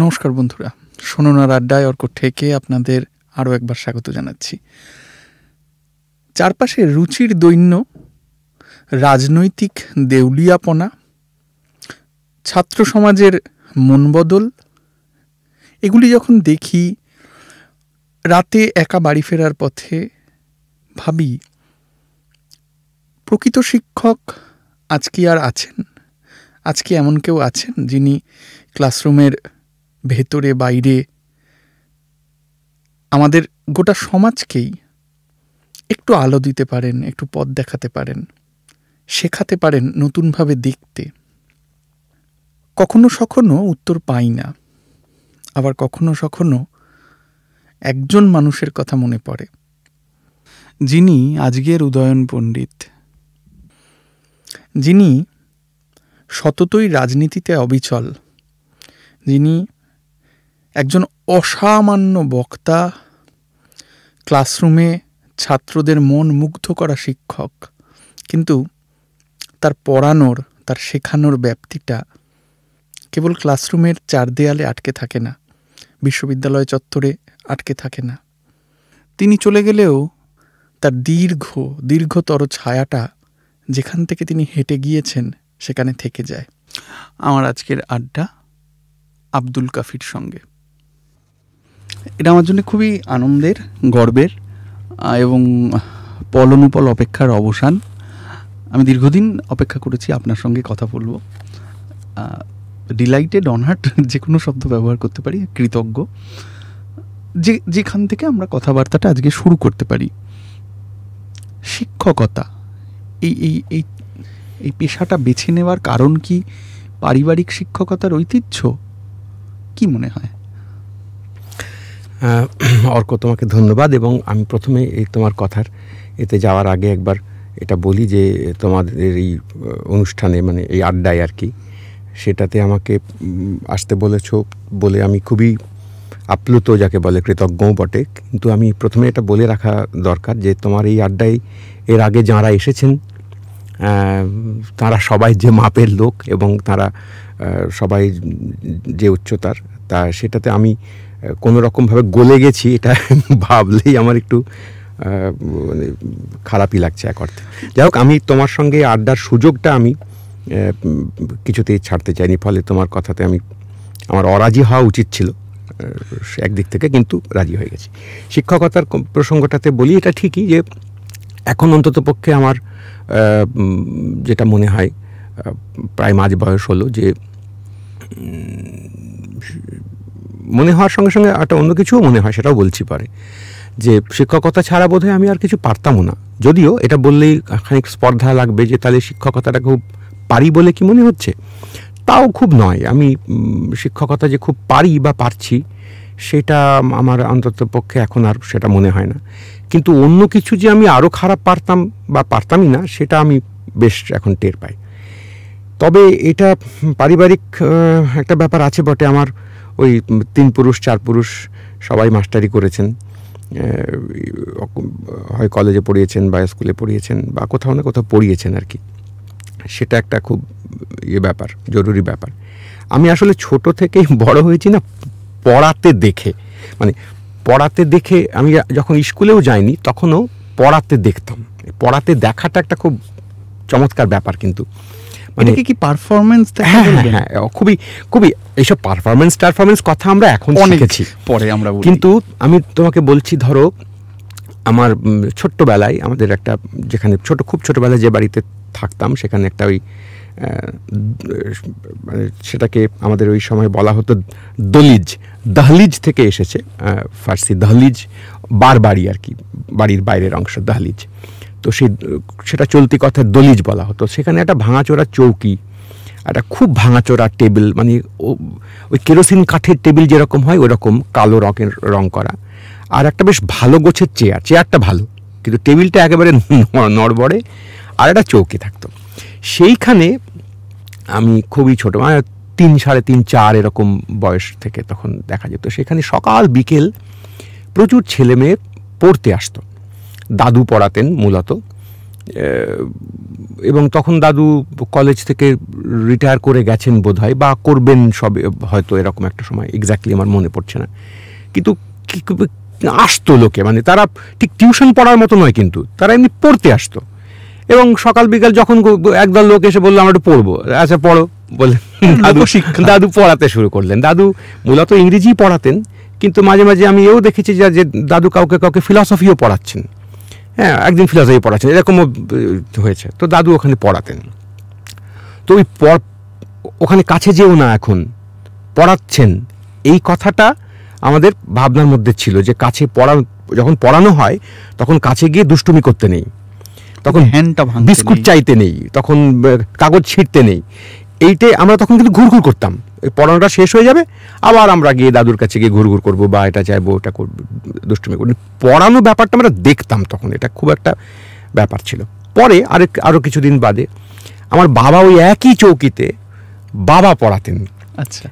নমস্কার বন্ধুরা শোনার আড্ডায় অর্ক থেকে আপনাদের আরও একবার স্বাগত জানাচ্ছি চারপাশে রুচির দৈন্য রাজনৈতিক দেউলিয়াপনা ছাত্র সমাজের মনবদল এগুলি যখন দেখি রাতে একা বাড়ি ফেরার পথে ভাবি প্রকৃত শিক্ষক আজকে আর আছেন আজকে এমন কেউ আছেন যিনি ক্লাসরুমের ভেতরে বাইরে আমাদের গোটা সমাজকেই একটু আলো দিতে পারেন একটু পথ দেখাতে পারেন শেখাতে পারেন নতুনভাবে দেখতে কখনো সখনো উত্তর পাই না আবার কখনো সখনো একজন মানুষের কথা মনে পড়ে যিনি আজকের উদয়ন পণ্ডিত যিনি সততই রাজনীতিতে অবিচল যিনি একজন অসামান্য বক্তা ক্লাসরুমে ছাত্রদের মন মুগ্ধ করা শিক্ষক কিন্তু তার পড়ানোর তার শেখানোর ব্যাপ্তিটা কেবল ক্লাসরুমের চার দেয়ালে আটকে থাকে না বিশ্ববিদ্যালয় চত্বরে আটকে থাকে না তিনি চলে গেলেও তার দীর্ঘ দীর্ঘতর ছায়াটা যেখান থেকে তিনি হেঁটে গিয়েছেন সেখানে থেকে যায় আমার আজকের আড্ডা আব্দুল কাফির সঙ্গে এটা আমার জন্য খুবই আনন্দের গর্বের এবং পলনুপল অপেক্ষার অবসান আমি দীর্ঘদিন অপেক্ষা করেছি আপনার সঙ্গে কথা বলবো ডিলাইটেড অনহার্ট যে কোনো শব্দ ব্যবহার করতে পারি কৃতজ্ঞ যে যেখান থেকে আমরা কথাবার্তাটা আজকে শুরু করতে পারি শিক্ষকতা এই এই এই এই পেশাটা বেছে নেওয়ার কারণ কি পারিবারিক শিক্ষকতার ঐতিহ্য কি মনে হয় অর্ক তোমাকে ধন্যবাদ এবং আমি প্রথমে এই তোমার কথার এতে যাওয়ার আগে একবার এটা বলি যে তোমাদের এই অনুষ্ঠানে মানে এই আড্ডায় আর কি সেটাতে আমাকে আসতে বলেছ বলে আমি খুবই আপ্লুত যাকে বলে কৃতজ্ঞও বটে কিন্তু আমি প্রথমে এটা বলে রাখা দরকার যে তোমার এই আড্ডায় এর আগে যাঁরা এসেছেন তারা সবাই যে মাপের লোক এবং তারা সবাই যে উচ্চতার তা সেটাতে আমি কোনো রকমভাবে গলে গেছি এটা ভাবলেই আমার একটু মানে খারাপই লাগছে এক অর্থে যাই হোক আমি তোমার সঙ্গে আড্ডার সুযোগটা আমি কিছুতেই ছাড়তে চাইনি ফলে তোমার কথাতে আমি আমার অরাজি হওয়া উচিত ছিল একদিক থেকে কিন্তু রাজি হয়ে গেছি শিক্ষকতার প্রসঙ্গটাতে বলি এটা ঠিকই যে এখন অন্তত পক্ষে আমার যেটা মনে হয় প্রায় মাঝ বয়স হলো যে মনে হওয়ার সঙ্গে সঙ্গে একটা অন্য কিছুও মনে হয় সেটাও বলছি পারে যে শিক্ষকতা ছাড়া বোধহয় আমি আর কিছু পারতামও না যদিও এটা বললেই খানিক স্পর্ধা লাগবে যে তাহলে শিক্ষকতাটা খুব পারি বলে কি মনে হচ্ছে তাও খুব নয় আমি শিক্ষকতা যে খুব পারি বা পারছি সেটা আমার অন্তত পক্ষে এখন আর সেটা মনে হয় না কিন্তু অন্য কিছু যে আমি আরও খারাপ পারতাম বা পারতামই না সেটা আমি বেশ এখন টের পাই তবে এটা পারিবারিক একটা ব্যাপার আছে বটে আমার ওই তিন পুরুষ চার পুরুষ সবাই মাস্টারি করেছেন হয় কলেজে পড়িয়েছেন বা স্কুলে পড়িয়েছেন বা কোথাও না কোথাও পড়িয়েছেন আর কি সেটা একটা খুব ইয়ে ব্যাপার জরুরি ব্যাপার আমি আসলে ছোট থেকেই বড় হয়েছি না পড়াতে দেখে মানে পড়াতে দেখে আমি যখন স্কুলেও যাইনি তখনও পড়াতে দেখতাম পড়াতে দেখাটা একটা খুব চমৎকার ব্যাপার কিন্তু মানে কি পারফরমেন্স হ্যাঁ, হ্যাঁ, হ্যাঁ খুবই খুবই এইসব পারফরমেন্স টারফরমেন্স কথা আমরা এখন শিখেছি পরে আমরা কিন্তু আমি তোমাকে বলছি ধরো আমার ছোট্টবেলায় আমাদের একটা যেখানে ছোট খুব ছোটবেলায় যে বাড়িতে থাকতাম সেখানে একটা ওই মানে সেটাকে আমাদের ওই সময় বলা হতো দলিজ দাহলিজ থেকে এসেছে ফার্সি দাহলিজ বার বাড়ি আর কি বাড়ির বাইরের অংশ দাহলিজ তো সেই সেটা চলতি কথায় দলিজ বলা হতো সেখানে একটা ভাঙাচোরা চৌকি একটা খুব ভাঙাচোরা টেবিল মানে ওই কেরোসিন কাঠের টেবিল যেরকম হয় ওরকম কালো রঙের রং করা আর একটা বেশ ভালো গোছের চেয়ার চেয়ারটা ভালো কিন্তু টেবিলটা একেবারে নড়বড়ে আর একটা চৌকি থাকতো সেইখানে আমি খুবই ছোটো মানে তিন সাড়ে তিন চার এরকম বয়স থেকে তখন দেখা যেত সেখানে সকাল বিকেল প্রচুর ছেলেমেয়ে পড়তে আসতো দাদু পড়াতেন মূলত এবং তখন দাদু কলেজ থেকে রিটায়ার করে গেছেন বোধ হয় বা করবেন সবে হয়তো এরকম একটা সময় এক্স্যাক্টলি আমার মনে পড়ছে না কিন্তু আসতো লোকে মানে তারা ঠিক টিউশন পড়ার মতো নয় কিন্তু তারা এমনি পড়তে আসতো এবং সকাল বিকাল যখন একদল লোক এসে বললো আমরা একটু পড়বো আচ্ছা পড়ো বলে দাদু দাদু পড়াতে শুরু করলেন দাদু মূলত ইংরেজি পড়াতেন কিন্তু মাঝে মাঝে আমি এও দেখেছি যে দাদু কাউকে কাউকে ফিলসফিও পড়াচ্ছেন হ্যাঁ একদিন ফিলসফি পড়াচ্ছেন এরকমও হয়েছে তো দাদু ওখানে পড়াতেন তো ওই ওখানে কাছে যেও না এখন পড়াচ্ছেন এই কথাটা আমাদের ভাবনার মধ্যে ছিল যে কাছে পড়া যখন পড়ানো হয় তখন কাছে গিয়ে দুষ্টুমি করতে নেই তখন হ্যান্ডটা বিস্কুট চাইতে নেই তখন কাগজ ছিঁড়তে নেই এইটাই আমরা তখন কিন্তু ঘুরঘুর করতাম পড়ানোটা শেষ হয়ে যাবে আবার আমরা গিয়ে দাদুর কাছে গিয়ে ঘুরঘুর করবো বা এটা চাইবো ওটা করবো দুষ্টুমি করবো পড়ানো ব্যাপারটা আমরা দেখতাম তখন এটা খুব একটা ব্যাপার ছিল পরে আরেক আরও কিছুদিন বাদে আমার বাবা ওই একই চৌকিতে বাবা পড়াতেন আচ্ছা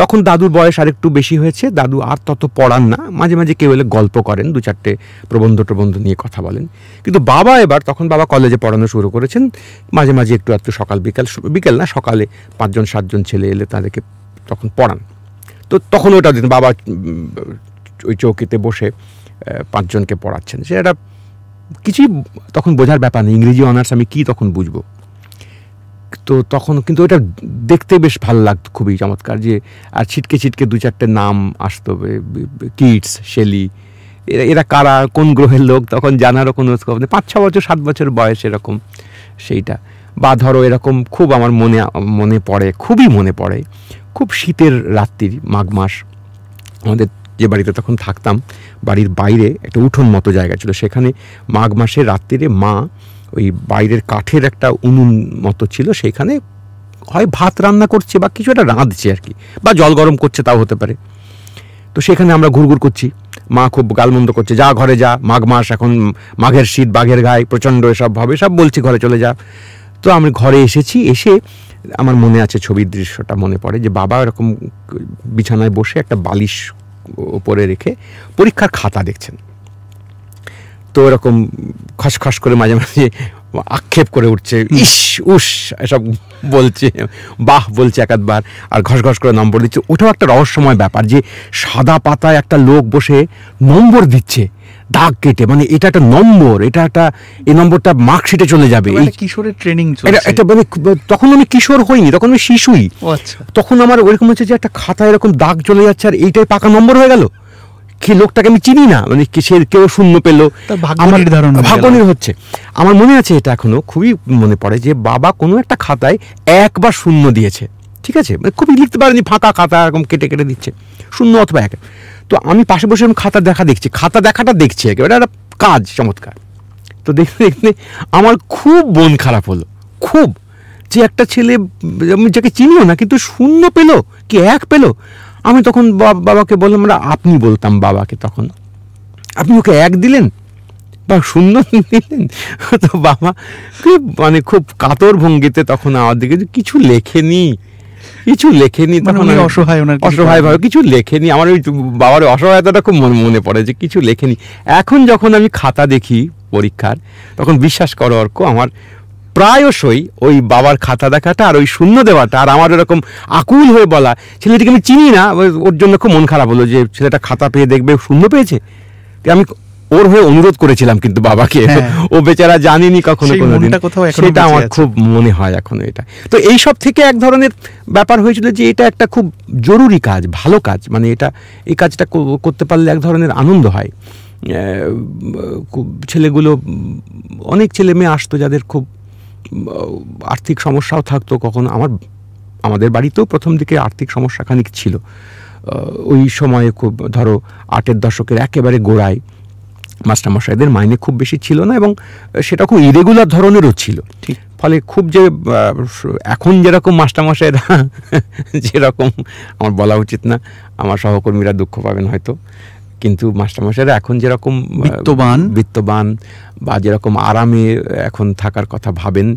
তখন দাদুর বয়স আর একটু বেশি হয়েছে দাদু আর তত পড়ান না মাঝে মাঝে কেউ এলে গল্প করেন দু চারটে প্রবন্ধ প্রবন্ধ নিয়ে কথা বলেন কিন্তু বাবা এবার তখন বাবা কলেজে পড়ানো শুরু করেছেন মাঝে মাঝে একটু একটু সকাল বিকাল বিকাল না সকালে পাঁচজন সাতজন ছেলে এলে তাদেরকে তখন পড়ান তো তখন ওটা দিন বাবা ওই চৌকিতে বসে পাঁচজনকে পড়াচ্ছেন সেটা কিছুই তখন বোঝার ব্যাপার নেই ইংরেজি অনার্স আমি কী তখন বুঝবো তো তখন কিন্তু ওইটা দেখতে বেশ ভালো লাগতো খুবই চমৎকার যে আর ছিটকে ছিটকে দু চারটে নাম আসতো কিডস শেলি এরা এরা কারা কোন গ্রহের লোক তখন জানারও কোনো পাঁচ ছ বছর সাত বছর বয়স এরকম সেইটা বা ধরো এরকম খুব আমার মনে মনে পড়ে খুবই মনে পড়ে খুব শীতের রাত্রির মাঘ মাস আমাদের যে বাড়িতে তখন থাকতাম বাড়ির বাইরে একটা উঠোন মতো জায়গা ছিল সেখানে মাঘ মাসে রাত্রিরে মা ওই বাইরের কাঠের একটা উনুন মতো ছিল সেইখানে হয় ভাত রান্না করছে বা কিছু একটা রাঁধছে আর কি বা জল গরম করছে তাও হতে পারে তো সেখানে আমরা ঘুরঘুর করছি মা খুব গালমন্দ করছে যা ঘরে যা মাঘ মাস এখন মাঘের শীত বাঘের গায়ে প্রচণ্ড এসব ভাবে সব বলছি ঘরে চলে যা তো আমি ঘরে এসেছি এসে আমার মনে আছে ছবির দৃশ্যটা মনে পড়ে যে বাবা এরকম বিছানায় বসে একটা বালিশ ওপরে রেখে পরীক্ষার খাতা দেখছেন তো এরকম খসখস করে মাঝে মাঝে আক্ষেপ করে উঠছে ইস উস এসব বলছে বাহ বলছে একাধবার আর ঘস ঘস করে নম্বর দিচ্ছে ওটাও একটা রহস্যময় ব্যাপার যে সাদা পাতায় একটা লোক বসে নম্বর দিচ্ছে দাগ কেটে মানে এটা একটা নম্বর এটা একটা এই নম্বরটা মার্কশিটে চলে যাবে এই কিশোরের ট্রেনিং এটা এটা মানে তখন আমি কিশোর হইনি তখন আমি শিশুই আচ্ছা। তখন আমার ওইরকম হচ্ছে যে একটা খাতায় এরকম দাগ চলে যাচ্ছে আর এইটাই পাকা নম্বর হয়ে গেল কি লোকটাকে আমি চিনি না মানে সে কেউ শূন্য পেলো আমার ভাগ্য হচ্ছে আমার মনে আছে এটা এখনো খুবই মনে পড়ে যে বাবা কোনো একটা খাতায় এক বা শূন্য দিয়েছে ঠিক আছে মানে খুবই লিখতে পারেনি ফাঁকা খাতা এরকম কেটে কেটে দিচ্ছে শূন্য অথবা এক তো আমি পাশে বসে খাতা দেখা দেখছি খাতা দেখাটা দেখছি একেবারে একটা কাজ চমৎকার তো দেখতে দেখতে আমার খুব মন খারাপ হলো খুব যে একটা ছেলে আমি যাকে চিনিও না কিন্তু শূন্য পেলো কি এক পেলো আমি তখন বাবাকে বললাম আমরা আপনি বলতাম বাবাকে তখন আপনি ওকে এক দিলেন বা সুন্দর দিলেন তো বাবা মানে খুব কাতর ভঙ্গিতে তখন আমার দিকে কিছু লেখেনি কিছু লেখেনি মানে তখন অসহায় ওনার অসহায় ভাবে কিছু লেখেনি আমার ওই বাবার অসহায়তাটা খুব মনে পড়ে যে কিছু লেখেনি এখন যখন আমি খাতা দেখি পরীক্ষার তখন বিশ্বাস করো অর্ক আমার প্রায়শই ওই বাবার খাতা দেখাটা আর ওই শূন্য দেওয়াটা আর আমার ওরকম আকুল হয়ে বলা ছেলেটিকে আমি চিনি না ওর জন্য খুব মন খারাপ হলো যে ছেলেটা খাতা পেয়ে দেখবে শূন্য পেয়েছে আমি ওর হয়ে অনুরোধ করেছিলাম কিন্তু বাবাকে হ্যাঁ। ও বেচারা জানিনি কখনো কোনোদিন সেটা আমার খুব মনে হয় এখনো এটা তো এই সব থেকে এক ধরনের ব্যাপার হয়েছিল যে এটা একটা খুব জরুরি কাজ ভালো কাজ মানে এটা এই কাজটা করতে পারলে এক ধরনের আনন্দ হয় ছেলেগুলো অনেক ছেলে মেয়ে আসতো যাদের খুব আর্থিক সমস্যাও থাকতো কখন আমার আমাদের বাড়িতেও প্রথম দিকে আর্থিক সমস্যা খানিক ছিল ওই সময়ে খুব ধরো আটের দশকের একেবারে গোড়ায় মাস্টারমশাইদের মাইনে খুব বেশি ছিল না এবং সেটা খুব ইরেগুলার ধরনেরও ছিল ঠিক ফলে খুব যে এখন যেরকম মাস্টারমশাইরা যেরকম আমার বলা উচিত না আমার সহকর্মীরা দুঃখ পাবেন হয়তো কিন্তু মাস্টারমশাইরা এখন যেরকম বিত্তবান বিত্তবান বা যেরকম আরামে এখন থাকার কথা ভাবেন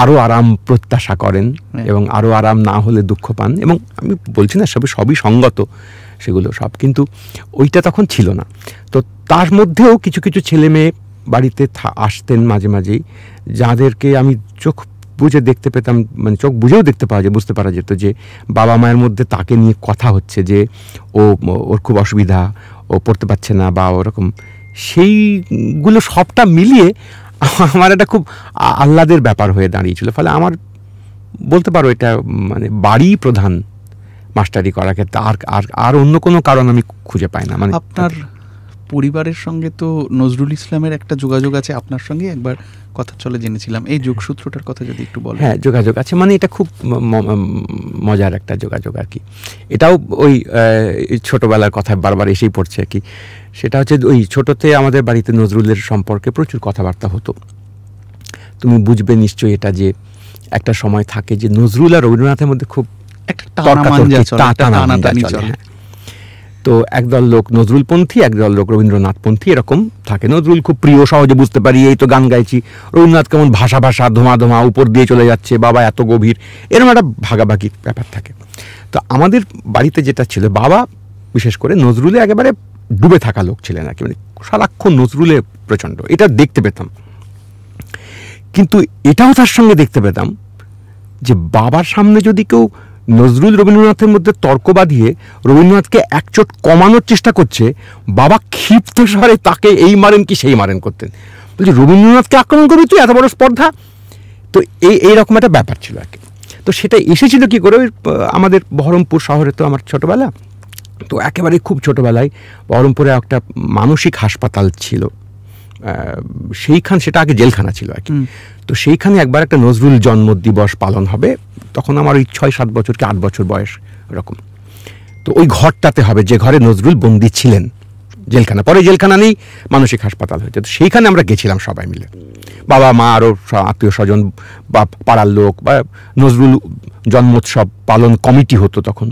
আরও আরাম প্রত্যাশা করেন হ্যাঁ। এবং আরও আরাম না হলে দুঃখ পান এবং আমি বলছি না সবই সবই সঙ্গত সেগুলো সব কিন্তু ওইটা তখন ছিল না তো তার মধ্যেও কিছু কিছু ছেলে মেয়ে বাড়িতে আসতেন মাঝে মাঝেই যাদেরকে আমি চোখ বুঝে দেখতে পেতাম মানে চোখ বুঝেও দেখতে পাওয়া যায় বুঝতে পারা যেত যে বাবা মায়ের মধ্যে তাকে নিয়ে কথা হচ্ছে যে ও ওর খুব অসুবিধা ও পড়তে পারছে না বা ওরকম সেইগুলো সবটা মিলিয়ে আমার একটা খুব আহ্লাদের ব্যাপার হয়ে দাঁড়িয়েছিল ফলে আমার বলতে পারো এটা মানে বাড়ি প্রধান মাস্টারি করার ক্ষেত্রে আর আর আর অন্য কোনো কারণ আমি খুঁজে পাই না মানে আপনার পরিবারের সঙ্গে তো নজরুল ইসলামের একটা যোগাযোগ আছে আপনার সঙ্গে একবার কথা চলে জেনেছিলাম এই যোগসূত্রটার কথা যদি একটু বলেন হ্যাঁ যোগাযোগ আছে মানে এটা খুব মজার একটা যোগাযোগ আর কি এটাও ওই ছোটবেলার কথা বারবার এসেই পড়ছে আর কি সেটা হচ্ছে ওই ছোটতে আমাদের বাড়িতে নজরুলের সম্পর্কে প্রচুর কথাবার্তা হতো তুমি বুঝবে নিশ্চয়ই এটা যে একটা সময় থাকে যে নজরুল আর রবীন্দ্রনাথের মধ্যে খুব একটা টানা তো একদল লোক নজরুলপন্থী একদল লোক রবীন্দ্রনাথপন্থী এরকম থাকে নজরুল খুব প্রিয় সহজে বুঝতে পারি এই তো গান গাইছি রবীন্দ্রনাথ কেমন ভাষা ভাষা ধোমা ধোমা উপর দিয়ে চলে যাচ্ছে বাবা এত গভীর এরকম একটা ভাগাভাগি ব্যাপার থাকে তো আমাদের বাড়িতে যেটা ছিল বাবা বিশেষ করে নজরুলে একেবারে ডুবে থাকা লোক ছিলেন আর কি মানে সারাক্ষণ নজরুলে প্রচণ্ড এটা দেখতে পেতাম কিন্তু এটাও তার সঙ্গে দেখতে পেতাম যে বাবার সামনে যদি কেউ নজরুল রবীন্দ্রনাথের মধ্যে তর্ক বাঁধিয়ে রবীন্দ্রনাথকে একচোট কমানোর চেষ্টা করছে বাবা ক্ষিপ্ত স্বরে তাকে এই মারেন কি সেই মারেন করতেন বলছি রবীন্দ্রনাথকে আক্রমণ করবি তুই এত বড় স্পর্ধা তো এই এইরকম একটা ব্যাপার ছিল আর কি তো সেটা এসেছিল কি করে আমাদের বহরমপুর শহরে তো আমার ছোটোবেলা তো একেবারে খুব ছোটোবেলায় বহরমপুরে একটা মানসিক হাসপাতাল ছিল সেইখান সেটা আগে জেলখানা ছিল আর কি তো সেইখানে একবার একটা নজরুল জন্ম দিবস পালন হবে তখন আমার ওই ছয় সাত বছর কি আট বছর বয়স ওরকম তো ওই ঘরটাতে হবে যে ঘরে নজরুল বন্দি ছিলেন জেলখানা পরে জেলখানা নেই মানসিক হাসপাতাল হয়েছে তো সেইখানে আমরা গেছিলাম সবাই মিলে বাবা মা আরও আত্মীয় স্বজন বা পাড়ার লোক বা নজরুল জন্মোৎসব পালন কমিটি হতো তখন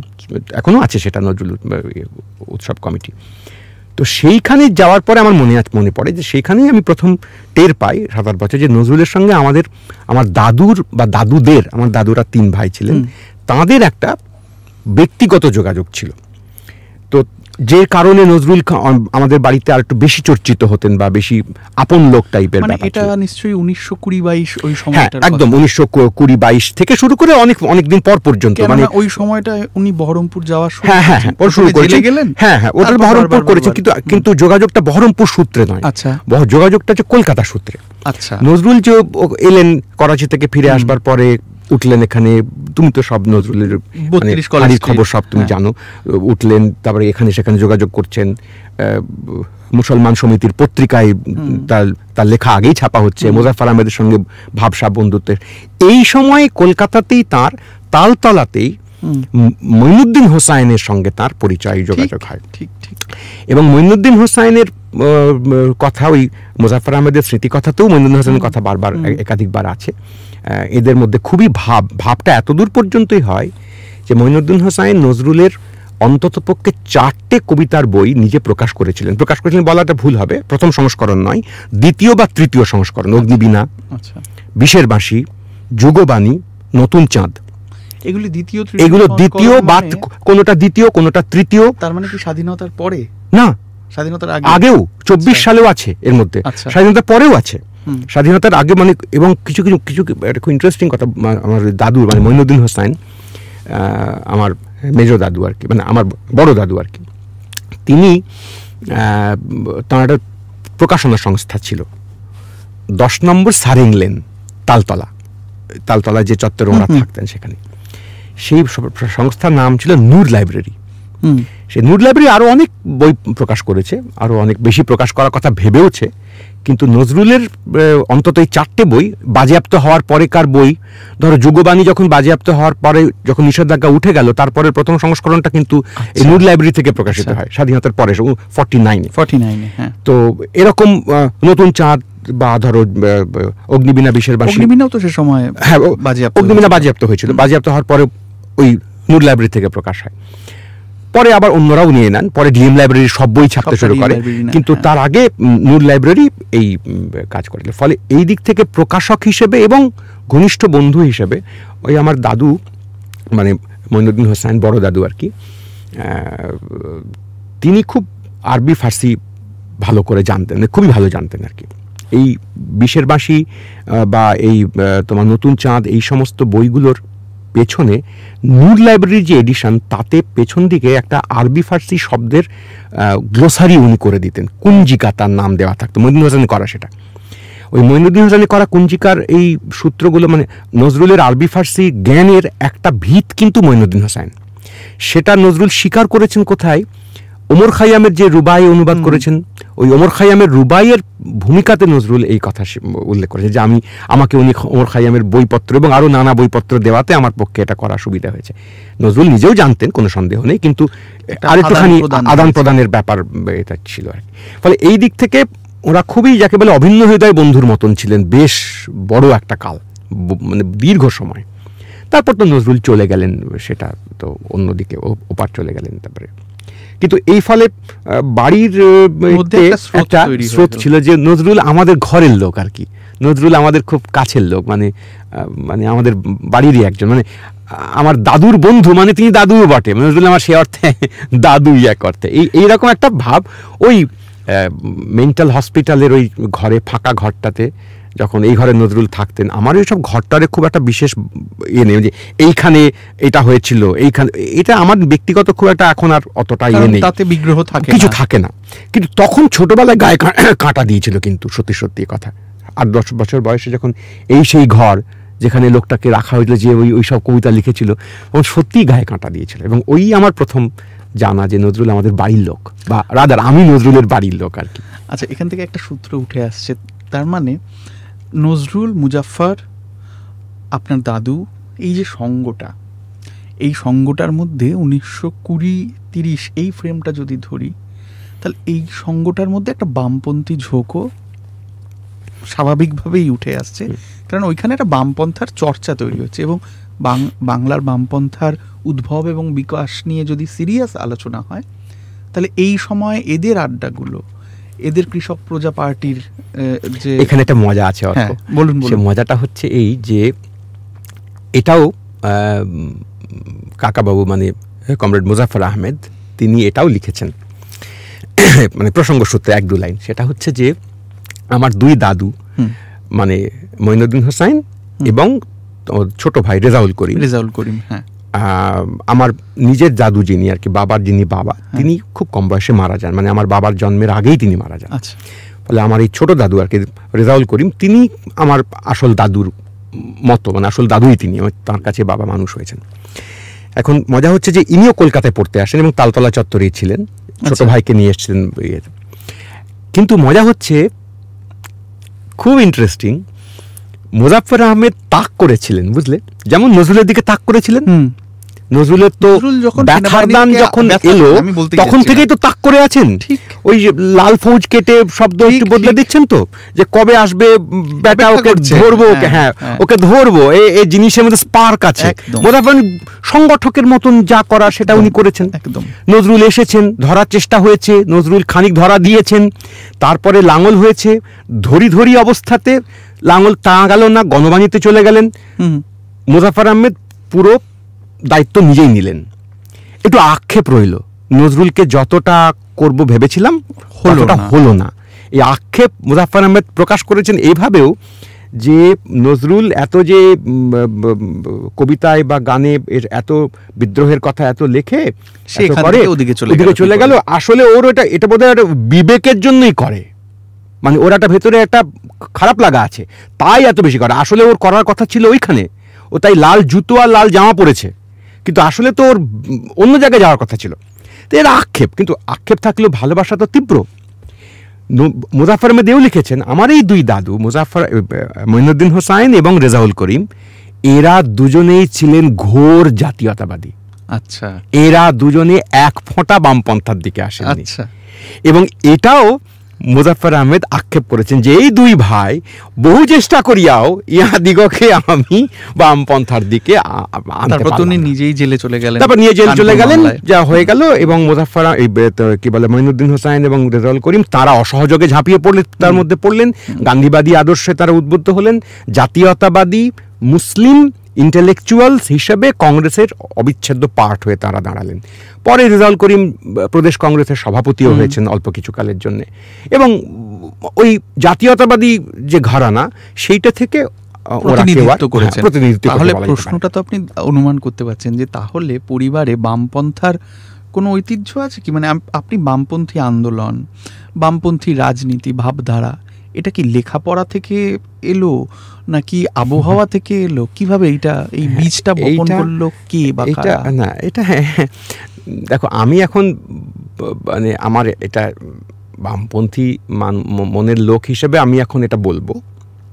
এখনও আছে সেটা নজরুল ইয়ে, উৎসব কমিটি তো সেইখানে যাওয়ার পরে আমার মনে মনে পড়ে যে সেইখানেই আমি প্রথম টের পাই সাত আট বছর যে নজরুলের সঙ্গে আমাদের আমার দাদুর বা দাদুদের আমার দাদুরা তিন ভাই ছিলেন তাদের একটা ব্যক্তিগত যোগাযোগ ছিল যে কারণে নজরুল আমাদের বাড়িতে আর একটু বেশি চর্চিত হতেন বা বেশি আপন লোক টাইপের মানে এটা নিশ্চয়ই উনিশশো কুড়ি বাইশ ওই হ্যাঁ, সময় একদম উনিশশো কুড়ি বাইশ থেকে শুরু করে অনেক অনেক দিন পর পর্যন্ত মানে ওই সময়টা উনি বহরমপুর যাওয়া হ্যাঁ হ্যাঁ, হ্যাঁ শুরু করেছে গেলেন হ্যাঁ হ্যাঁ ওটা বহরমপুর করেছে কিন্তু কিন্তু যোগাযোগটা বহরমপুর সূত্রে নয় আচ্ছা যোগাযোগটা হচ্ছে কলকাতা সূত্রে আচ্ছা নজরুল যে এলেন করাচি থেকে ফিরে আসবার পরে উঠলেন এখানে তুমি তো সব নজরুলের মানে খবর সব তুমি হ্যাঁ। জানো উঠলেন তারপরে এখানে সেখানে যোগাযোগ করছেন মুসলমান সমিতির পত্রিকায় তার তার লেখা আগেই ছাপা হচ্ছে মোজাফর আহমেদের সঙ্গে ভাবসা বন্ধুত্বের এই সময় কলকাতাতেই তার তালতলাতেই মইনুদ্দিন হোসাইনের সঙ্গে তার পরিচয় যোগাযোগ হয় ঠিক ঠিক এবং মইনুদ্দিন হোসাইনের কথা ওই মুজাফর আহমেদের স্মৃতিকথাতেও মইনুদ্দিন হোসেনের কথা বারবার একাধিকবার আছে এদের মধ্যে খুবই ভাব ভাবটা এতদূর পর্যন্তই হয় যে মহিনুদ্দিন হোসাইন নজরুলের অন্ততপক্ষে চারটে কবিতার বই নিজে প্রকাশ করেছিলেন প্রকাশ করেছিলেন বলাটা ভুল হবে প্রথম সংস্করণ নয় দ্বিতীয় বা তৃতীয় সংস্করণ অগ্নিবীণা আচ্ছা। বিষের বাঁশি যুগবাণী নতুন চাঁদ এগুলি দ্বিতীয় এগুলো দ্বিতীয় বা মানে কোনোটা দ্বিতীয় কোনোটা তৃতীয় তার মানে কি স্বাধীনতার পরে না স্বাধীনতার আগেও চব্বিশ আচ্ছা। সালেও আছে এর মধ্যে আচ্ছা। স্বাধীনতার পরেও আছে স্বাধীনতার আগে মানে এবং কিছু কিছু কিছু খুব ইন্টারেস্টিং কথা আমার দাদু মানে মইনুদ্দিন হোসেন আমার মেজর দাদু আর কি মানে আমার বড় দাদু আর কি তিনি তার একটা প্রকাশনা সংস্থা ছিল দশ নম্বর সারিং লেন তালতলা তালতলা যে চত্বরে ওরা থাকতেন সেখানে সেই সংস্থার নাম ছিল নূর লাইব্রেরি সে নুড লাইব্রেরি আরও অনেক বই প্রকাশ করেছে আরও অনেক বেশি প্রকাশ করার কথা ভেবেওছে কিন্তু নজরুলের অন্তত এই চারটে বই বাজেয়াপ্ত হওয়ার পরেকার বই ধরো যুগবাণী যখন বাজেয়াপ্ত হওয়ার পরে যখন নিষেধাজ্ঞা উঠে গেল তারপরে প্রথম সংস্করণটা কিন্তু এই নুড আচ্ছা। লাইব্রেরি থেকে প্রকাশিত আচ্ছা। হয় স্বাধীনতার পরে ফর্টি নাইনে ফর্টি নাইনে তো এরকম নতুন চাঁদ বা ধরো অগ্নিবীণা বিশ্বের বা অগ্নিবীণাও তো সে সময় হ্যাঁ অগ্নিবীণা বাজেয়াপ্ত হয়েছিল বাজেয়াপ্ত হওয়ার পরে ওই নুড লাইব্রেরি থেকে প্রকাশ হয় পরে আবার অন্যরাও নিয়ে নেন পরে ডিএম লাইব্রেরির সব বই ছাপতে শুরু করে কিন্তু হ্যাঁ। তার আগে নূর লাইব্রেরি এই কাজ করে ফলে এই দিক থেকে প্রকাশক হিসেবে এবং ঘনিষ্ঠ বন্ধু হিসেবে ওই আমার দাদু মানে মইনুদ্দিন হোসেন বড় দাদু আর কি তিনি খুব আরবি ফার্সি ভালো করে জানতেন মানে খুবই ভালো জানতেন আর কি এই বিশের বাসী বা এই তোমার নতুন চাঁদ এই সমস্ত বইগুলোর পেছনে নূর লাইব্রেরির যে এডিশন তাতে পেছন দিকে একটা আরবি ফার্সি শব্দের গ্লোসারি উনি করে দিতেন কুঞ্জিকা তার নাম দেওয়া থাকতো মহিনুদ্দিন হাসান করা সেটা ওই মহিনুদ্দিন হাসানি করা কুঞ্জিকার এই সূত্রগুলো মানে নজরুলের আরবি ফার্সি জ্ঞানের একটা ভিত কিন্তু মহিনুদ্দিন হাসান সেটা নজরুল স্বীকার করেছেন কোথায় ওমর খাইয়ামের যে রুবাই অনুবাদ করেছেন ওই ওমর খাইয়ামের রুবাইয়ের ভূমিকাতে নজরুল এই কথা উল্লেখ করেছে যে আমি আমাকে উনি ওমর খাইয়ামের বইপত্র এবং আরও নানা বইপত্র দেওয়াতে আমার পক্ষে এটা করা সুবিধা হয়েছে নজরুল নিজেও জানতেন কোনো সন্দেহ নেই কিন্তু একটুখানি আদান প্রদানের ব্যাপার এটা ছিল আর ফলে এই দিক থেকে ওরা খুবই যাকে বলে অভিন্ন হৃদয় বন্ধুর মতন ছিলেন বেশ বড় একটা কাল মানে দীর্ঘ সময় তারপর তো নজরুল চলে গেলেন সেটা তো অন্যদিকে ওপার চলে গেলেন তারপরে কিন্তু এই ফলে বাড়ির একটা স্রোত ছিল যে নজরুল আমাদের ঘরের লোক আর কি নজরুল আমাদের খুব কাছের লোক মানে মানে আমাদের বাড়িরই একজন মানে আমার দাদুর বন্ধু মানে তিনি দাদুও বটে মানে নজরুল আমার সে অর্থে দাদুই এক অর্থে এই এইরকম একটা ভাব ওই মেন্টাল হসপিটালের ওই ঘরে ফাঁকা ঘরটাতে যখন এই ঘরে নজরুল থাকতেন আমার ওই সব ঘরটারে খুব একটা বিশেষ ইয়ে নেই যে এইখানে এটা হয়েছিল এইখানে এটা আমার ব্যক্তিগত খুব একটা এখন আর অতটা ইয়ে নেই তাতে বিগ্রহ থাকে কিছু থাকে না কিন্তু তখন ছোটবেলায় গায়ে কাঁটা দিয়েছিল কিন্তু সত্যি সত্যি কথা আট দশ বছর বয়সে যখন এই সেই ঘর যেখানে লোকটাকে রাখা হয়েছিল যে ওই ওই সব কবিতা লিখেছিল তখন সত্যিই গায়ে কাঁটা দিয়েছিল এবং ওই আমার প্রথম জানা যে নজরুল আমাদের বাড়ির লোক বা রাদার আমি নজরুলের বাড়ির লোক আর কি আচ্ছা এখান থেকে একটা সূত্র উঠে আসছে তার মানে নজরুল মুজাফফর আপনার দাদু এই যে সঙ্গটা এই সঙ্গটার মধ্যে উনিশশো কুড়ি তিরিশ এই ফ্রেমটা যদি ধরি তাহলে এই সঙ্গটার মধ্যে একটা বামপন্থী ঝোঁকও স্বাভাবিকভাবেই উঠে আসছে কারণ ওইখানে একটা বামপন্থার চর্চা তৈরি হচ্ছে এবং বাংলার বামপন্থার উদ্ভব এবং বিকাশ নিয়ে যদি সিরিয়াস আলোচনা হয় তাহলে এই সময় এদের আড্ডাগুলো এদের কৃষক প্রজা পার্টির যে এখানে একটা মজা আছে হ্যাঁ, বলুন সে মজাটা হচ্ছে এই যে এটাও কাকাবাবু মানে কমরেড মুজাফর আহমেদ তিনি এটাও লিখেছেন মানে প্রসঙ্গ সূত্রে এক দু লাইন সেটা হচ্ছে যে আমার দুই দাদু মানে মঈনুদ্দিন হোসাইন এবং ছোট ভাই রেজাউল করিম রেজাউল করিম হ্যাঁ আমার নিজের দাদু যিনি আর কি বাবার যিনি বাবা হ্যাঁ। তিনি খুব কম বয়সে মারা যান মানে আমার বাবার জন্মের আগেই তিনি মারা যান আচ্ছা। ফলে আমার এই ছোট দাদু আর কি রেজাউল করিম তিনি আমার আসল দাদুর মতো মানে আসল দাদুই তিনি তার কাছে বাবা মানুষ হয়েছেন এখন মজা হচ্ছে যে ইনিও কলকাতায় পড়তে আসেন এবং তালতলা চত্বরেই ছিলেন ছোট আচ্ছা। ভাইকে নিয়ে এসেছিলেন ইয়েতে কিন্তু মজা হচ্ছে খুব ইন্টারেস্টিং মুজাফর আহমেদ তাক করেছিলেন বুঝলে যেমন নজরুলের দিকে তাক করেছিলেন নজরুলের তো ব্যথার দান যখন এলো তখন থেকেই তো তাক করে আছেন ওই লাল ফৌজ কেটে শব্দ একটু বদলে দিচ্ছেন তো যে কবে আসবে ব্যাটা ওকে ধরবো ওকে হ্যাঁ, হ্যাঁ, হ্যাঁ। ওকে ধরবো এই জিনিসের মধ্যে স্পার্ক আছে মোটামুটি সংগঠকের মতন যা করা সেটা উনি করেছেন নজরুল এসেছেন ধরার চেষ্টা হয়েছে নজরুল খানিক ধরা দিয়েছেন তারপরে লাঙল হয়েছে ধরি ধরি অবস্থাতে লাঙল তা গেল না গণবাণীতে চলে গেলেন মুজাফর আহমেদ পুরো দায়িত্ব নিজেই নিলেন একটু আক্ষেপ রইল নজরুলকে যতটা করব ভেবেছিলাম হলো হলো না এই আক্ষেপ মুজাফর আহমেদ প্রকাশ করেছেন এইভাবেও যে নজরুল এত যে কবিতায় বা গানে এত বিদ্রোহের কথা এত লেখে করে ওদিকে চলে গেল আসলে ওর ওটা এটা বোধ হয় বিবেকের জন্যই করে মানে ওর একটা ভেতরে একটা খারাপ লাগা আছে তাই এত বেশি করে আসলে ওর করার কথা ছিল ওইখানে ও তাই লাল জুতো আর লাল জামা পরেছে কিন্তু আসলে তো ওর অন্য জায়গায় যাওয়ার কথা ছিল তো এর আক্ষেপ কিন্তু আক্ষেপ থাকলেও ভালোবাসা তো তীব্র মুজাফর মেদেও লিখেছেন আমার এই দুই দাদু মুজাফর মঈনুদ্দিন হোসাইন এবং রেজাউল করিম এরা দুজনেই ছিলেন ঘোর জাতীয়তাবাদী আচ্ছা এরা দুজনে এক ফোঁটা বামপন্থার দিকে আসেন আচ্ছা এবং এটাও মুজাফর আহমেদ আক্ষেপ করেছেন যে এই দুই ভাই বহু চেষ্টা করিয়াও ইহাদিগকে আমি বামপন্থার দিকে নিজেই জেলে চলে গেলেন তারপর নিয়ে জেলে চলে গেলেন যা হয়ে গেল এবং মুজাফর এই কি বলে মঈনুদ্দিন হোসাইন এবং রেজাউল করিম তারা অসহযোগে ঝাঁপিয়ে পড়লে তার মধ্যে পড়লেন গান্ধীবাদী আদর্শে তারা উদ্বুদ্ধ হলেন জাতীয়তাবাদী মুসলিম ইন্টেলেকচুয়ালস হিসেবে কংগ্রেসের অবিচ্ছেদ্য পার্ট হয়ে তারা দাঁড়ালেন পরে রেজাউল করিম প্রদেশ কংগ্রেসের সভাপতিও হয়েছেন অল্প কিছুকালের জন্যে এবং ওই জাতীয়তাবাদী যে ঘরানা সেইটা থেকে হ্যাঁ, তাহলে প্রশ্নটা তো আপনি অনুমান করতে পারছেন যে তাহলে পরিবারে বামপন্থার কোনো ঐতিহ্য আছে কি মানে আপনি বামপন্থী আন্দোলন বামপন্থী রাজনীতি ভাবধারা এটা কি লেখাপড়া থেকে এলো নাকি আবহাওয়া থেকে এলো কিভাবে এইটা এই হ্যাঁ, বীজটা বপন করলো কে বা এটা না এটা হ্যাঁ, হ্যাঁ। দেখো আমি এখন মানে আমার এটা বামপন্থী মান মনের লোক হিসেবে আমি এখন এটা বলবো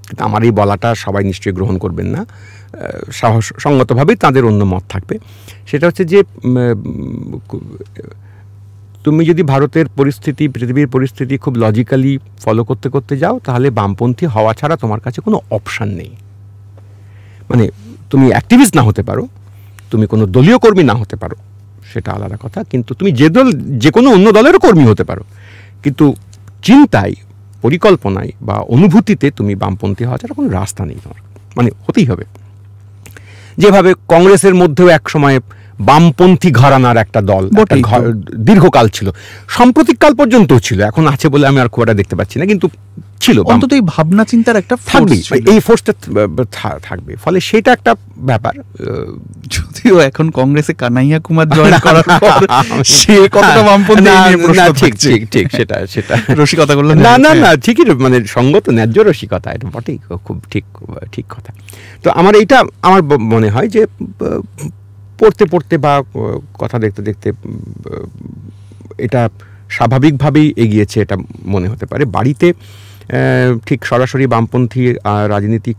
কিন্তু আমার এই বলাটা সবাই নিশ্চয়ই গ্রহণ করবেন না সঙ্গতভাবেই তাদের অন্য মত থাকবে সেটা হচ্ছে যে তুমি যদি ভারতের পরিস্থিতি পৃথিবীর পরিস্থিতি খুব লজিক্যালি ফলো করতে করতে যাও তাহলে বামপন্থী হওয়া ছাড়া তোমার কাছে কোনো অপশান নেই মানে তুমি অ্যাক্টিভিস্ট না হতে পারো তুমি কোনো দলীয় কর্মী না হতে পারো সেটা আলাদা কথা কিন্তু তুমি যে দল যে কোনো অন্য দলেরও কর্মী হতে পারো কিন্তু চিন্তায় পরিকল্পনায় বা অনুভূতিতে তুমি বামপন্থী হওয়া ছাড়া কোনো রাস্তা নেই তোমার মানে হতেই হবে যেভাবে কংগ্রেসের মধ্যেও এক সময় বামপন্থী ঘরানার একটা দল দীর্ঘকাল ছিল সাম্প্রতিককাল পর্যন্ত ছিল এখন আছে বলে আমি আর খুব দেখতে পাচ্ছি না কিন্তু ছিল অন্তত এই ভাবনা চিন্তার একটা থাকবে মানে এই ফোর্সটা থাকবে ফলে সেটা একটা ব্যাপার যদিও এখন কংগ্রেসে কানাইয়া কুমার জয়েন করার পর সে কতটা বামপন্থী না ঠিক ঠিক ঠিক সেটা সেটা রসিকতা করলো না হ্যাঁ। না না ঠিকই মানে সঙ্গত ন্যায্য রসিকতা এটা বটেই খুব ঠিক ঠিক কথা তো আমার এটা আমার মনে হয় যে পড়তে পড়তে বা কথা দেখতে দেখতে এটা স্বাভাবিকভাবেই এগিয়েছে এটা মনে হতে পারে বাড়িতে ঠিক সরাসরি বামপন্থী রাজনীতি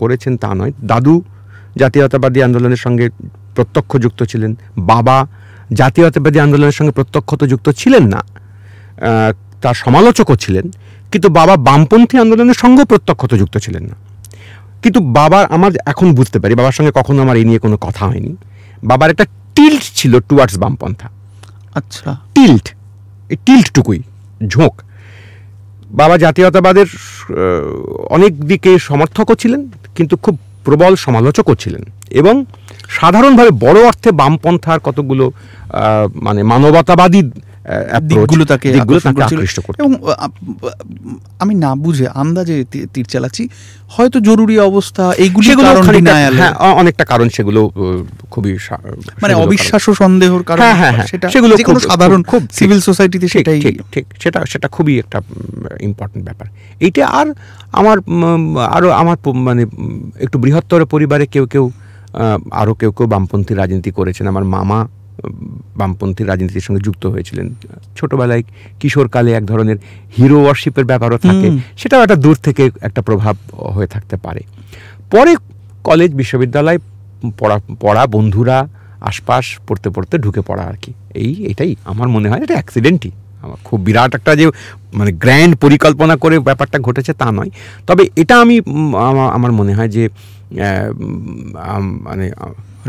করেছেন তা নয় দাদু জাতীয়তাবাদী আন্দোলনের সঙ্গে প্রত্যক্ষ যুক্ত ছিলেন বাবা জাতীয়তাবাদী আন্দোলনের সঙ্গে তো যুক্ত ছিলেন না তার সমালোচকও ছিলেন কিন্তু বাবা বামপন্থী আন্দোলনের সঙ্গেও প্রত্যক্ষত যুক্ত ছিলেন না কিন্তু বাবা আমার এখন বুঝতে পারি বাবার সঙ্গে কখনো আমার এই নিয়ে কোনো কথা হয়নি বাবার একটা টিল্ট ছিল টুয়ার্ডস বামপন্থা আচ্ছা টিল্ট এই টিল্টটুকুই ঝোঁক বাবা জাতীয়তাবাদের অনেক দিকে সমর্থকও ছিলেন কিন্তু খুব প্রবল সমালোচকও ছিলেন এবং সাধারণভাবে বড় অর্থে বামপন্থার কতগুলো মানে মানবতাবাদী এবং আমি না বুঝে আন্দাজে তীর চালাচ্ছি হয়তো জরুরি অবস্থা এইগুলি হ্যাঁ, অনেকটা কারণ সেগুলো খুবই মানে অবিশ্বাস্য সন্দেহর কারণ হ্যাঁ, হ্যাঁ, সেটা সেগুলো কোনো সাধারণ খুব সিভিল সোসাইটিতে সেটাই ঠিক সেটা সেটা খুবই একটা ইম্পর্টেন্ট ব্যাপার এইটা আর আমার আরও আমার মানে একটু বৃহত্তর পরিবারে কেউ কেউ আরও কেউ কেউ বামপন্থী রাজনীতি করেছেন আমার মামা বামপন্থী রাজনীতির সঙ্গে যুক্ত হয়েছিলেন ছোটবেলায় কিশোরকালে এক ধরনের হিরো ওয়ার্শিপের ব্যাপারও থাকে সেটাও একটা দূর থেকে একটা প্রভাব হয়ে থাকতে পারে পরে কলেজ বিশ্ববিদ্যালয় পড়া পড়া বন্ধুরা আশপাশ পড়তে পড়তে ঢুকে পড়া আর কি এই এটাই আমার মনে হয় এটা অ্যাক্সিডেন্টই আমার খুব বিরাট একটা যে মানে গ্র্যান্ড পরিকল্পনা করে ব্যাপারটা ঘটেছে তা নয় তবে এটা আমি আমার মনে হয় যে মানে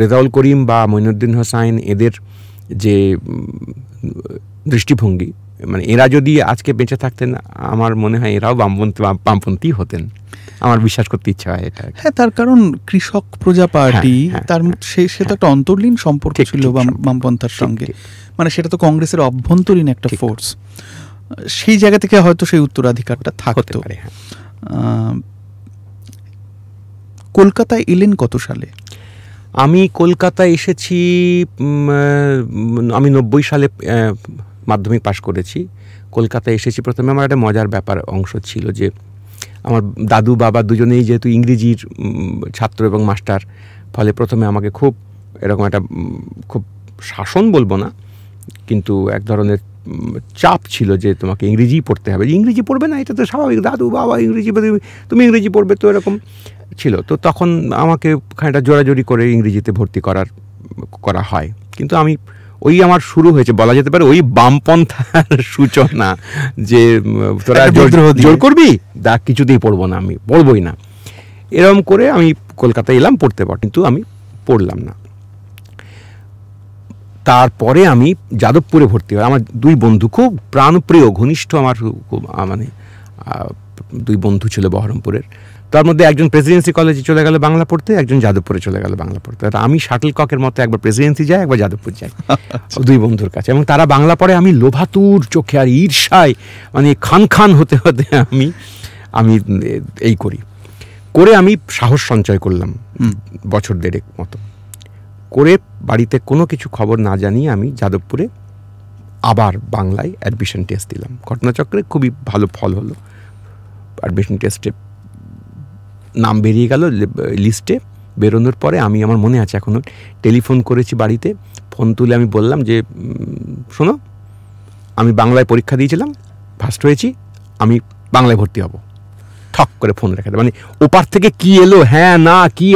রেজাউল করিম বা মইনুদ্দিন হোসাইন এদের যে দৃষ্টিভঙ্গি মানে এরা যদি আজকে বেঁচে থাকতেন আমার মনে হয় এরাও বামপন্থী বামপন্থী হতেন আমার বিশ্বাস করতে ইচ্ছা হয় এটা হ্যাঁ তার কারণ কৃষক প্রজা পার্টি হ্যাঁ, হ্যাঁ, তার হ্যাঁ, সে সেটা একটা অন্তর্লীন সম্পর্ক ছিল বামপন্থার সঙ্গে মানে সেটা তো কংগ্রেসের অভ্যন্তরীণ একটা ফোর্স সেই জায়গা থেকে হয়তো সেই উত্তরাধিকারটা পারে কলকাতায় এলেন কত সালে আমি কলকাতায় এসেছি আমি নব্বই সালে মাধ্যমিক পাশ করেছি কলকাতায় এসেছি প্রথমে আমার একটা মজার ব্যাপার অংশ ছিল যে আমার দাদু বাবা দুজনেই যেহেতু ইংরেজির ছাত্র এবং মাস্টার ফলে প্রথমে আমাকে খুব এরকম একটা খুব শাসন বলবো না কিন্তু এক ধরনের চাপ ছিল যে তোমাকে ইংরেজি পড়তে হবে ইংরেজি পড়বে না এটা তো স্বাভাবিক দাদু বাবা ইংরেজি তুমি ইংরেজি পড়বে তো এরকম ছিল তো তখন আমাকে খানিকটা জোরাজোরি করে ইংরেজিতে ভর্তি করার করা হয় কিন্তু আমি ওই আমার শুরু হয়েছে বলা যেতে পারে ওই বামপন্থার সূচনা যে তোরা জোর করবি দা কিছুতেই পড়বো না আমি পড়বই না এরম করে আমি কলকাতায় এলাম পড়তে পার কিন্তু আমি পড়লাম না তারপরে আমি যাদবপুরে ভর্তি হই আমার দুই বন্ধু খুব প্রাণপ্রিয় ঘনিষ্ঠ আমার মানে দুই বন্ধু ছিল বহরমপুরের তার মধ্যে একজন প্রেসিডেন্সি কলেজে চলে গেল বাংলা পড়তে একজন যাদবপুরে চলে গেল বাংলা পড়তে আমি শাটল ককের মতো একবার প্রেসিডেন্সি যাই একবার যাদবপুর যাই আচ্ছা। দুই বন্ধুর কাছে এবং তারা বাংলা পড়ে আমি লোভাতুর চোখে আর ঈর্ষায় মানে খান খান হতে হতে আমি আমি এই করি করে আমি সাহস সঞ্চয় করলাম বছর দেড়েক মতো করে বাড়িতে কোনো কিছু খবর না জানিয়ে আমি যাদবপুরে আবার বাংলায় অ্যাডমিশন টেস্ট দিলাম ঘটনাচক্রে খুবই ভালো ফল হলো অ্যাডমিশন টেস্টে নাম বেরিয়ে গেল লিস্টে বেরোনোর পরে আমি আমার মনে আছে এখনও টেলিফোন করেছি বাড়িতে ফোন তুলে আমি বললাম যে শোনো আমি বাংলায় পরীক্ষা দিয়েছিলাম ফার্স্ট হয়েছি আমি বাংলায় ভর্তি হব ঠক করে ফোন রেখে মানে ওপার থেকে কি এলো হ্যাঁ না কি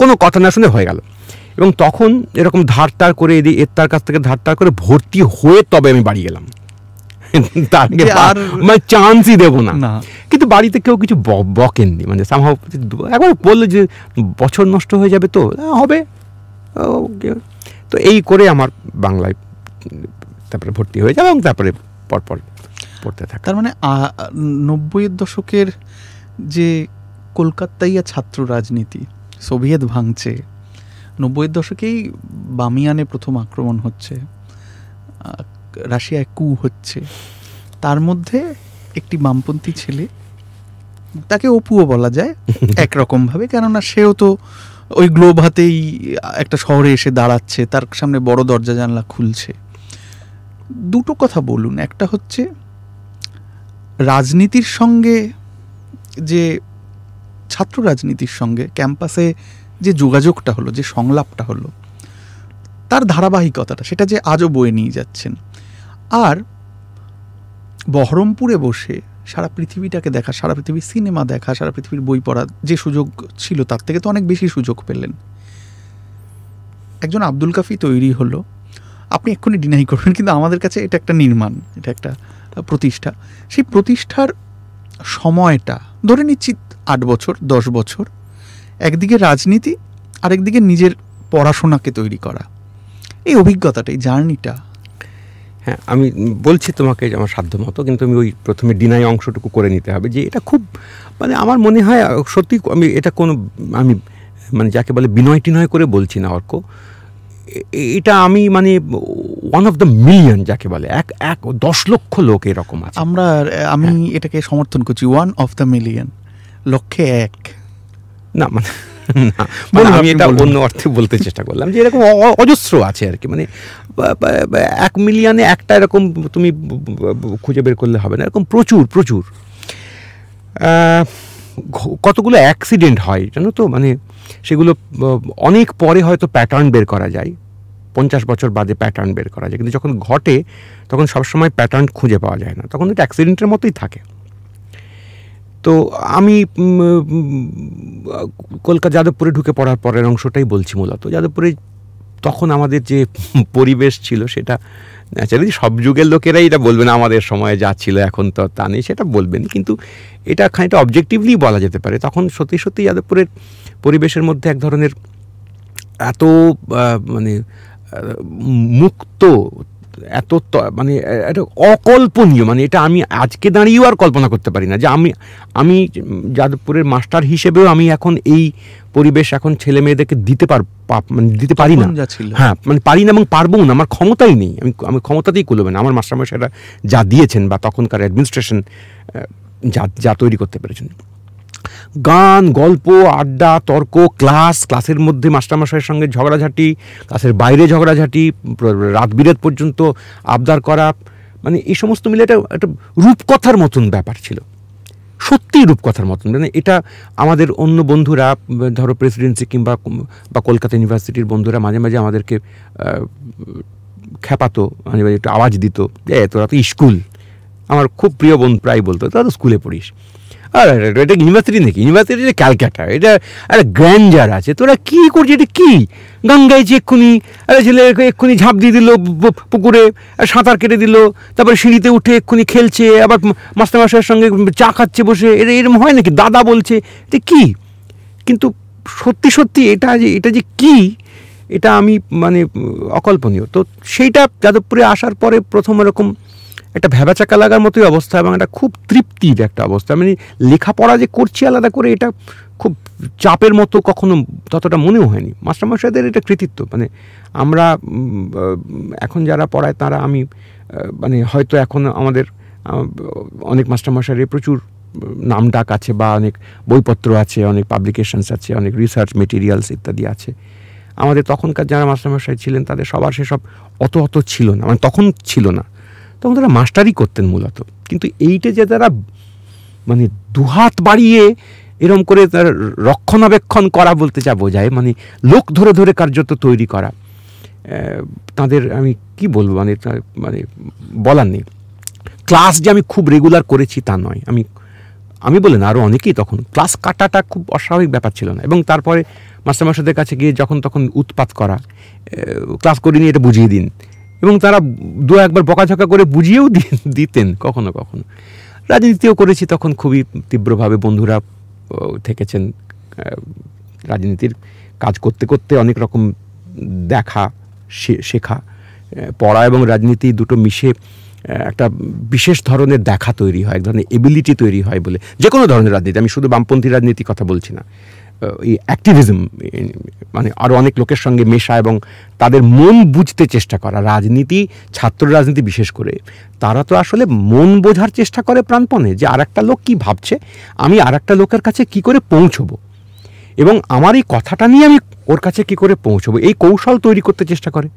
কোনো কথা না শুনে হয়ে গেল এবং তখন এরকম ধার তার করে এদি এর তার কাছ থেকে ধার তার করে ভর্তি হয়ে তবে আমি বাড়ি গেলাম তার মানে চান্সই দেবো না কিন্তু বাড়িতে কেউ কিছু বকেননি মানে সামহাও একবার বললো যে বছর নষ্ট হয়ে যাবে তো হবে তো এই করে আমার বাংলায় তারপরে ভর্তি হয়ে যাবে এবং তারপরে পরপর পড়তে থাকে তার মানে নব্বইয়ের দশকের যে কলকাতাইয়া ছাত্র রাজনীতি সোভিয়েত ভাঙছে নব্বইয়ের দশকেই বামিয়ানে প্রথম আক্রমণ হচ্ছে রাশিয়ায় কু হচ্ছে তার মধ্যে একটি বামপন্থী ছেলে তাকে অপুও বলা যায় একরকমভাবে কেননা সেও তো ওই গ্লোব হাতেই একটা শহরে এসে দাঁড়াচ্ছে তার সামনে বড় দরজা জানলা খুলছে দুটো কথা বলুন একটা হচ্ছে রাজনীতির সঙ্গে যে ছাত্র রাজনীতির সঙ্গে ক্যাম্পাসে যে যোগাযোগটা হলো যে সংলাপটা হলো তার ধারাবাহিকতাটা সেটা যে আজও বয়ে নিয়ে যাচ্ছেন আর বহরমপুরে বসে সারা পৃথিবীটাকে দেখা সারা পৃথিবীর সিনেমা দেখা সারা পৃথিবীর বই পড়া যে সুযোগ ছিল তার থেকে তো অনেক বেশি সুযোগ পেলেন একজন আব্দুল কাফি তৈরি হলো আপনি এক্ষুনি ডিনাই করবেন কিন্তু আমাদের কাছে এটা একটা নির্মাণ এটা একটা প্রতিষ্ঠা সেই প্রতিষ্ঠার সময়টা ধরে নিচ্ছি আট বছর দশ বছর একদিকে রাজনীতি আরেকদিকে নিজের পড়াশোনাকে তৈরি করা এই অভিজ্ঞতাটা এই জার্নিটা হ্যাঁ আমি বলছি তোমাকে যে আমার সাধ্য মতো কিন্তু আমি ওই প্রথমে ডিনাই অংশটুকু করে নিতে হবে যে এটা খুব মানে আমার মনে হয় সত্যি আমি এটা কোনো আমি মানে যাকে বলে বিনয় টিনয় করে বলছি না অর্ক এটা আমি মানে ওয়ান অফ দ্য মিলিয়ন যাকে বলে এক এক দশ লক্ষ লোক এরকম আছে আমরা আমি হ্যাঁ। এটাকে সমর্থন করছি ওয়ান অফ দ্য মিলিয়ন লক্ষে এক না মানে, মানে, মানে আমি এটা অন্য অর্থে বলতে চেষ্টা করলাম যে এরকম অজস্র আছে আর কি মানে এক মিলিয়নে একটা এরকম তুমি খুঁজে বের করলে হবে না এরকম প্রচুর প্রচুর কতগুলো অ্যাক্সিডেন্ট হয় জানো তো মানে সেগুলো অনেক পরে হয়তো প্যাটার্ন বের করা যায় পঞ্চাশ বছর বাদে প্যাটার্ন বের করা যায় কিন্তু যখন ঘটে তখন সবসময় প্যাটার্ন খুঁজে পাওয়া যায় না তখন এটা অ্যাক্সিডেন্টের মতোই থাকে তো আমি কলকাতা যাদবপুরে ঢুকে পড়ার পরের অংশটাই বলছি মূলত যাদবপুরে তখন আমাদের যে পরিবেশ ছিল সেটা ন্যাচারালি সব যুগের লোকেরাই এটা বলবেন আমাদের সময়ে যা ছিল এখন তো তা নেই সেটা বলবেন কিন্তু এটা খানিকটা অবজেক্টিভলি বলা যেতে পারে তখন সত্যি সত্যি যাদবপুরের পরিবেশের মধ্যে এক ধরনের এত মানে মুক্ত এত মানে এটা অকল্পনীয় মানে এটা আমি আজকে দাঁড়িয়েও আর কল্পনা করতে পারি না যে আমি আমি যাদবপুরের মাস্টার হিসেবেও আমি এখন এই পরিবেশ এখন ছেলে মেয়েদেরকে দিতে পার মানে দিতে পারি না হ্যাঁ মানে পারি না এবং পারবো না আমার ক্ষমতাই নেই আমি আমি ক্ষমতাতেই কুলবে না আমার মাস্টারমশাইরা যা দিয়েছেন বা তখনকার অ্যাডমিনিস্ট্রেশন যা যা তৈরি করতে পেরেছেন গান গল্প আড্ডা তর্ক ক্লাস ক্লাসের মধ্যে মাস্টারমশাইয়ের সঙ্গে ঝগড়াঝাটি ক্লাসের বাইরে ঝগড়াঝাটি রাত বিরাত পর্যন্ত আবদার করা মানে এই সমস্ত মিলে এটা একটা রূপকথার মতন ব্যাপার ছিল সত্যিই রূপকথার মতন মানে এটা আমাদের অন্য বন্ধুরা ধরো প্রেসিডেন্সি কিংবা বা কলকাতা ইউনিভার্সিটির বন্ধুরা মাঝে মাঝে আমাদেরকে খেপাতো মাঝে মাঝে একটু আওয়াজ দিত এ তোরা তো স্কুল আমার খুব প্রিয় বন্ধু প্রায় বলতো তোরা তো স্কুলে পড়িস আর এটা ইউনিভার্সিটি নাকি ইউনিভার্সিটি যে ক্যালকাটা এটা একটা গ্র্যান্ডার আছে তোরা কী করছে এটা কী গঙ্গায় যে এক্ষুনি আরে ছেলে এক্ষুনি ঝাঁপ দিয়ে দিল পুকুরে সাঁতার কেটে দিল তারপরে সিঁড়িতে উঠে এক্ষুনি খেলছে আবার মাস্টারমশাইয়ের সঙ্গে চা খাচ্ছে বসে এটা এরকম হয় নাকি দাদা বলছে এটা কী কিন্তু সত্যি সত্যি এটা যে এটা যে কী এটা আমি মানে অকল্পনীয় তো সেইটা যাদবপুরে আসার পরে প্রথম এরকম একটা ভ্যাবাচাকা লাগার মতোই অবস্থা এবং একটা খুব তৃপ্তির একটা অবস্থা মানে লেখাপড়া যে করছি আলাদা করে এটা খুব চাপের মতো কখনো ততটা মনেও হয়নি মাস্টারমশাইদের এটা কৃতিত্ব মানে আমরা এখন যারা পড়ায় তারা আমি মানে হয়তো এখন আমাদের অনেক মাস্টারমশাইয়ের প্রচুর নাম ডাক আছে বা অনেক বইপত্র আছে অনেক পাবলিকেশনস আছে অনেক রিসার্চ মেটেরিয়ালস ইত্যাদি আছে আমাদের তখনকার যারা মাস্টারমশাই ছিলেন তাদের সবার সেসব অত অত ছিল না মানে তখন ছিল না তখন তারা মাস্টারই করতেন মূলত কিন্তু এইটা যে তারা মানে দুহাত বাড়িয়ে এরম করে তার রক্ষণাবেক্ষণ করা বলতে যা বোঝায় মানে লোক ধরে ধরে কার্যত তৈরি করা তাদের আমি কি বলবো মানে মানে বলার নেই ক্লাস যে আমি খুব রেগুলার করেছি তা নয় আমি আমি বলে না আরও অনেকেই তখন ক্লাস কাটাটা খুব অস্বাভাবিক ব্যাপার ছিল না এবং তারপরে মাস্টারমশাদের কাছে গিয়ে যখন তখন উৎপাত করা ক্লাস করিনি এটা বুঝিয়ে দিন এবং তারা দু একবার বকাঝকা করে বুঝিয়েও দিতেন কখনো কখনো রাজনীতিও করেছি তখন খুবই তীব্রভাবে বন্ধুরা থেকেছেন রাজনীতির কাজ করতে করতে অনেক রকম দেখা শেখা পড়া এবং রাজনীতি দুটো মিশে একটা বিশেষ ধরনের দেখা তৈরি হয় এক ধরনের এবিলিটি তৈরি হয় বলে যে কোনো ধরনের রাজনীতি আমি শুধু বামপন্থী রাজনীতি কথা বলছি না এই অ্যাক্টিভিজম মানে আরও অনেক লোকের সঙ্গে মেশা এবং তাদের মন বুঝতে চেষ্টা করা রাজনীতি ছাত্র রাজনীতি বিশেষ করে তারা তো আসলে মন বোঝার চেষ্টা করে প্রাণপণে যে আর একটা লোক কী ভাবছে আমি আর একটা লোকের কাছে কি করে পৌঁছবো এবং আমার এই কথাটা নিয়ে আমি ওর কাছে কি করে পৌঁছবো এই কৌশল তৈরি করতে চেষ্টা করে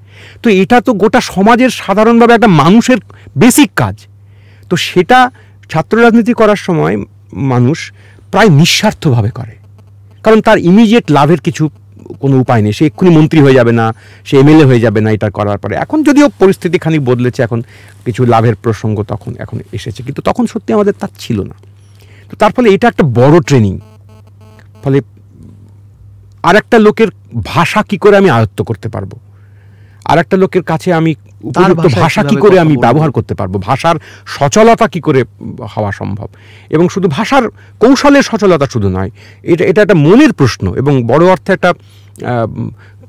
তো এটা তো গোটা সমাজের সাধারণভাবে একটা মানুষের বেসিক কাজ তো সেটা ছাত্র রাজনীতি করার সময় মানুষ প্রায় নিঃস্বার্থভাবে করে কারণ তার ইমিডিয়েট লাভের কিছু কোনো উপায় নেই সে এক্ষুনি মন্ত্রী হয়ে যাবে না সে এমএলএ হয়ে যাবে না এটা করার পরে এখন যদিও পরিস্থিতি খানিক বদলেছে এখন কিছু লাভের প্রসঙ্গ তখন এখন এসেছে কিন্তু তখন সত্যি আমাদের তার ছিল না তো তার ফলে এটা একটা বড় ট্রেনিং ফলে আর একটা লোকের ভাষা কি করে আমি আয়ত্ত করতে পারবো আর একটা লোকের কাছে আমি উপযুক্ত ভাষা কি করে আমি ব্যবহার করতে পারবো ভাষার সচলতা কি করে হওয়া সম্ভব এবং শুধু ভাষার কৌশলের সচলতা শুধু নয় এটা এটা একটা মনের প্রশ্ন এবং বড় অর্থে একটা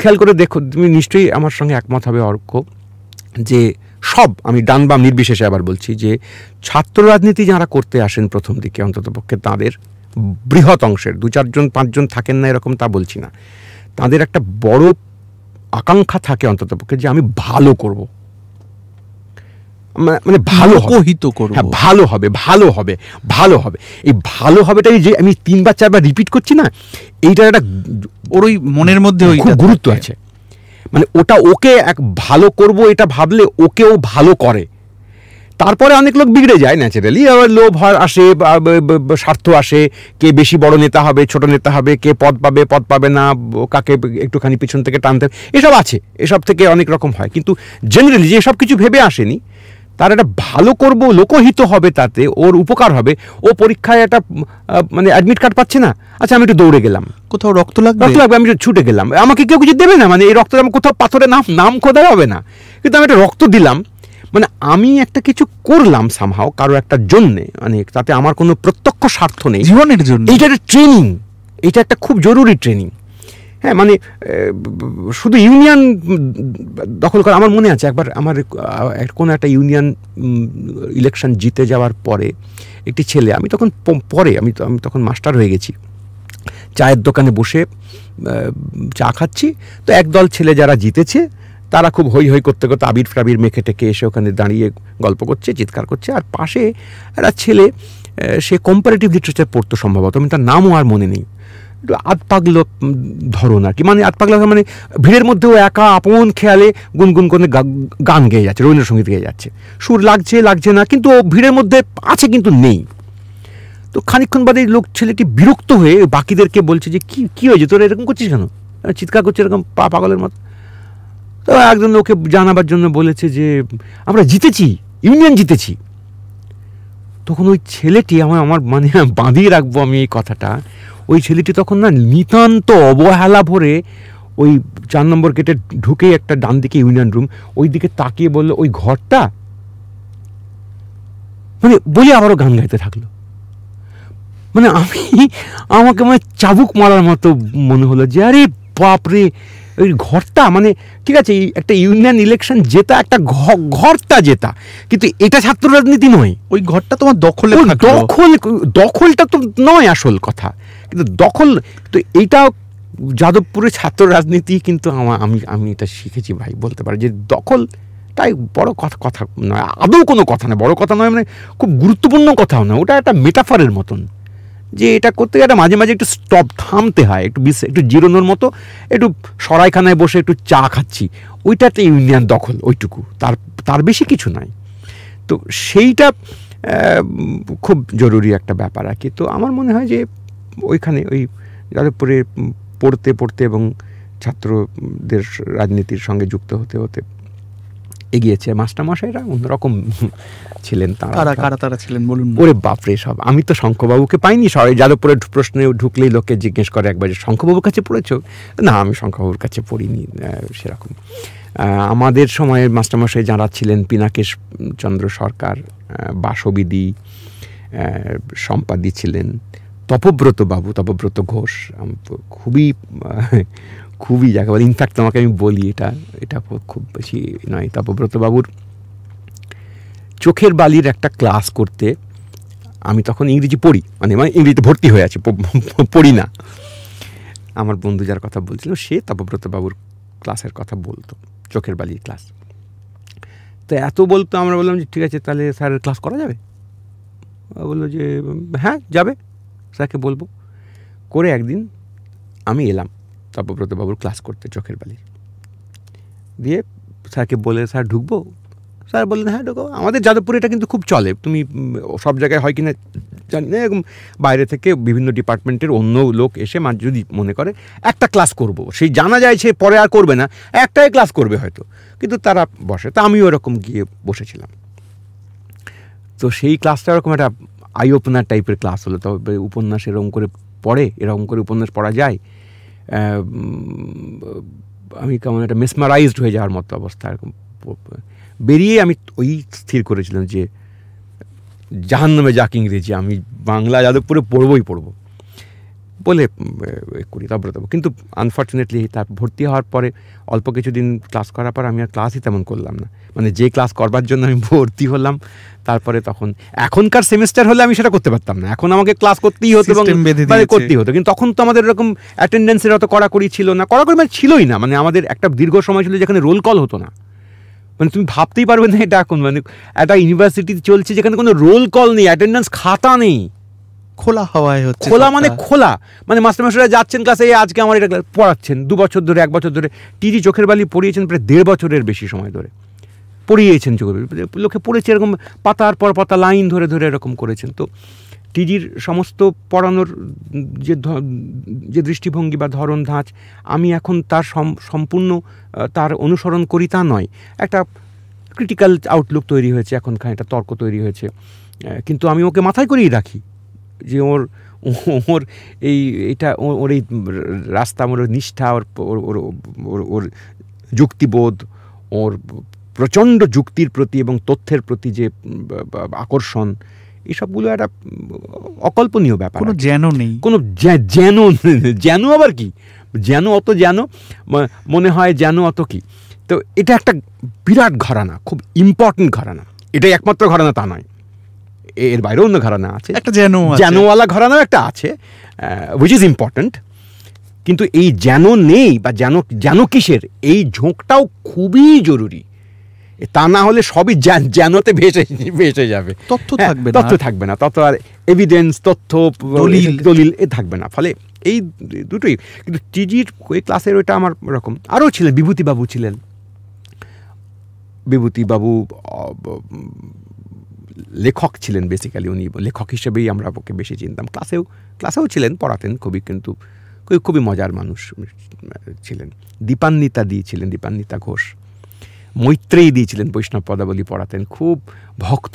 খেয়াল করে দেখো তুমি নিশ্চয়ই আমার সঙ্গে একমত হবে অর্ক যে সব আমি ডান বাম নির্বিশেষে আবার বলছি যে ছাত্র রাজনীতি যারা করতে আসেন প্রথম দিকে অন্ততপক্ষে তাঁদের বৃহৎ অংশের দু চারজন পাঁচজন থাকেন না এরকম তা বলছি না তাদের একটা বড় আকাঙ্ক্ষা থাকে অন্ততপক্ষে যে আমি ভালো করব মানে ভালো হিত করবো হ্যাঁ ভালো হবে ভালো হবে ভালো হবে এই ভালো হবেটাই যে আমি তিনবার চারবার রিপিট করছি না এইটার একটা ওর ওই মনের মধ্যে ওই গুরুত্ব আছে মানে ওটা ওকে এক ভালো করব এটা ভাবলে ওকেও ভালো করে তারপরে অনেক লোক বিগড়ে যায় ন্যাচারালি আবার লোভ হয় আসে স্বার্থ আসে কে বেশি বড় নেতা হবে ছোট নেতা হবে কে পদ পাবে পদ পাবে না কাকে একটুখানি পিছন থেকে টানতে এসব আছে এসব থেকে অনেক রকম হয় কিন্তু জেনারেলি যে সব কিছু ভেবে আসেনি তার একটা ভালো করব লোকহিত হবে তাতে ওর উপকার হবে ও পরীক্ষায় একটা মানে অ্যাডমিট কার্ড পাচ্ছে না আচ্ছা আমি একটু দৌড়ে গেলাম কোথাও রক্ত লাগবে রক্ত লাগবে আমি ছুটে গেলাম আমাকে কেউ কিছু দেবে না মানে এই রক্তটা আমার কোথাও পাথরে নাম নাম খোদাই হবে না কিন্তু আমি একটা রক্ত দিলাম মানে আমি একটা কিছু করলাম সামহাও কারো একটা জন্যে মানে তাতে আমার কোনো প্রত্যক্ষ স্বার্থ নেই জীবনের জন্য এইটা একটা ট্রেনিং এটা একটা খুব জরুরি ট্রেনিং হ্যাঁ মানে শুধু ইউনিয়ন দখল করা আমার মনে আছে একবার আমার কোনো একটা ইউনিয়ন ইলেকশন জিতে যাওয়ার পরে একটি ছেলে আমি তখন পরে আমি আমি তখন মাস্টার হয়ে গেছি চায়ের দোকানে বসে চা খাচ্ছি তো একদল ছেলে যারা জিতেছে তারা খুব হই হই করতে করতে আবির ফাবির মেখে টেকে এসে ওখানে দাঁড়িয়ে গল্প করছে চিৎকার করছে আর পাশে একটা ছেলে সে কম্পারেটিভ লিটারেচার পড়তো সম্ভবত আমি তার নামও আর মনে নেই আতপাগল ধরন আর কি মানে আতপাগল মানে ভিড়ের মধ্যেও একা আপন খেয়ালে গুনগুন করে গান গেয়ে যাচ্ছে রবীন্দ্রসঙ্গীত গেয়ে যাচ্ছে সুর লাগছে লাগছে না কিন্তু ও ভিড়ের মধ্যে আছে কিন্তু নেই তো খানিক্ষণ বাদে লোক ছেলেটি বিরক্ত হয়ে বাকিদেরকে বলছে যে কী কী হয়েছে তোরা এরকম করছিস কেন চিৎকার করছে এরকম পা পাগলের মতো তো একজন লোকে জানাবার জন্য বলেছে যে আমরা জিতেছি ইউনিয়ন জিতেছি তখন ওই ছেলেটি আমার আমার মানে বাঁধিয়ে রাখবো আমি এই কথাটা ওই ছেলেটি তখন না নিতান্ত অবহেলা ভরে ওই চার নম্বর গেটে ঢুকেই একটা ডান দিকে ইউনিয়ন রুম ওই দিকে তাকিয়ে বলল ওই ঘরটা মানে বলি আবারও গান গাইতে থাকলো মানে আমি আমাকে মানে চাবুক মারার মতো মনে হলো যে আরে বাপরে ওই ঘরটা মানে ঠিক আছে একটা ইউনিয়ন ইলেকশন জেতা একটা ঘরটা জেতা কিন্তু এটা ছাত্র রাজনীতি নয় ওই ঘরটা তোমার দখলে দখল দখলটা তো নয় আসল কথা কিন্তু দখল তো এইটাও যাদবপুরের ছাত্র রাজনীতি কিন্তু আমার আমি আমি এটা শিখেছি ভাই বলতে পারি যে দখল তাই বড় কথা কথা নয় আদৌ কোনো কথা নয় বড় কথা নয় মানে খুব গুরুত্বপূর্ণ কথাও নয় ওটা একটা মেটাফারের মতন যে এটা করতে গেলে মাঝে মাঝে একটু স্টপ থামতে হয় একটু বিশ একটু জিরোনোর মতো একটু সরাইখানায় বসে একটু চা খাচ্ছি ওইটাতে ইউনিয়ন দখল ওইটুকু তার তার বেশি কিছু নাই তো সেইটা খুব জরুরি একটা ব্যাপার আর কি তো আমার মনে হয় যে ওইখানে ওই যাদবপুরে পড়তে পড়তে এবং ছাত্রদের রাজনীতির সঙ্গে যুক্ত হতে হতে এগিয়েছে মাস্টারমশাইরা অন্যরকম ছিলেন তারা কারা তারা ছিলেন বলুন ওরে বাপরে সব আমি তো শঙ্খবাবুকে পাইনি সবাই যাদবপুরে প্রশ্নে ঢুকলেই লোকে জিজ্ঞেস করে একবার যে শঙ্খবাবুর কাছে পড়েছ না আমি শঙ্খবাবুর কাছে পড়িনি সেরকম আমাদের সময়ের মাস্টারমশাই যারা ছিলেন পিনাকেশ চন্দ্র সরকার বাসবিদি সম্পাদি ছিলেন তপব্রত বাবু তপব্রত ঘোষ খুবই খুবই যাকে বলে ইনফ্যাক্ট তোমাকে আমি বলি এটা এটা খুব বেশি নয় তপব্রত বাবুর চোখের বালির একটা ক্লাস করতে আমি তখন ইংরেজি পড়ি মানে মানে ইংরেজিতে ভর্তি হয়ে আছে পড়ি না আমার বন্ধু যার কথা বলছিল সে তপব্রত বাবুর ক্লাসের কথা বলতো চোখের বালির ক্লাস তো এত বলতো আমরা বললাম যে ঠিক আছে তাহলে স্যারের ক্লাস করা যাবে বললো যে হ্যাঁ যাবে স্যারকে বলবো করে একদিন আমি এলাম তপব্রতবাবুর ক্লাস করতে চোখের বালির দিয়ে স্যারকে বলে স্যার ঢুকবো স্যার বললেন হ্যাঁ ঢুকবো আমাদের যাদবপুরে এটা কিন্তু খুব চলে তুমি সব জায়গায় হয় কিনা জানি না এরকম বাইরে থেকে বিভিন্ন ডিপার্টমেন্টের অন্য লোক এসে মা যদি মনে করে একটা ক্লাস করব সেই জানা যায় সে পরে আর করবে না একটাই ক্লাস করবে হয়তো কিন্তু তারা বসে তা আমিও ওরকম গিয়ে বসেছিলাম তো সেই ক্লাসটা ওরকম একটা আই ওপেনার টাইপের ক্লাস হলো তবে উপন্যাস এরকম করে পড়ে এরকম করে উপন্যাস পড়া যায় আমি কেমন একটা মেসমারাইজড হয়ে যাওয়ার মতো অবস্থা এরকম বেরিয়ে আমি ওই স্থির করেছিলাম যে জাহান্নামে যাক ইংরেজি আমি বাংলা যাদবপুরে পড়বই পড়বো বলে করি তারপরে দেবো কিন্তু আনফর্চুনেটলি তার ভর্তি হওয়ার পরে অল্প কিছুদিন ক্লাস করার পর আমি আর ক্লাসই তেমন করলাম না মানে যে ক্লাস করবার জন্য আমি ভর্তি হলাম তারপরে তখন এখনকার সেমিস্টার হলে আমি সেটা করতে পারতাম না এখন আমাকে ক্লাস করতেই হতো এবং মানে করতেই হতো কিন্তু তখন তো আমাদের এরকম অ্যাটেন্ডেন্সের অত কড়াকড়ি ছিল না কড়াকড়ি মানে ছিলই না মানে আমাদের একটা দীর্ঘ সময় ছিল যেখানে রোল কল হতো না মানে তুমি ভাবতেই পারবে না এটা এখন মানে একটা ইউনিভার্সিটি চলছে যেখানে কোনো রোল কল নেই অ্যাটেন্ডেন্স খাতা নেই খোলা হাওয়ায় হচ্ছে খোলা মানে খোলা মানে মাস্টারমশাইরা যাচ্ছেন ক্লাসে আজকে আমার এটা পড়াচ্ছেন দু বছর ধরে এক বছর ধরে টিটি চোখের বালি পড়িয়েছেন প্রায় দেড় বছরের বেশি সময় ধরে পড়িয়েছেন চোখের মানে লোকে পড়েছে এরকম পাতার পর পাতা লাইন ধরে ধরে এরকম করেছেন তো টিজির সমস্ত পড়ানোর যে যে দৃষ্টিভঙ্গি বা ধরন ধাঁচ আমি এখন তার সম্পূর্ণ তার অনুসরণ করি তা নয় একটা ক্রিটিক্যাল আউটলুক তৈরি হয়েছে এখন একটা তর্ক তৈরি হয়েছে কিন্তু আমি ওকে মাথায় করেই রাখি যে ওর ওর এই এটা ওর এই রাস্তা ওর নিষ্ঠা ওর ওর ওর ওর যুক্তিবোধ ওর প্রচণ্ড যুক্তির প্রতি এবং তথ্যের প্রতি যে আকর্ষণ এসবগুলো একটা অকল্পনীয় ব্যাপার কোনো যেন নেই কোনো যেন যেন আবার কি যেন অত যেন মনে হয় যেন অত কি তো এটা একটা বিরাট ঘরানা খুব ইম্পর্টেন্ট ঘরানা এটাই একমাত্র ঘরানা তা নয় এর বাইরে অন্য ঘরানা আছে একটা জ্যানোওয়ালা ঘরানাও একটা আছে উইচ ইজ ইম্পর্ট্যান্ট কিন্তু এই যেন নেই বা যেন যেন কিসের এই ঝোঁকটাও খুবই জরুরি তা না হলে সবই যেনতে ভেসে ভেসে যাবে তথ্য হ্যাঁ, থাকবে তথ্য থাকবে না তথ্য আর এভিডেন্স তথ্য দলিল দলিল এ থাকবে না ফলে এই দুটোই কিন্তু টিজির ওই ক্লাসের ওইটা আমার রকম আরও ছিলেন বিভূতিবাবু ছিলেন বিভূতিবাবু লেখক ছিলেন বেসিক্যালি উনি লেখক হিসেবেই আমরা ওকে বেশি চিনতাম ক্লাসেও ক্লাসেও ছিলেন পড়াতেন খুবই কিন্তু খুবই মজার মানুষ ছিলেন দীপান্বিতা দিয়েছিলেন দীপান্বিতা ঘোষ মৈত্রেয়ী দিয়েছিলেন বৈষ্ণব পদাবলী পড়াতেন খুব ভক্ত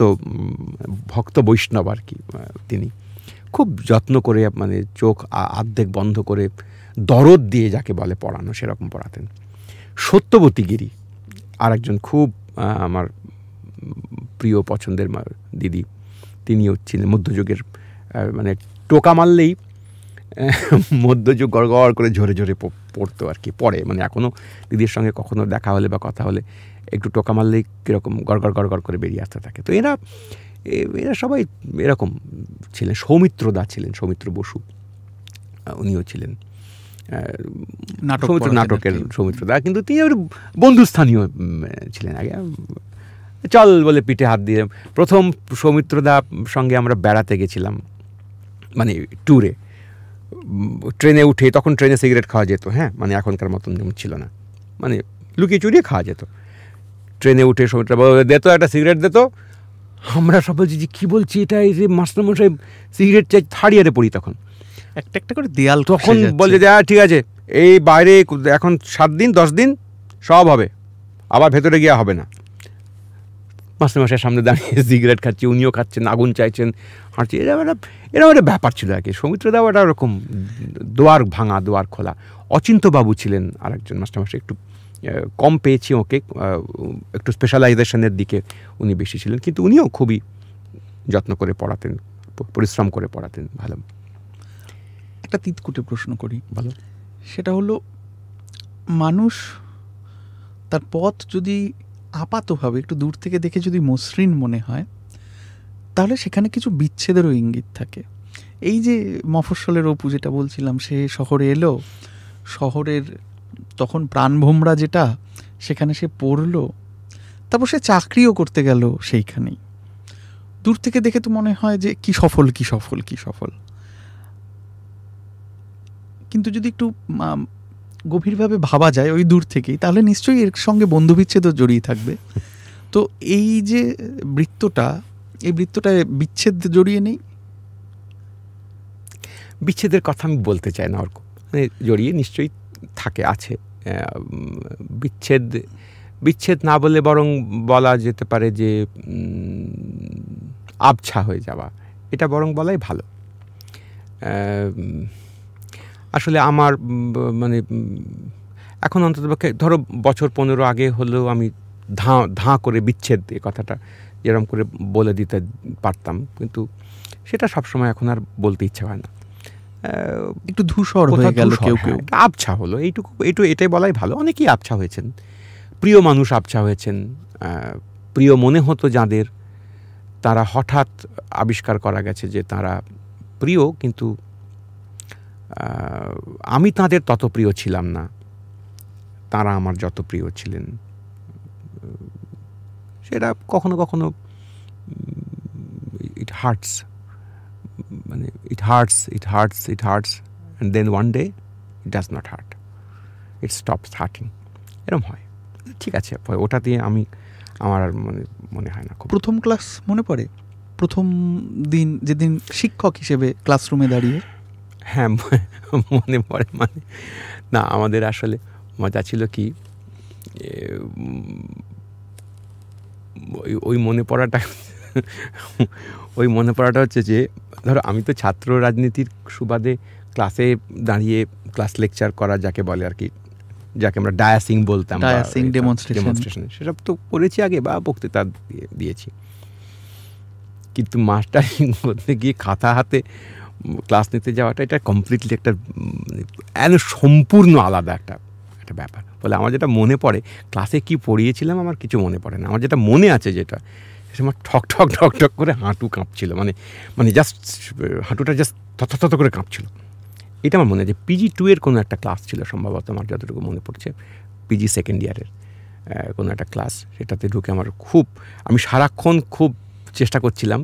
ভক্ত বৈষ্ণব আর কি তিনি খুব যত্ন করে মানে চোখ আর্ধেক বন্ধ করে দরদ দিয়ে যাকে বলে পড়ানো সেরকম পড়াতেন সত্যবতী গিরি আর একজন খুব আমার প্রিয় পছন্দের দিদি তিনি ছিলেন মধ্যযুগের মানে টোকা মারলেই মধ্যযুগ গড় করে ঝরে ঝরে পড়তো আর কি পড়ে মানে এখনও দিদির সঙ্গে কখনো দেখা হলে বা কথা হলে একটু টোকা মারলেই কীরকম গড়গড় গড়গড় করে বেরিয়ে আসতে থাকে তো এরা এরা সবাই এরকম ছিলেন সৌমিত্র দা ছিলেন সৌমিত্র বসু উনিও ছিলেন নাটক নাটকের সৌমিত্র দা কিন্তু তিনি বন্ধুস্থানীয় ছিলেন আগে চল বলে পিঠে হাত দিয়ে প্রথম সৌমিত্রদা সঙ্গে আমরা বেড়াতে গেছিলাম মানে ট্যুরে ট্রেনে উঠে তখন ট্রেনে সিগারেট খাওয়া যেত হ্যাঁ মানে এখনকার মতন যেমন ছিল না মানে লুকিয়ে চুরিয়ে খাওয়া যেত ট্রেনে উঠে সৌমিত্র দেতো একটা সিগারেট দেতো আমরা সব বলছি যে কী বলছি এটা এই যে মাস্টারমশাই সিগারেট চাই থার্ড ইয়ারে পড়ি তখন একটা একটা করে দেয়াল তখন বলে যে হ্যাঁ ঠিক আছে এই বাইরে এখন সাত দিন দশ দিন সব হবে আবার ভেতরে গিয়ে হবে না মাস্টার মাসের সামনে দাঁড়িয়ে সিগারেট খাচ্ছে উনিও খাচ্ছেন আগুন চাইছেন হাঁটছে এরকম একটা এরকম একটা ব্যাপার ছিল আর কি সৌমিত্রদাও একটা ওরকম দোয়ার ভাঙা দোয়ার খোলা অচিন্তবাবু ছিলেন আরেকজন মাসে একটু কম পেয়েছি ওকে একটু স্পেশালাইজেশনের দিকে উনি বেশি ছিলেন কিন্তু উনিও খুবই যত্ন করে পড়াতেন পরিশ্রম করে পড়াতেন ভালো একটা তিতকুটে প্রশ্ন করি ভালো সেটা হলো মানুষ তার পথ যদি আপাতভাবে একটু দূর থেকে দেখে যদি মসৃণ মনে হয় তাহলে সেখানে কিছু বিচ্ছেদেরও ইঙ্গিত থাকে এই যে মফস্বলের অপু যেটা বলছিলাম সে শহরে এলো শহরের তখন প্রাণভোমরা যেটা সেখানে সে পড়লো তারপর সে চাকরিও করতে গেল সেইখানেই দূর থেকে দেখে তো মনে হয় যে কি সফল কি সফল কি সফল কিন্তু যদি একটু গভীরভাবে ভাবা যায় ওই দূর থেকেই তাহলে নিশ্চয়ই এর সঙ্গে বন্ধুবিচ্ছেদও জড়িয়ে থাকবে তো এই যে বৃত্তটা এই বৃত্তটায় বিচ্ছেদ জড়িয়ে নেই বিচ্ছেদের কথা আমি বলতে চাই না ওরকম মানে জড়িয়ে নিশ্চয়ই থাকে আছে বিচ্ছেদ বিচ্ছেদ না বলে বরং বলা যেতে পারে যে আবছা হয়ে যাওয়া এটা বরং বলাই ভালো আসলে আমার মানে এখন অন্ততপক্ষে ধরো বছর পনেরো আগে হলেও আমি ধাঁ ধাঁ করে বিচ্ছেদ এ কথাটা যেরকম করে বলে দিতে পারতাম কিন্তু সেটা সবসময় এখন আর বলতে ইচ্ছে হয় না একটু ধূসর হয়ে গেল কেউ হ্যাঁ, কেউ আবছা হলো এইটুকু এইটু এটাই বলাই ভালো অনেকেই আবছা হয়েছেন প্রিয় মানুষ আবছা হয়েছেন প্রিয় মনে হতো যাদের তারা হঠাৎ আবিষ্কার করা গেছে যে তারা প্রিয় কিন্তু আমি তাঁদের তত প্রিয় ছিলাম না তারা আমার যত প্রিয় ছিলেন সেটা কখনো কখনো ইট হার্টস মানে it hurts it hurts it hurts and then one day it does not hurt it stops hurting এরম হয় ঠিক আছে ওটা দিয়ে আমি আমার আর মনে মনে হয় না খুব প্রথম ক্লাস মনে পড়ে প্রথম দিন যেদিন শিক্ষক হিসেবে ক্লাসরুমে দাঁড়িয়ে হ্যাঁ মনে পড়ে মানে না আমাদের আসলে মজা ছিল কি ওই মনে পড়াটা ওই মনে পড়াটা হচ্ছে যে ধরো আমি তো ছাত্র রাজনীতির সুবাদে ক্লাসে দাঁড়িয়ে ক্লাস লেকচার করা যাকে বলে আর কি যাকে আমরা ডায়াসিং বলতাম ডায়াসিং ডেমনস্ট্রেশন সেসব তো করেছি আগে বা বক্তৃতা দিয়েছি কিন্তু মাস্টারিং করতে গিয়ে খাতা হাতে ক্লাস নিতে যাওয়াটা এটা কমপ্লিটলি একটা এন মানে সম্পূর্ণ আলাদা একটা একটা ব্যাপার বলে আমার যেটা মনে পড়ে ক্লাসে কি পড়িয়েছিলাম আমার কিছু মনে পড়ে না আমার যেটা মনে আছে যেটা সে আমার ঠক ঠক ঠক ঠক করে হাঁটু কাঁপছিল মানে মানে জাস্ট হাঁটুটা জাস্ট থত করে কাঁপছিল এটা আমার মনে আছে পিজি টু এর কোনো একটা ক্লাস ছিল সম্ভবত আমার যতটুকু মনে পড়ছে পিজি সেকেন্ড ইয়ারের কোনো একটা ক্লাস সেটাতে ঢুকে আমার খুব আমি সারাক্ষণ খুব চেষ্টা করছিলাম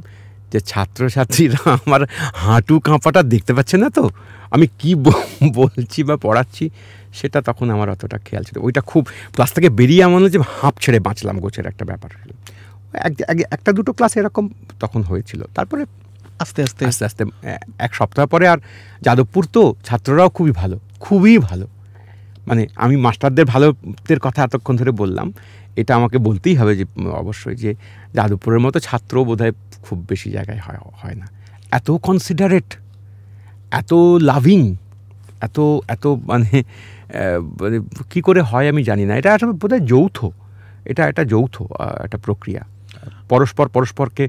যে ছাত্রছাত্রীরা আমার হাঁটু কাঁপাটা দেখতে পাচ্ছে না তো আমি কি বলছি বা পড়াচ্ছি সেটা তখন আমার অতটা খেয়াল ছিল ওইটা খুব ক্লাস থেকে বেরিয়ে আমার যে হাঁপ ছেড়ে বাঁচলাম গোছের একটা ব্যাপার ছিল একটা দুটো ক্লাস এরকম তখন হয়েছিল তারপরে আস্তে আস্তে আস্তে আস্তে এক সপ্তাহ পরে আর যাদবপুর তো ছাত্ররাও খুবই ভালো খুবই ভালো মানে আমি মাস্টারদের ভালোদের কথা এতক্ষণ ধরে বললাম এটা আমাকে বলতেই হবে যে অবশ্যই যে যাদবপুরের মতো ছাত্র বোধহয় খুব বেশি জায়গায় হয় হয় না এত কনসিডারেট এত লাভিং এত এত মানে মানে কী করে হয় আমি জানি না এটা আসলে বোধহয় যৌথ এটা একটা যৌথ একটা প্রক্রিয়া পরস্পর পরস্পরকে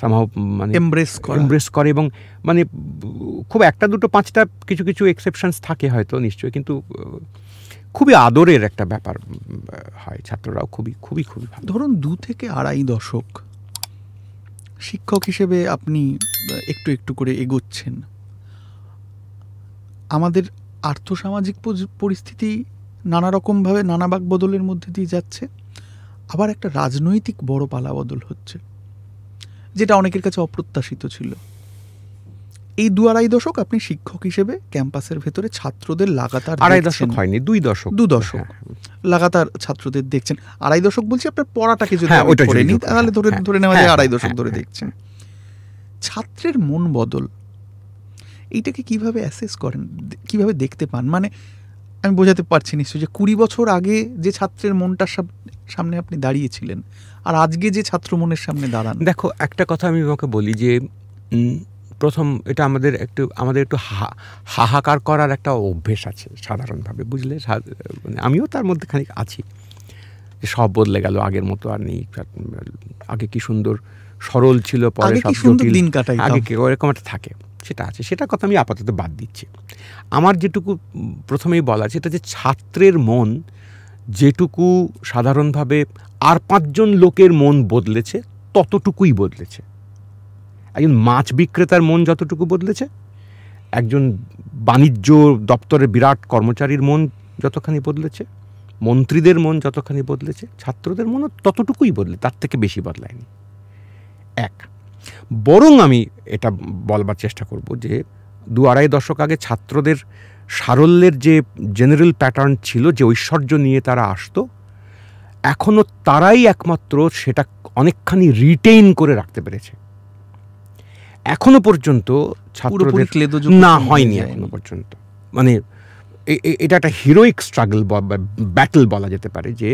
সামহাও মানে এমব্রেস এমব্রেস করে এবং মানে খুব একটা দুটো পাঁচটা কিছু কিছু এক্সেপশনস থাকে হয়তো নিশ্চয়ই কিন্তু খুবই আদরের একটা ব্যাপার হয় ছাত্ররাও খুবই খুবই খুবই ধরুন দু থেকে আড়াই দশক শিক্ষক হিসেবে আপনি একটু একটু করে এগোচ্ছেন আমাদের আর্থসামাজিক পরিস্থিতি নানা রকমভাবে নানা বাক বদলের মধ্যে দিয়ে যাচ্ছে আবার একটা রাজনৈতিক বড় পালা বদল হচ্ছে যেটা অনেকের কাছে অপ্রত্যাশিত ছিল এই দু আড়াই দশক আপনি শিক্ষক হিসেবে ক্যাম্পাসের ভেতরে ছাত্রদের লাগাতার আড়াই দশক হয়নি দুই দশক দু দশক হ্যাঁ। লাগাতার ছাত্রদের দেখছেন আড়াই দশক বলছি আপনার পড়াটাকে যদি হ্যাঁ, নিই তাহলে ধরে হ্যাঁ, ধরে নেওয়া যায় আড়াই দশক ধরে দেখছেন ছাত্রের মন বদল এইটাকে কিভাবে অ্যাসেস করেন কিভাবে দেখতে পান মানে আমি বোঝাতে পারছি নিশ্চয়ই যে কুড়ি বছর আগে যে ছাত্রের মনটার সামনে আপনি দাঁড়িয়েছিলেন আর আজকে যে ছাত্র মনের সামনে দাঁড়ান দেখো একটা কথা আমি তোমাকে বলি যে প্রথম এটা আমাদের একটু আমাদের একটু হাহাকার করার একটা অভ্যেস আছে সাধারণভাবে বুঝলে মানে আমিও তার মধ্যে খানিক আছি যে সব বদলে গেল আগের মতো আর নেই আগে কি সুন্দর সরল ছিল পরে সব জটিল দিন আগে এরকম একটা থাকে সেটা আছে সেটা কথা আমি আপাতত বাদ দিচ্ছি আমার যেটুকু প্রথমেই বলা আছে এটা যে ছাত্রের মন যেটুকু সাধারণভাবে আর পাঁচজন লোকের মন বদলেছে ততটুকুই বদলেছে একজন মাছ বিক্রেতার মন যতটুকু বদলেছে একজন বাণিজ্য দপ্তরের বিরাট কর্মচারীর মন যতখানি বদলেছে মন্ত্রীদের মন যতখানি বদলেছে ছাত্রদের মনও ততটুকুই বদলে তার থেকে বেশি বদলায়নি এক বরং আমি এটা বলবার চেষ্টা করব যে দু আড়াই দশক আগে ছাত্রদের সারল্যের যে জেনারেল প্যাটার্ন ছিল যে ঐশ্বর্য নিয়ে তারা আসতো এখনও তারাই একমাত্র সেটা অনেকখানি রিটেইন করে রাখতে পেরেছে এখনো পর্যন্ত ছাত্রদের না হয়নি এখনো পর্যন্ত মানে এটা একটা হিরোইক স্ট্রাগল ব্যাটল বলা যেতে পারে যে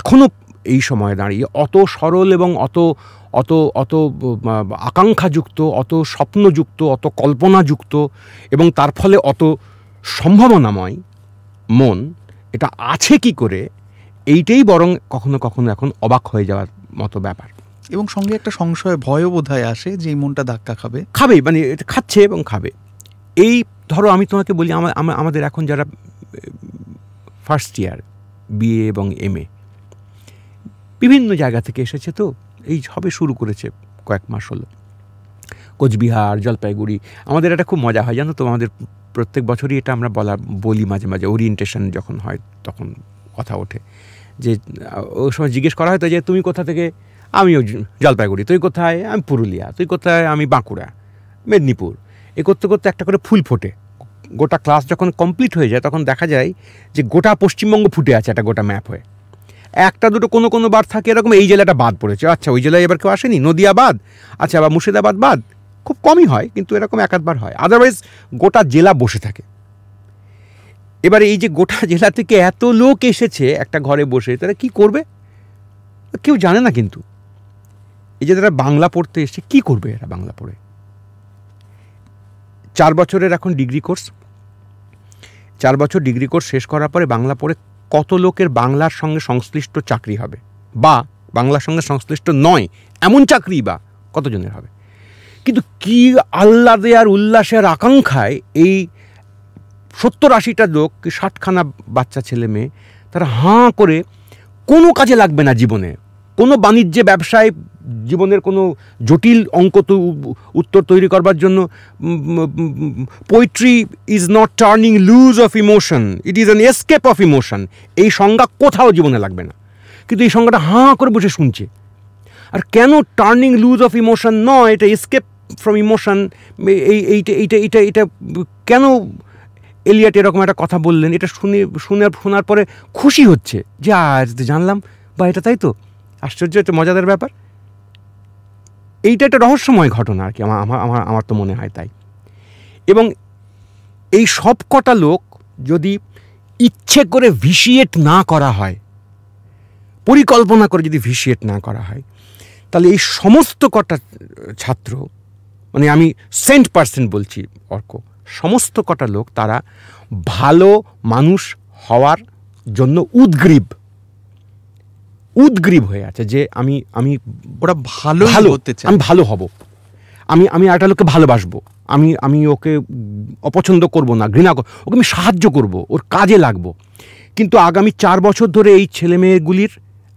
এখনও এই সময়ে দাঁড়িয়ে অত সরল এবং অত অত অত আকাঙ্ক্ষাযুক্ত অত স্বপ্নযুক্ত অত কল্পনাযুক্ত এবং তার ফলে অত সম্ভাবনাময় মন এটা আছে কি করে এইটাই বরং কখনো কখনো এখন অবাক হয়ে যাওয়ার মতো ব্যাপার এবং সঙ্গে একটা সংশয় ভয়ও বোধ আসে যে মনটা ধাক্কা খাবে খাবে মানে এটা খাচ্ছে এবং খাবে এই ধরো আমি তোমাকে বলি আমাদের এখন যারা ফার্স্ট ইয়ার বিএ এবং এম এ বিভিন্ন জায়গা থেকে এসেছে তো এই সবে শুরু করেছে কয়েক মাস হলো কোচবিহার জলপাইগুড়ি আমাদের এটা খুব মজা হয় জানো তো আমাদের প্রত্যেক বছরই এটা আমরা বলা বলি মাঝে মাঝে ওরিয়েন্টেশন যখন হয় তখন কথা ওঠে যে ও সময় জিজ্ঞেস করা হয়তো যে তুমি কোথা থেকে আমিও জলপাইগুড়ি তুই কোথায় আমি পুরুলিয়া তুই কোথায় আমি বাঁকুড়া মেদিনীপুর এ করতে করতে একটা করে ফুল ফোটে গোটা ক্লাস যখন কমপ্লিট হয়ে যায় তখন দেখা যায় যে গোটা পশ্চিমবঙ্গ ফুটে আছে একটা গোটা ম্যাপ হয়ে একটা দুটো কোনো কোনো বার থাকে এরকম এই জেলাটা বাদ পড়েছে আচ্ছা ওই জেলায় এবার কেউ আসেনি নদিয়া বাদ আচ্ছা আবার মুর্শিদাবাদ বাদ খুব কমই হয় কিন্তু এরকম এক আধবার হয় আদারওয়াইজ গোটা জেলা বসে থাকে এবারে এই যে গোটা জেলা থেকে এত লোক এসেছে একটা ঘরে বসে তারা কি করবে কেউ জানে না কিন্তু এই যে তারা বাংলা পড়তে এসছে কি করবে এরা বাংলা পড়ে চার বছরের এখন ডিগ্রি কোর্স চার বছর ডিগ্রি কোর্স শেষ করার পরে বাংলা পড়ে কত লোকের বাংলার সঙ্গে সংশ্লিষ্ট চাকরি হবে বা বাংলার সঙ্গে সংশ্লিষ্ট নয় এমন চাকরি বা কতজনের হবে কিন্তু কি আহ্লাদে দেয়ার উল্লাসে আর আকাঙ্ক্ষায় এই সত্তর আশিটা লোক ষাটখানা বাচ্চা ছেলে মেয়ে তারা হাঁ করে কোনো কাজে লাগবে না জীবনে কোনো বাণিজ্যে ব্যবসায় জীবনের কোনো জটিল অঙ্ক তো উত্তর তৈরি করবার জন্য poetry is not turning loose of emotion it is an escape of emotion এই সংজ্ঞা কোথাও জীবনে লাগবে না কিন্তু এই সংজ্ঞাটা হাঁ করে বসে শুনছে আর কেন টার্নিং লুজ অফ ইমোশন নয় এটা এসকেপ ফ্রম ইমোশন এই এইটা এইটা এটা এটা কেন এলিয়াট এরকম একটা কথা বললেন এটা শুনে শুনে শোনার পরে খুশি হচ্ছে যে আজ জানলাম বা এটা তাই তো আশ্চর্য একটা মজাদার ব্যাপার এইটা একটা রহস্যময় ঘটনা আর কি আমার আমার আমার তো মনে হয় তাই এবং এই সব কটা লোক যদি ইচ্ছে করে ভিসিয়েট না করা হয় পরিকল্পনা করে যদি ভিসিয়েট না করা হয় তাহলে এই সমস্ত কটা ছাত্র মানে আমি সেন্ট পার্সেন্ট বলছি অর্ক সমস্ত কটা লোক তারা ভালো মানুষ হওয়ার জন্য উদ্গ্রীব উদ্গ্রীব হয়ে আছে যে আমি আমি ওরা ভালো ভালো হতে আমি ভালো হব আমি আমি একটা লোককে ভালোবাসবো আমি আমি ওকে অপছন্দ করব না ঘৃণা ওকে আমি সাহায্য করব ওর কাজে লাগবো কিন্তু আগামী চার বছর ধরে এই ছেলে মেয়েগুলির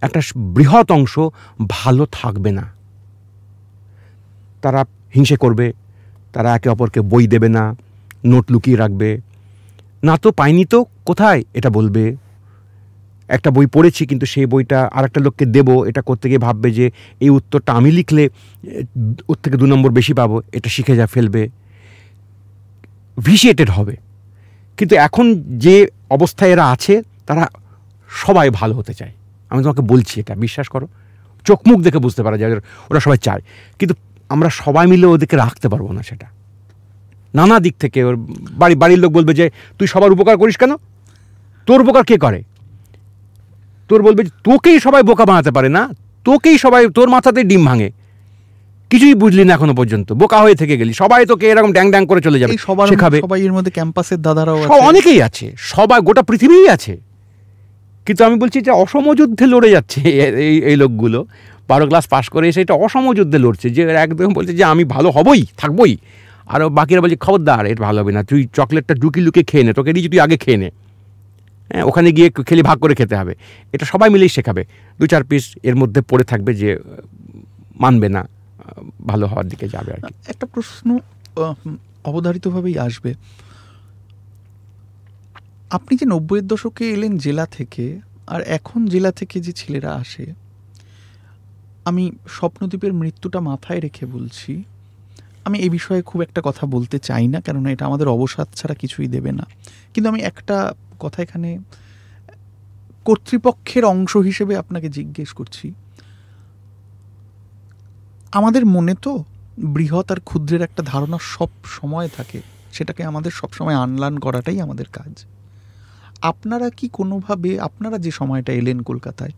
একটা বৃহৎ অংশ ভালো থাকবে না তারা হিংসে করবে তারা একে অপরকে বই দেবে না নোট লুকিয়ে রাখবে না তো পায়নি তো কোথায় এটা বলবে একটা বই পড়েছি কিন্তু সেই বইটা আর একটা লোককে দেবো এটা করতে গিয়ে ভাববে যে এই উত্তরটা আমি লিখলে ওর থেকে দু নম্বর বেশি পাবো এটা শিখে যা ফেলবে ভিসিয়েটেড হবে কিন্তু এখন যে অবস্থায় এরা আছে তারা সবাই ভালো হতে চায় আমি তোমাকে বলছি এটা বিশ্বাস করো চোখ মুখ দেখে বুঝতে পারা যায় ওরা সবাই চায় কিন্তু আমরা সবাই মিলে ওদেরকে রাখতে পারবো না সেটা নানা দিক থেকে ওর বাড়ি বাড়ির লোক বলবে যে তুই সবার উপকার করিস কেন তোর উপকার কে করে তোর বলবে তোকেই সবাই বোকা বানাতে পারে না তোকেই সবাই তোর মাথাতে ডিম ভাঙে কিছুই বুঝলি না এখনো পর্যন্ত বোকা হয়ে থেকে গেলি সবাই তোকে এরকম ড্যাং ড্যাং করে চলে যাবে শেখাবে সবাই এর মধ্যে ক্যাম্পাসের দাদারাও অনেকেই আছে সবাই গোটা পৃথিবীই আছে কিন্তু আমি বলছি যে অসম যুদ্ধে লড়ে যাচ্ছে এই এই লোকগুলো বারো ক্লাস পাস করে এসে এটা অসম যুদ্ধে লড়ছে যে একদম বলছে যে আমি ভালো হবই থাকবই আর বাকিরা বলছে খবরদার এটা ভালো হবে না তুই চকলেটটা লুকে খেয়ে নে তোকে যদি আগে খেয়ে নে হ্যাঁ ওখানে গিয়ে খেলি ভাগ করে খেতে হবে এটা সবাই মিলেই শেখাবে দু চার পিস এর মধ্যে পড়ে থাকবে যে মানবে না ভালো হওয়ার দিকে যাবে আর একটা প্রশ্ন অবধারিতভাবেই আসবে আপনি যে নব্বইয়ের দশকে এলেন জেলা থেকে আর এখন জেলা থেকে যে ছেলেরা আসে আমি স্বপ্নদ্বীপের মৃত্যুটা মাথায় রেখে বলছি আমি এই বিষয়ে খুব একটা কথা বলতে চাই না কেননা এটা আমাদের অবসাদ ছাড়া কিছুই দেবে না কিন্তু আমি একটা কথা এখানে কর্তৃপক্ষের অংশ হিসেবে আপনাকে জিজ্ঞেস করছি আমাদের মনে তো বৃহৎ আর ক্ষুদ্রের একটা ধারণা সব সময় থাকে সেটাকে আমাদের সব সময় আনলান করাটাই আমাদের কাজ আপনারা কি কোনোভাবে আপনারা যে সময়টা এলেন কলকাতায়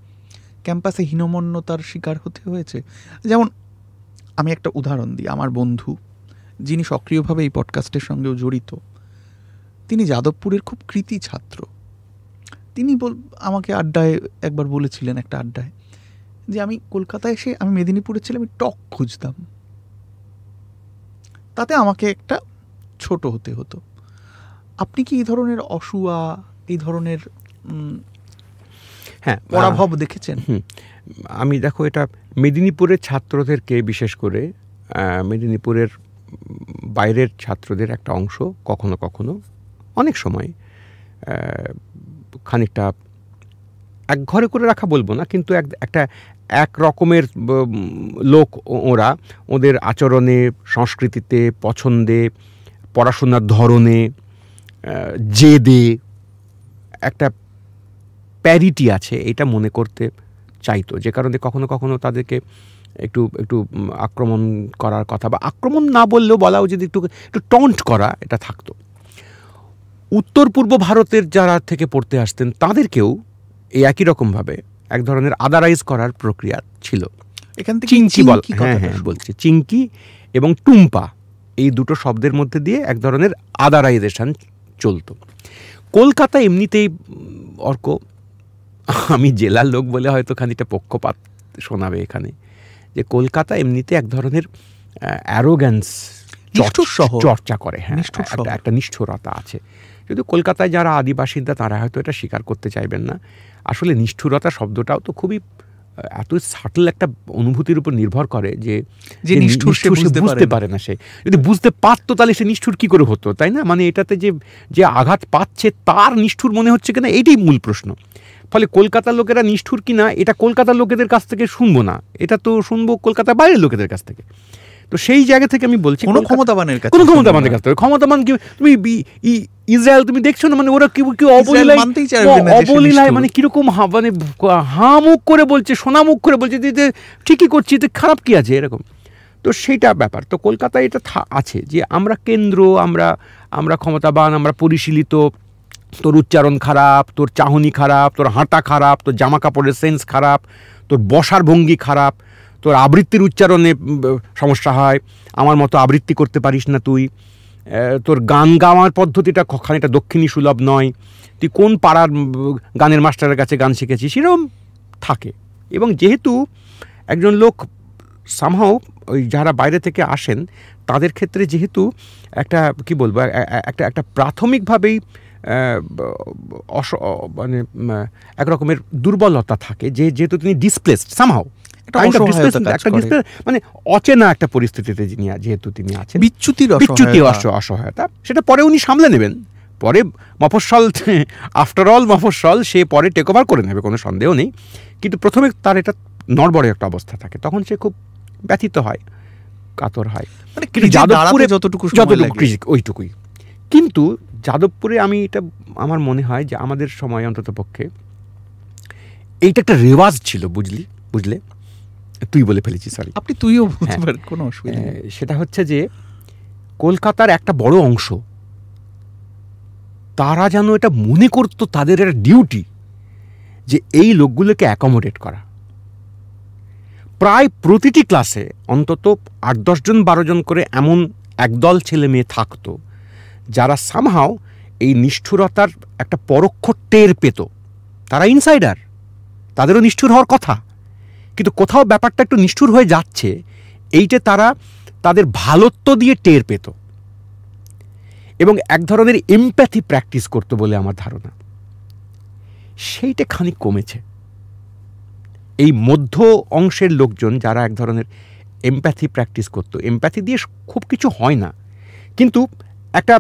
ক্যাম্পাসে হীনমন্যতার শিকার হতে হয়েছে যেমন আমি একটা উদাহরণ দিই আমার বন্ধু যিনি সক্রিয়ভাবে এই পডকাস্টের সঙ্গেও জড়িত তিনি যাদবপুরের খুব কৃতি ছাত্র তিনি বল আমাকে আড্ডায় একবার বলেছিলেন একটা আড্ডায় যে আমি কলকাতায় এসে আমি মেদিনীপুরে ছিলাম আমি টক খুঁজতাম তাতে আমাকে একটা ছোট হতে হতো আপনি কি এই ধরনের অসুয়া এই ধরনের হ্যাঁ পরাভব দেখেছেন আমি দেখো এটা মেদিনীপুরের ছাত্রদেরকে বিশেষ করে মেদিনীপুরের বাইরের ছাত্রদের একটা অংশ কখনো কখনো অনেক সময় খানিকটা এক ঘরে করে রাখা বলবো না কিন্তু এক একটা এক রকমের লোক ওরা ওদের আচরণে সংস্কৃতিতে পছন্দে পড়াশোনার ধরনে জেদে একটা প্যারিটি আছে এটা মনে করতে চাইতো যে কারণে কখনো কখনো তাদেরকে একটু একটু আক্রমণ করার কথা বা আক্রমণ না বললেও বলা উচিত একটু একটু টন্ট করা এটা থাকতো উত্তর পূর্ব ভারতের যারা থেকে পড়তে আসতেন তাদেরকেও এই একই রকমভাবে এক ধরনের আদারাইজ করার প্রক্রিয়া ছিল এখান থেকে চিংকি বল হ্যাঁ হ্যাঁ বলছি চিংকি এবং টুম্পা এই দুটো শব্দের মধ্যে দিয়ে এক ধরনের আদারাইজেশান চলত কলকাতা এমনিতেই অর্ক আমি জেলার লোক বলে হয়তো খানিকটা পক্ষপাত শোনাবে এখানে যে কলকাতা এমনিতে এক ধরনের অ্যারোগ্যান্স চর্চা করে হ্যাঁ একটা নিষ্ঠুরতা আছে কিন্তু কলকাতায় যারা আদিবাসীরা তারা হয়তো এটা স্বীকার করতে চাইবেন না আসলে নিষ্ঠুরতা শব্দটাও তো খুবই এত সাটল একটা অনুভূতির উপর নির্ভর করে যে যে নিষ্ঠুর সে বুঝতে পারে না সে যদি বুঝতে পারতো তাহলে সে নিষ্ঠুর কী করে হতো তাই না মানে এটাতে যে যে আঘাত পাচ্ছে তার নিষ্ঠুর মনে হচ্ছে কিনা এটাই মূল প্রশ্ন ফলে কলকাতার লোকেরা নিষ্ঠুর কিনা এটা কলকাতার লোকেদের কাছ থেকে শুনবো না এটা তো শুনবো কলকাতার বাইরের লোকেদের কাছ থেকে তো সেই জায়গা থেকে আমি বলছি কোনো ক্ষমতাবানের কাছে কোনো ক্ষমতাবানের কাছে ক্ষমতাবান কি তুমি ইসরায়েল তুমি দেখছো না মানে ওরা কি কি অবলীলায় অবলীলায় মানে কিরকম মানে হা মুখ করে বলছে সোনা মুখ করে বলছে যে ঠিকই করছি তো খারাপ কি আছে এরকম তো সেটা ব্যাপার তো কলকাতায় এটা আছে যে আমরা কেন্দ্র আমরা আমরা ক্ষমতাবান আমরা পরিশীলিত তোর উচ্চারণ খারাপ তোর চাহনি খারাপ তোর হাঁটা খারাপ তোর জামা কাপড়ের সেন্স খারাপ তোর বসার ভঙ্গি খারাপ তোর আবৃত্তির উচ্চারণে সমস্যা হয় আমার মতো আবৃত্তি করতে পারিস না তুই তোর গান গাওয়ার পদ্ধতিটা খানিকটা দক্ষিণী সুলভ নয় তুই কোন পাড়ার গানের মাস্টারের কাছে গান শিখেছিস সেরকম থাকে এবং যেহেতু একজন লোক সামহাও ওই যারা বাইরে থেকে আসেন তাদের ক্ষেত্রে যেহেতু একটা কি বলবো একটা একটা প্রাথমিকভাবেই অস মানে এক রকমের দুর্বলতা থাকে যে যেহেতু তিনি ডিসপ্লেসড সামহাও মানে অচেনা একটা পরিস্থিতিতে যিনি যেহেতু তিনি আছেন বিচ্যুতির বিচ্যুতি অসহায়তা সেটা পরে উনি সামলে নেবেন পরে মফস্বল আফটার অল মফস্বল সে পরে টেক ওভার করে নেবে কোনো সন্দেহ নেই কিন্তু প্রথমে তার এটা নড়বড়ে একটা অবস্থা থাকে তখন সে খুব ব্যথিত হয় কাতর হয় মানে যতটুকু ওইটুকুই কিন্তু যাদবপুরে আমি এটা আমার মনে হয় যে আমাদের সময় অন্তত পক্ষে এইটা একটা রেওয়াজ ছিল বুঝলি বুঝলে তুই বলে ফেলেছি সরি আপনি তুইও হ্যাঁ। কোনো অসুবিধা সেটা হচ্ছে যে কলকাতার একটা বড় অংশ তারা যেন এটা মনে করত তাদের একটা ডিউটি যে এই লোকগুলোকে অ্যাকোমোডেট করা প্রায় প্রতিটি ক্লাসে অন্তত আট দশজন বারো জন করে এমন একদল ছেলে মেয়ে থাকতো যারা সামহাও এই নিষ্ঠুরতার একটা পরোক্ষ টের পেত তারা ইনসাইডার তাদেরও নিষ্ঠুর হওয়ার কথা কিন্তু কোথাও ব্যাপারটা একটু নিষ্ঠুর হয়ে যাচ্ছে এইটা তারা তাদের ভালত্ব দিয়ে টের পেত এবং এক ধরনের এমপ্যাথি প্র্যাকটিস করতো বলে আমার ধারণা সেইটা খানিক কমেছে এই মধ্য অংশের লোকজন যারা এক ধরনের এমপ্যাথি প্র্যাকটিস করতো এমপ্যাথি দিয়ে খুব কিছু হয় না কিন্তু একটা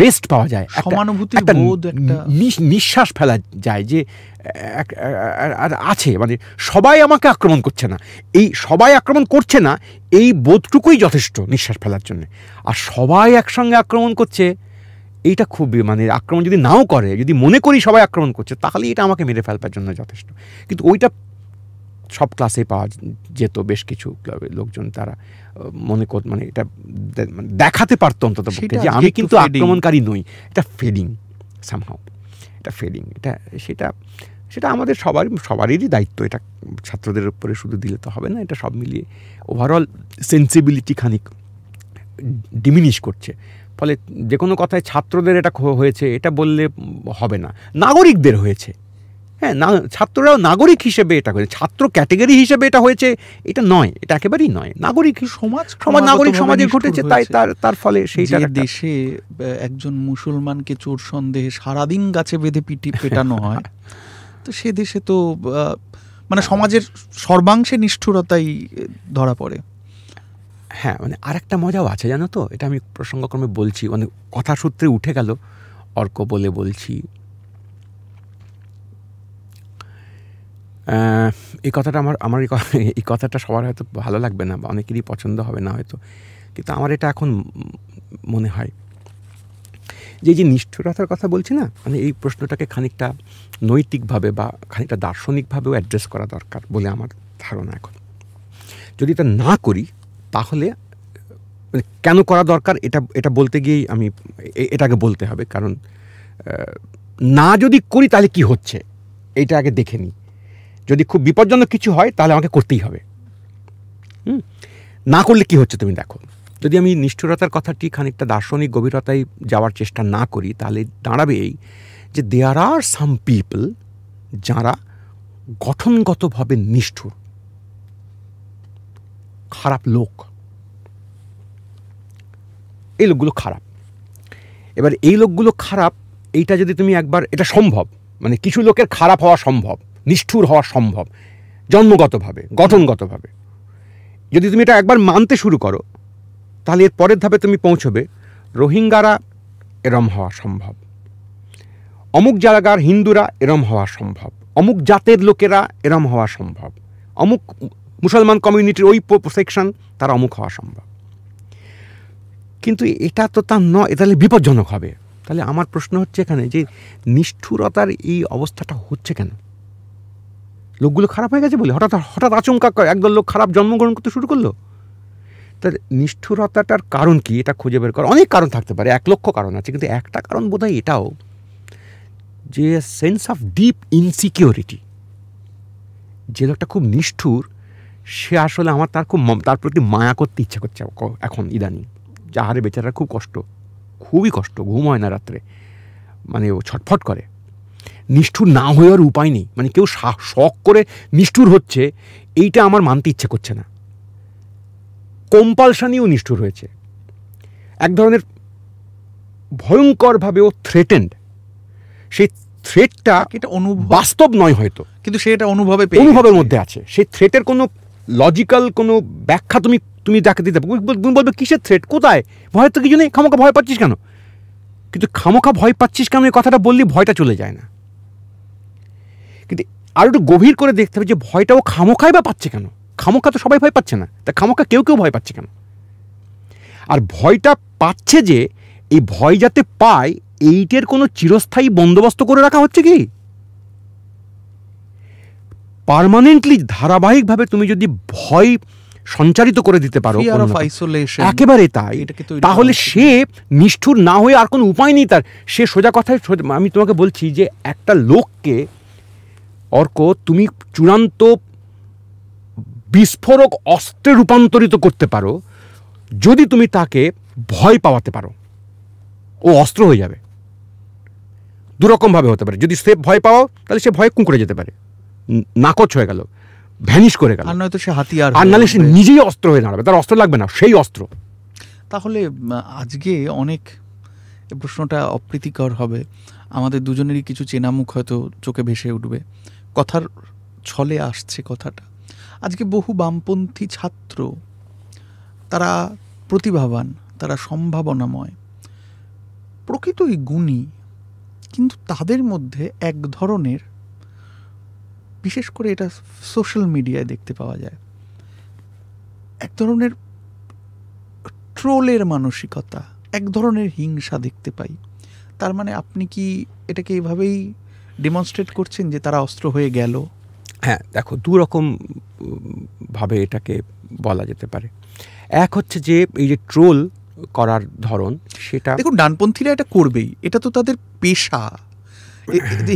রেস্ট পাওয়া যায় সমানুভূতি নিঃশ্বাস ফেলা যায় যে আর আছে মানে সবাই আমাকে আক্রমণ করছে না এই সবাই আক্রমণ করছে না এই বোধটুকুই যথেষ্ট নিঃশ্বাস ফেলার জন্য আর সবাই একসঙ্গে আক্রমণ করছে এইটা খুব মানে আক্রমণ যদি নাও করে যদি মনে করি সবাই আক্রমণ করছে তাহলে এটা আমাকে মেরে ফেলবার জন্য যথেষ্ট কিন্তু ওইটা সব ক্লাসে পাওয়া যেত বেশ কিছু লোকজন তারা মনে কর মানে এটা মানে দেখাতে পারতো অন্তত যে আমি কিন্তু আক্রমণকারী নই এটা ফেডিং সামহাও এটা ফেডিং এটা সেটা সেটা আমাদের সবার সবারই দায়িত্ব এটা ছাত্রদের উপরে শুধু দিলে তো হবে না এটা সব মিলিয়ে ওভারঅল সেন্সিবিলিটি খানিক ডিমিনিশ করছে ফলে যে কোনো কথায় ছাত্রদের এটা হয়েছে এটা বললে হবে না নাগরিকদের হয়েছে হ্যাঁ না ছাত্ররাও নাগরিক হিসেবে এটা হয়েছে ছাত্র ক্যাটেগরি হিসেবে এটা হয়েছে এটা নয় এটা একেবারেই নয় নাগরিক সমাজ সমাজ নাগরিক সমাজে ঘটেছে তাই তার তার ফলে সেই দেশে একজন মুসলমানকে চোর সন্দেহে সারাদিন গাছে বেঁধে পিটি পেটানো হয় তো সে দেশে তো মানে সমাজের সর্বাংশে নিষ্ঠুরতাই ধরা পড়ে হ্যাঁ মানে আর একটা মজাও আছে জানো তো এটা আমি প্রসঙ্গক্রমে বলছি মানে কথা সূত্রে উঠে গেল অর্ক বলে বলছি এই কথাটা আমার আমার এই কথাটা সবার হয়তো ভালো লাগবে না বা অনেকেরই পছন্দ হবে না হয়তো কিন্তু আমার এটা এখন মনে হয় যে যে নিষ্ঠুরতার কথা বলছি না মানে এই প্রশ্নটাকে খানিকটা নৈতিকভাবে বা খানিকটা দার্শনিকভাবেও অ্যাড্রেস করা দরকার বলে আমার ধারণা এখন যদি এটা না করি তাহলে মানে কেন করা দরকার এটা এটা বলতে গিয়েই আমি এটাকে বলতে হবে কারণ না যদি করি তাহলে কি হচ্ছে এটা আগে দেখে নিই যদি খুব বিপজ্জনক কিছু হয় তাহলে আমাকে করতেই হবে হুম না করলে কি হচ্ছে তুমি দেখো যদি আমি নিষ্ঠুরতার কথাটি খানিকটা দার্শনিক গভীরতায় যাওয়ার চেষ্টা না করি তাহলে দাঁড়াবে এই যে দেয়ার আর সাম পিপল যারা গঠনগতভাবে নিষ্ঠুর খারাপ লোক এই লোকগুলো খারাপ এবার এই লোকগুলো খারাপ এইটা যদি তুমি একবার এটা সম্ভব মানে কিছু লোকের খারাপ হওয়া সম্ভব নিষ্ঠুর হওয়া সম্ভব জন্মগতভাবে গঠনগতভাবে যদি তুমি এটা একবার মানতে শুরু করো তাহলে এর পরের ধাপে তুমি পৌঁছবে রোহিঙ্গারা এরম হওয়া সম্ভব অমুক জায়গার হিন্দুরা এরম হওয়া সম্ভব অমুক জাতের লোকেরা এরম হওয়া সম্ভব অমুক মুসলমান কমিউনিটির ওই সেকশন তারা অমুক হওয়া সম্ভব কিন্তু এটা তো তার নয় এটা তাহলে বিপজ্জনক হবে তাহলে আমার প্রশ্ন হচ্ছে এখানে যে নিষ্ঠুরতার এই অবস্থাটা হচ্ছে কেন লোকগুলো খারাপ হয়ে গেছে বলে হঠাৎ হঠাৎ আচমকা একদল লোক খারাপ জন্মগ্রহণ করতে শুরু করলো তার নিষ্ঠুরতাটার কারণ কি এটা খুঁজে বের করা অনেক কারণ থাকতে পারে এক লক্ষ কারণ আছে কিন্তু একটা কারণ বোধ এটাও যে সেন্স অফ ডিপ ইনসিকিউরিটি যে লোকটা খুব নিষ্ঠুর সে আসলে আমার তার খুব তার প্রতি মায়া করতে ইচ্ছা করছে এখন ইদানিং যাহারে বেচারা খুব কষ্ট খুবই কষ্ট ঘুম হয় না রাত্রে মানে ও ছটফট করে নিষ্ঠুর না হওয়ার উপায় নেই মানে কেউ শখ করে নিষ্ঠুর হচ্ছে এইটা আমার মানতে ইচ্ছে করছে না কম্পালশানিও নিষ্ঠুর হয়েছে এক ধরনের ভয়ঙ্করভাবে ও থ্রেটেন্ড সেই থ্রেটটা এটা অনুভব বাস্তব নয় হয়তো কিন্তু সে এটা অনুভবে অনুভবের মধ্যে আছে সেই থ্রেটের কোনো লজিক্যাল কোনো ব্যাখ্যা তুমি তুমি যাকে দিতে তুমি বলবে কিসের থ্রেট কোথায় ভয় তো কিছু নেই খামোকা ভয় পাচ্ছিস কেন কিন্তু খামোকা ভয় পাচ্ছিস কেন এই কথাটা বললি ভয়টা চলে যায় না কিন্তু আর একটু গভীর করে দেখতে হবে যে ভয়টাও খামোখাই বা পাচ্ছে কেন খামোখা তো সবাই ভয় পাচ্ছে না তা খামোখা কেউ কেউ ভয় পাচ্ছে কেন আর ভয়টা পাচ্ছে যে এই ভয় যাতে পায় এইটের কোনো চিরস্থায়ী বন্দোবস্ত করে রাখা হচ্ছে কি পারমানেন্টলি ধারাবাহিকভাবে তুমি যদি ভয় সঞ্চারিত করে দিতে পারো একেবারে তাই তাহলে সে নিষ্ঠুর না হয়ে আর কোনো উপায় নেই তার সে সোজা কথায় আমি তোমাকে বলছি যে একটা লোককে অর্ক তুমি চূড়ান্ত বিস্ফোরক অস্ত্রে রূপান্তরিত করতে পারো যদি তুমি তাকে ভয় পাওয়াতে পারো ও অস্ত্র হয়ে যাবে দুরকমভাবে হতে পারে যদি সে ভয় পাও তাহলে সে ভয় কুঁকড়ে যেতে পারে নাকচ হয়ে গেল ভ্যানিশ করে গেল আর নয়তো সে হাতিয়ার আর নাহলে সে নিজেই অস্ত্র হয়ে দাঁড়াবে তার অস্ত্র লাগবে না সেই অস্ত্র তাহলে আজকে অনেক প্রশ্নটা অপ্রীতিকর হবে আমাদের দুজনেরই কিছু চেনা মুখ হয়তো চোখে ভেসে উঠবে কথার ছলে আসছে কথাটা আজকে বহু বামপন্থী ছাত্র তারা প্রতিভাবান তারা সম্ভাবনাময় প্রকৃতই গুণী কিন্তু তাদের মধ্যে এক ধরনের বিশেষ করে এটা সোশ্যাল মিডিয়ায় দেখতে পাওয়া যায় এক ধরনের ট্রোলের মানসিকতা এক ধরনের হিংসা দেখতে পাই তার মানে আপনি কি এটাকে এভাবেই ডিমনস্ট্রেট করছেন যে তারা অস্ত্র হয়ে গেল হ্যাঁ দেখো দু রকম ভাবে এটাকে বলা যেতে পারে এক হচ্ছে যে এই যে ট্রোল করার ধরন সেটা দেখুন ডানপন্থীরা এটা করবেই এটা তো তাদের পেশা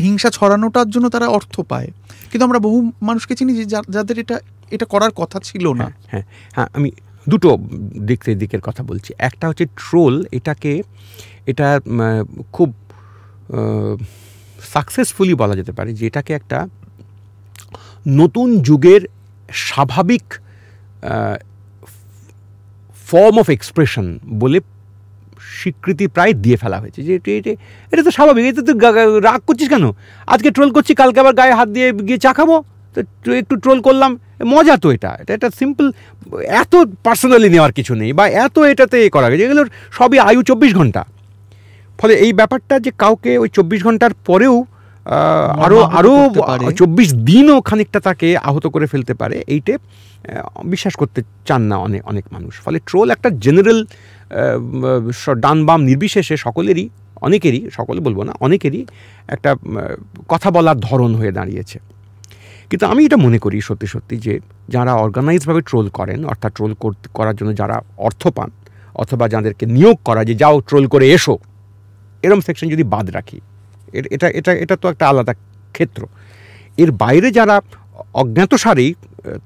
হিংসা ছড়ানোটার জন্য তারা অর্থ পায় কিন্তু আমরা বহু মানুষকে চিনি যে যাদের এটা এটা করার কথা ছিল না হ্যাঁ হ্যাঁ, হ্যাঁ আমি দুটো দিক দিকের কথা বলছি একটা হচ্ছে ট্রোল এটাকে এটা খুব সাকসেসফুলি বলা যেতে পারে যে এটাকে একটা নতুন যুগের স্বাভাবিক ফর্ম অফ এক্সপ্রেশন বলে স্বীকৃতি প্রায় দিয়ে ফেলা হয়েছে যে এটা এটা তো স্বাভাবিক এটা তো রাগ করছিস কেন আজকে ট্রোল করছি কালকে আবার গায়ে হাত দিয়ে গিয়ে চা খাবো তো একটু ট্রোল করলাম মজা তো এটা এটা একটা সিম্পল এত পার্সোনালি নেওয়ার কিছু নেই বা এত এটাতে করা গেছে এগুলোর সবই আয়ু চব্বিশ ঘন্টা ফলে এই ব্যাপারটা যে কাউকে ওই চব্বিশ ঘন্টার পরেও আরও আরও চব্বিশ দিনও খানিকটা তাকে আহত করে ফেলতে পারে এইটে বিশ্বাস করতে চান না অনেক অনেক মানুষ ফলে ট্রোল একটা জেনারেল ডান বাম নির্বিশেষে সকলেরই অনেকেরই সকলে বলবো না অনেকেরই একটা কথা বলার ধরন হয়ে দাঁড়িয়েছে কিন্তু আমি এটা মনে করি সত্যি সত্যি যে যারা অর্গানাইজভাবে ট্রোল করেন অর্থাৎ ট্রোল করার জন্য যারা অর্থ পান অথবা যাদেরকে নিয়োগ করা যে যাও ট্রোল করে এসো এরম সেকশন যদি বাদ রাখি এটা এটা এটা তো একটা আলাদা ক্ষেত্র এর বাইরে যারা অজ্ঞাতসারেই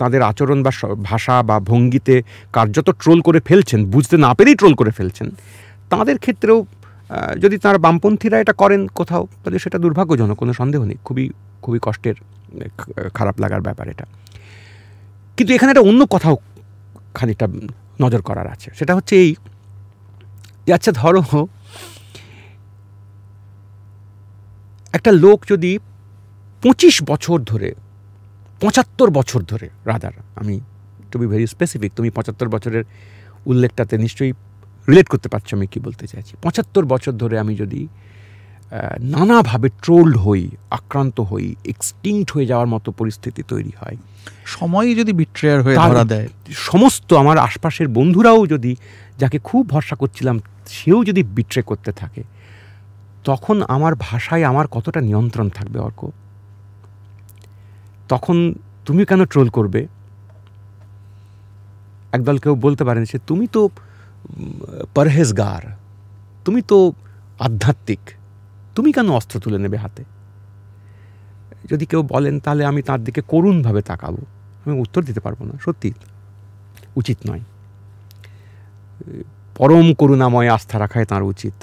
তাদের আচরণ বা ভাষা বা ভঙ্গিতে কার্যত ট্রোল করে ফেলছেন বুঝতে না পেরেই ট্রোল করে ফেলছেন তাদের ক্ষেত্রেও যদি তার বামপন্থীরা এটা করেন কোথাও তাহলে সেটা দুর্ভাগ্যজনক কোনো সন্দেহ নেই খুবই খুবই কষ্টের খারাপ লাগার ব্যাপার এটা কিন্তু এখানে একটা অন্য কথাও খানিকটা নজর করার আছে সেটা হচ্ছে এই আচ্ছা ধরো একটা লোক যদি পঁচিশ বছর ধরে পঁচাত্তর বছর ধরে রাদার আমি টু বি ভেরি স্পেসিফিক তুমি পঁচাত্তর বছরের উল্লেখটাতে নিশ্চয়ই রিলেট করতে পারছো আমি কি বলতে চাইছি পঁচাত্তর বছর ধরে আমি যদি নানাভাবে ট্রোল্ড হই আক্রান্ত হই এক্সটিংক্ট হয়ে যাওয়ার মতো পরিস্থিতি তৈরি হয় সময় যদি বিট্রেয়ার হয়ে ধরা দেয় সমস্ত আমার আশপাশের বন্ধুরাও যদি যাকে খুব ভরসা করছিলাম সেও যদি বিট্রে করতে থাকে তখন আমার ভাষায় আমার কতটা নিয়ন্ত্রণ থাকবে অর্ক তখন তুমি কেন ট্রোল করবে একদল কেউ বলতে পারেন সে তুমি তো পরহেজগার তুমি তো আধ্যাত্মিক তুমি কেন অস্ত্র তুলে নেবে হাতে যদি কেউ বলেন তাহলে আমি তার দিকে করুণভাবে তাকাবো আমি উত্তর দিতে পারবো না সত্যি উচিত নয় পরম করুণাময় আস্থা রাখায় তাঁর উচিত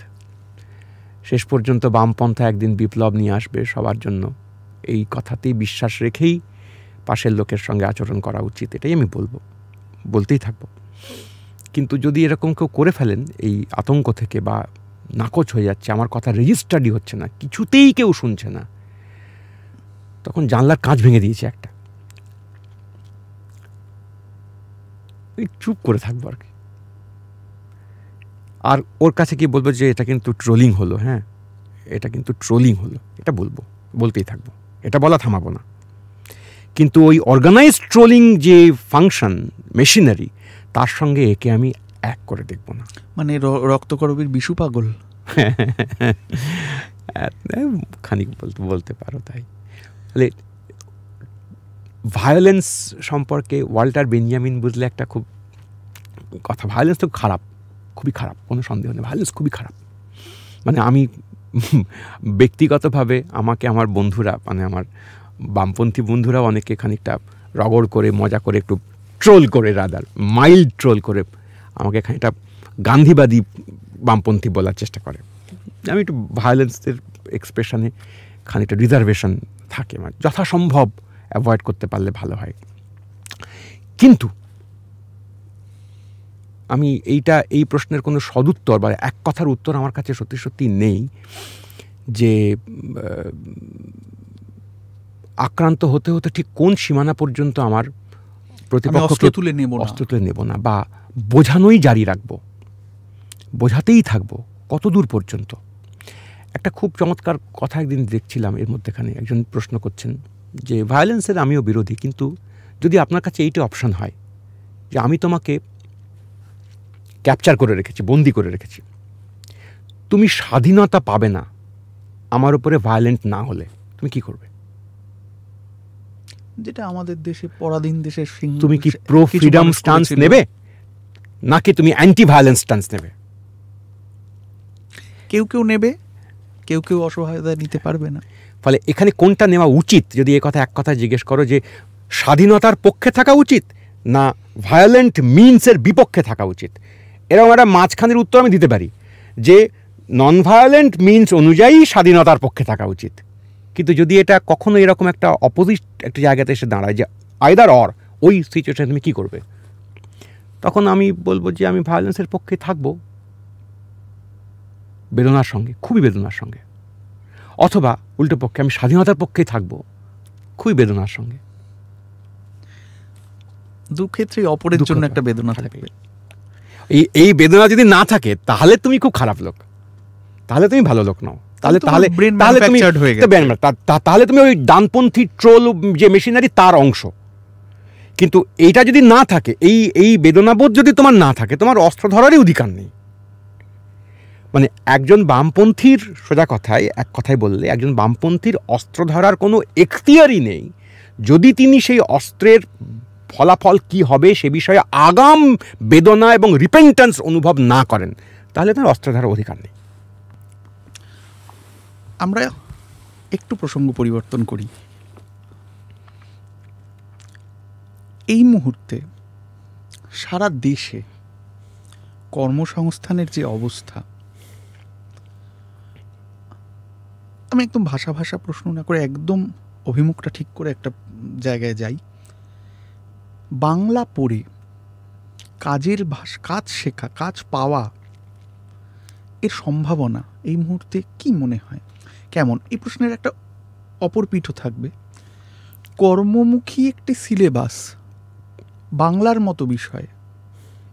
শেষ পর্যন্ত বামপন্থা একদিন বিপ্লব নিয়ে আসবে সবার জন্য এই কথাতেই বিশ্বাস রেখেই পাশের লোকের সঙ্গে আচরণ করা উচিত এটাই আমি বলবো বলতেই থাকবো কিন্তু যদি এরকম কেউ করে ফেলেন এই আতঙ্ক থেকে বা নাকচ হয়ে যাচ্ছে আমার কথা রেজিস্টার্ডই হচ্ছে না কিছুতেই কেউ শুনছে না তখন জানলার কাজ ভেঙে দিয়েছে একটা চুপ করে থাকবো আর কি আর ওর কাছে কি বলবো যে এটা কিন্তু ট্রোলিং হলো হ্যাঁ এটা কিন্তু ট্রোলিং হলো এটা বলবো বলতেই থাকবো এটা বলা থামাবো না কিন্তু ওই অর্গানাইজ ট্রোলিং যে ফাংশন মেশিনারি তার সঙ্গে একে আমি এক করে দেখব না মানে রক্তকরবীর বিশু পাগল খানিক বলতে বলতে পারো তাই তাহলে ভায়োলেন্স সম্পর্কে ওয়াল্টার বেঞ্জামিন বুঝলে একটা খুব কথা ভায়োলেন্স তো খারাপ খুবই খারাপ কোনো সন্দেহ নেই ভায়োলেন্স খুবই খারাপ মানে আমি ব্যক্তিগতভাবে আমাকে আমার বন্ধুরা মানে আমার বামপন্থী বন্ধুরাও অনেকে খানিকটা রগড় করে মজা করে একটু ট্রোল করে রাদার মাইল্ড ট্রোল করে আমাকে খানিকটা গান্ধীবাদী বামপন্থী বলার চেষ্টা করে আমি একটু ভায়োলেন্সের এক্সপ্রেশনে খানিকটা রিজার্ভেশন থাকে আমার মানে যথাসম্ভব অ্যাভয়েড করতে পারলে ভালো হয় কিন্তু আমি এইটা এই প্রশ্নের কোনো সদুত্তর বা এক কথার উত্তর আমার কাছে সত্যি সত্যি নেই যে আক্রান্ত হতে হতে ঠিক কোন সীমানা পর্যন্ত আমার প্রতিপক্ষকে তুলে নেব অস্ত্র তুলে নেব না বা বোঝানোই জারি রাখবো বোঝাতেই থাকবো কত দূর পর্যন্ত একটা খুব চমৎকার কথা একদিন দেখছিলাম এর মধ্যেখানে একজন প্রশ্ন করছেন যে ভায়োলেন্সের আমিও বিরোধী কিন্তু যদি আপনার কাছে এইটা অপশান হয় যে আমি তোমাকে ক্যাপচার করে রেখেছি বন্দি করে রেখেছি তুমি স্বাধীনতা পাবে না আমার উপরে ভায়োলেন্ট না হলে তুমি কি করবে যেটা আমাদের দেশে পরাধীন দেশের তুমি কি প্রো ফ্রিডম স্টান্স নেবে নাকি তুমি অ্যান্টি ভায়োলেন্স স্টান্স নেবে কেউ কেউ নেবে কেউ কেউ অসহায়তা নিতে পারবে না ফলে এখানে কোনটা নেওয়া উচিত যদি এ কথা এক কথা জিজ্ঞেস করো যে স্বাধীনতার পক্ষে থাকা উচিত না ভায়োলেন্ট মিনসের বিপক্ষে থাকা উচিত এরকম একটা মাঝখানের উত্তর আমি দিতে পারি যে নন ভায়োলেন্ট মিনস অনুযায়ী স্বাধীনতার পক্ষে থাকা উচিত কিন্তু যদি এটা কখনো এরকম একটা অপোজিট একটা জায়গাতে এসে দাঁড়ায় যে আয়দার অর ওই সিচুয়েশানে তুমি কী করবে তখন আমি বলবো যে আমি ভায়োলেন্সের পক্ষে থাকব বেদনার সঙ্গে খুবই বেদনার সঙ্গে অথবা উল্টো পক্ষে আমি স্বাধীনতার পক্ষেই থাকব খুবই বেদনার সঙ্গে দু অপরের জন্য একটা বেদনা থাকবে এই এই বেদনা যদি না থাকে তাহলে তুমি খুব খারাপ লোক তাহলে তুমি ভালো লোক নাও তাহলে তাহলে তাহলে তুমি তাহলে তুমি ওই ডানপন্থী ট্রোল যে মেশিনারি তার অংশ কিন্তু এইটা যদি না থাকে এই এই বেদনাবোধ যদি তোমার না থাকে তোমার অস্ত্র ধরারই অধিকার নেই মানে একজন বামপন্থীর সোজা কথায় এক কথায় বললে একজন বামপন্থীর অস্ত্র ধরার কোনো এখতিয়ারই নেই যদি তিনি সেই অস্ত্রের ফলাফল কি হবে সে বিষয়ে আগাম বেদনা এবং রিপেন্টেন্স অনুভব না করেন তাহলে তার অস্ত্রধার অধিকার নেই আমরা একটু প্রসঙ্গ পরিবর্তন করি এই মুহূর্তে সারা দেশে কর্মসংস্থানের যে অবস্থা আমি একদম ভাষা ভাষা প্রশ্ন না করে একদম অভিমুখটা ঠিক করে একটা জায়গায় যাই বাংলা পড়ে কাজের ভাষ কাজ শেখা কাজ পাওয়া এর সম্ভাবনা এই মুহূর্তে কি মনে হয় কেমন এই প্রশ্নের একটা অপর পিঠ থাকবে কর্মমুখী একটি সিলেবাস বাংলার মতো বিষয়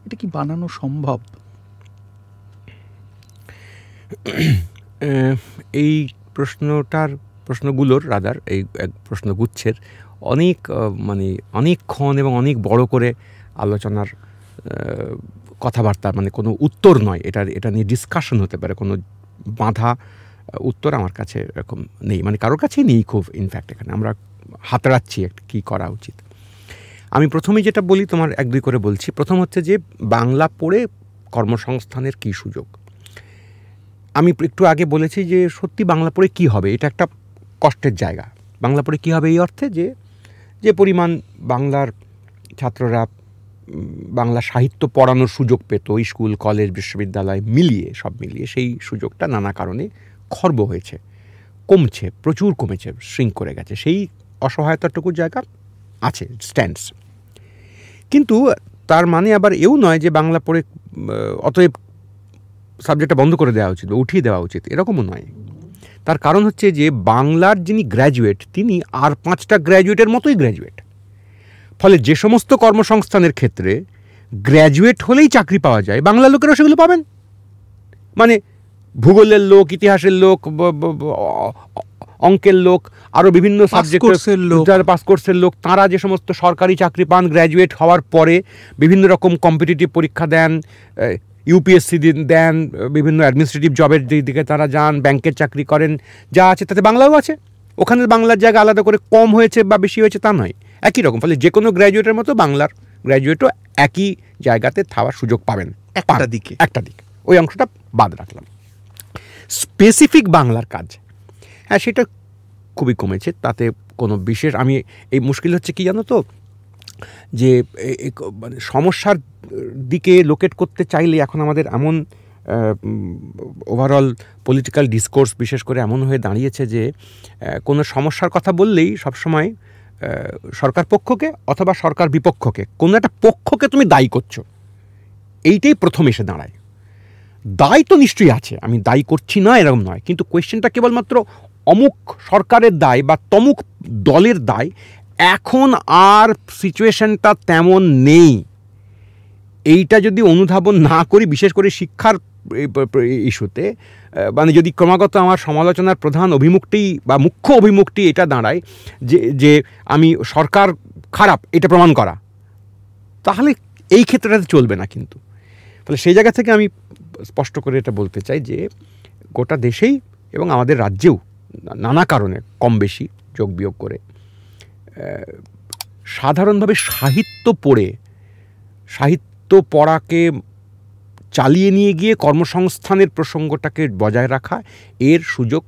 এটা কি বানানো সম্ভব এই প্রশ্নটার প্রশ্নগুলোর রাদার এই এক প্রশ্নগুচ্ছের অনেক মানে অনেকক্ষণ এবং অনেক বড় করে আলোচনার কথাবার্তা মানে কোনো উত্তর নয় এটা এটা নিয়ে ডিসকাশন হতে পারে কোনো বাঁধা উত্তর আমার কাছে এরকম নেই মানে কারোর কাছেই নেই খুব ইনফ্যাক্ট এখানে আমরা হাতড়াচ্ছি কী করা উচিত আমি প্রথমে যেটা বলি তোমার এক দুই করে বলছি প্রথম হচ্ছে যে বাংলা পড়ে কর্মসংস্থানের কী সুযোগ আমি একটু আগে বলেছি যে সত্যি বাংলা পড়ে কী হবে এটা একটা কষ্টের জায়গা বাংলা পড়ে কী হবে এই অর্থে যে যে পরিমাণ বাংলার ছাত্ররা বাংলা সাহিত্য পড়ানোর সুযোগ পেত স্কুল কলেজ বিশ্ববিদ্যালয় মিলিয়ে সব মিলিয়ে সেই সুযোগটা নানা কারণে খর্ব হয়েছে কমছে প্রচুর কমেছে শৃঙ্ক করে গেছে সেই অসহায়তাটুকুর জায়গা আছে স্ট্যান্ডস কিন্তু তার মানে আবার এও নয় যে বাংলা পড়ে অতএব সাবজেক্টটা বন্ধ করে দেওয়া উচিত বা উঠিয়ে দেওয়া উচিত এরকমও নয় তার কারণ হচ্ছে যে বাংলার যিনি গ্র্যাজুয়েট তিনি আর পাঁচটা গ্র্যাজুয়েটের মতোই গ্র্যাজুয়েট ফলে যে সমস্ত কর্মসংস্থানের ক্ষেত্রে গ্র্যাজুয়েট হলেই চাকরি পাওয়া যায় বাংলার লোকেরা সেগুলো পাবেন মানে ভূগোলের লোক ইতিহাসের লোক অঙ্কের লোক আরও বিভিন্ন সাবজেক্টের লোক পাস কোর্সের লোক তাঁরা যে সমস্ত সরকারি চাকরি পান গ্র্যাজুয়েট হওয়ার পরে বিভিন্ন রকম কম্পিটিটিভ পরীক্ষা দেন ইউপিএসসি দেন বিভিন্ন অ্যাডমিনিস্ট্রেটিভ জবের দিকে তারা যান ব্যাংকের চাকরি করেন যা আছে তাতে বাংলাও আছে ওখানে বাংলার জায়গা আলাদা করে কম হয়েছে বা বেশি হয়েছে তা নয় একই রকম ফলে যে কোনো গ্র্যাজুয়েটের মতো বাংলার গ্র্যাজুয়েটও একই জায়গাতে থাওয়ার সুযোগ পাবেন একটা দিকে একটা দিক ওই অংশটা বাদ রাখলাম স্পেসিফিক বাংলার কাজ হ্যাঁ সেটা খুবই কমেছে তাতে কোনো বিশেষ আমি এই মুশকিল হচ্ছে কি জানো তো যে মানে সমস্যার দিকে লোকেট করতে চাইলে এখন আমাদের এমন ওভারঅল পলিটিক্যাল ডিসকোর্স বিশেষ করে এমন হয়ে দাঁড়িয়েছে যে কোনো সমস্যার কথা বললেই সবসময় সরকার পক্ষকে অথবা সরকার বিপক্ষকে কোনো একটা পক্ষকে তুমি দায়ী করছো এইটাই প্রথম এসে দাঁড়ায় দায় তো নিশ্চয়ই আছে আমি দায়ী করছি না এরকম নয় কিন্তু কোয়েশ্চেনটা কেবলমাত্র অমুক সরকারের দায় বা তমুক দলের দায় এখন আর সিচুয়েশানটা তেমন নেই এইটা যদি অনুধাবন না করি বিশেষ করে শিক্ষার ইস্যুতে মানে যদি ক্রমাগত আমার সমালোচনার প্রধান অভিমুখটি বা মুখ্য অভিমুখটি এটা দাঁড়ায় যে যে আমি সরকার খারাপ এটা প্রমাণ করা তাহলে এই ক্ষেত্রটাতে চলবে না কিন্তু তাহলে সেই জায়গা থেকে আমি স্পষ্ট করে এটা বলতে চাই যে গোটা দেশেই এবং আমাদের রাজ্যেও নানা কারণে কম বেশি যোগ বিয়োগ করে সাধারণভাবে সাহিত্য পড়ে সাহিত্য পড়াকে চালিয়ে নিয়ে গিয়ে কর্মসংস্থানের প্রসঙ্গটাকে বজায় রাখা এর সুযোগ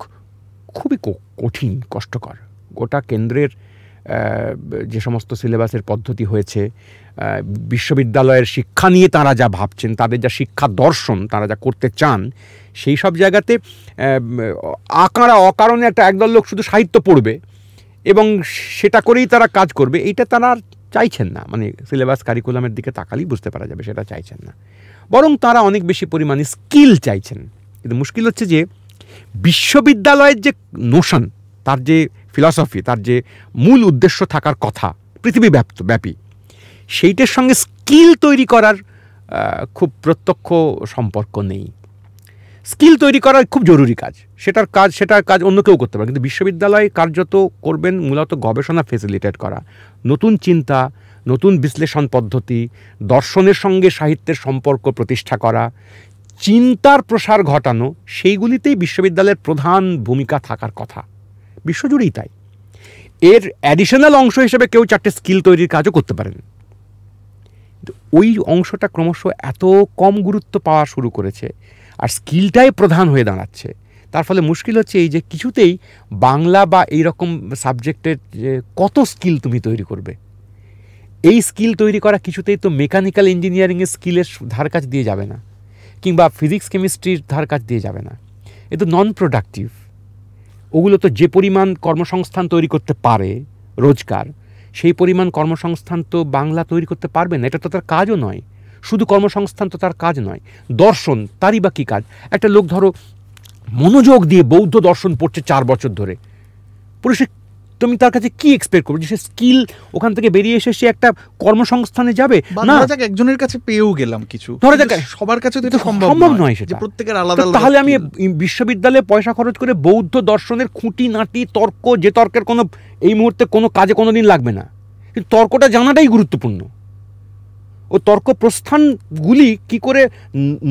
খুবই কঠিন কষ্টকর গোটা কেন্দ্রের যে সমস্ত সিলেবাসের পদ্ধতি হয়েছে বিশ্ববিদ্যালয়ের শিক্ষা নিয়ে তারা যা ভাবছেন তাদের যা শিক্ষা দর্শন তারা যা করতে চান সেই সব জায়গাতে আকারা অকারণে একটা একদল লোক শুধু সাহিত্য পড়বে এবং সেটা করেই তারা কাজ করবে এইটা তারা আর চাইছেন না মানে সিলেবাস কারিকুলামের দিকে তাকালেই বুঝতে পারা যাবে সেটা চাইছেন না বরং তারা অনেক বেশি পরিমাণে স্কিল চাইছেন কিন্তু মুশকিল হচ্ছে যে বিশ্ববিদ্যালয়ের যে নোশন তার যে ফিলসফি তার যে মূল উদ্দেশ্য থাকার কথা পৃথিবী ব্যাপ্ত ব্যাপী সেইটার সঙ্গে স্কিল তৈরি করার খুব প্রত্যক্ষ সম্পর্ক নেই স্কিল তৈরি করা খুব জরুরি কাজ সেটার কাজ সেটার কাজ অন্য কেউ করতে পারে কিন্তু বিশ্ববিদ্যালয় কার্যত করবেন মূলত গবেষণা ফেসিলিটেট করা নতুন চিন্তা নতুন বিশ্লেষণ পদ্ধতি দর্শনের সঙ্গে সাহিত্যের সম্পর্ক প্রতিষ্ঠা করা চিন্তার প্রসার ঘটানো সেইগুলিতেই বিশ্ববিদ্যালয়ের প্রধান ভূমিকা থাকার কথা বিশ্বজুড়েই তাই এর অ্যাডিশনাল অংশ হিসেবে কেউ চারটে স্কিল তৈরির কাজও করতে পারেন ওই অংশটা ক্রমশ এত কম গুরুত্ব পাওয়া শুরু করেছে আর স্কিলটাই প্রধান হয়ে দাঁড়াচ্ছে তার ফলে মুশকিল হচ্ছে এই যে কিছুতেই বাংলা বা এই রকম সাবজেক্টের কত স্কিল তুমি তৈরি করবে এই স্কিল তৈরি করা কিছুতেই তো মেকানিক্যাল ইঞ্জিনিয়ারিংয়ের স্কিলের ধার কাজ দিয়ে যাবে না কিংবা ফিজিক্স কেমিস্ট্রির ধার কাজ দিয়ে যাবে না এ তো নন প্রোডাক্টিভ ওগুলো তো যে পরিমাণ কর্মসংস্থান তৈরি করতে পারে রোজগার সেই পরিমাণ কর্মসংস্থান তো বাংলা তৈরি করতে পারবে না এটা তো তার কাজও নয় শুধু কর্মসংস্থান তো তার কাজ নয় দর্শন তারই বা কী কাজ একটা লোক ধরো মনোযোগ দিয়ে বৌদ্ধ দর্শন পড়ছে চার বছর ধরে পুরো সে তুমি তার কাছে কি এক্সপেক্ট করবে যে সে স্কিল ওখান থেকে বেরিয়ে এসে সে একটা কর্মসংস্থানে যাবে না যাক একজনের কাছে পেয়েও গেলাম কিছু ধরে যাক সবার কাছে তো সম্ভব সম্ভব নয় সেটা প্রত্যেকের আলাদা তাহলে আমি বিশ্ববিদ্যালয়ে পয়সা খরচ করে বৌদ্ধ দর্শনের খুঁটি নাটি তর্ক যে তর্কের কোনো এই মুহূর্তে কোনো কাজে কোনো দিন লাগবে না কিন্তু তর্কটা জানাটাই গুরুত্বপূর্ণ ও তর্ক প্রস্থানগুলি কি করে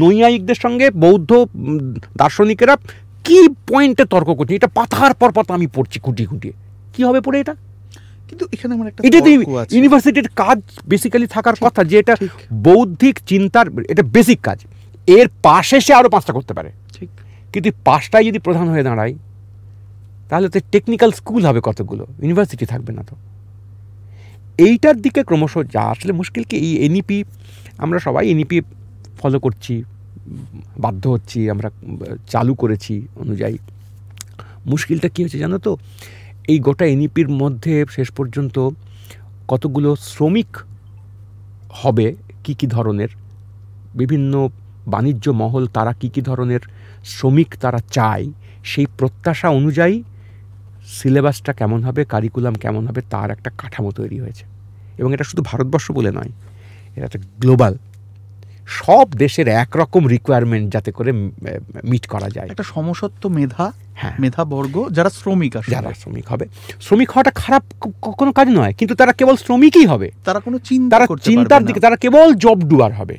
নৈয়ায়িকদের সঙ্গে বৌদ্ধ দার্শনিকেরা কি পয়েন্টে তর্ক করছে এটা পাতার পর পাতা আমি পড়ছি খুঁটিয়ে খুঁটিয়ে কী হবে পড়ে এটা কিন্তু এখানে আমার একটা এটা ইউনিভার্সিটির কাজ বেসিক্যালি থাকার কথা যে এটা বৌদ্ধিক চিন্তার এটা বেসিক কাজ এর পাশে সে আরও পাঁচটা করতে পারে ঠিক কিন্তু পাঁচটাই যদি প্রধান হয়ে দাঁড়ায় তাহলে তো টেকনিক্যাল স্কুল হবে কতগুলো ইউনিভার্সিটি থাকবে না তো এইটার দিকে ক্রমশ যা আসলে মুশকিল কি এই এনইপি e আমরা সবাই এনইপি ফলো e করছি বাধ্য হচ্ছি আমরা চালু করেছি অনুযায়ী মুশকিলটা কী হচ্ছে জানো তো এই গোটা এনইপির e মধ্যে শেষ পর্যন্ত কতগুলো শ্রমিক হবে কি কি ধরনের বিভিন্ন বাণিজ্য মহল তারা কি কি ধরনের শ্রমিক তারা চায় সেই প্রত্যাশা অনুযায়ী সিলেবাসটা কেমন হবে কারিকুলাম কেমন হবে তার একটা কাঠামো তৈরি হয়েছে এবং এটা শুধু ভারতবর্ষ বলে নয় এটা একটা গ্লোবাল সব দেশের একরকম রিকোয়ারমেন্ট যাতে করে মিট করা যায় একটা সমসত্ব মেধা হ্যাঁ মেধা বর্গ যারা শ্রমিক আছে যারা শ্রমিক হবে শ্রমিক হওয়াটা খারাপ কোনো কাজ নয় কিন্তু তারা কেবল শ্রমিকই হবে তারা কোনো চিন্তা চিন্তার দিকে তারা কেবল জব ডুয়ার হবে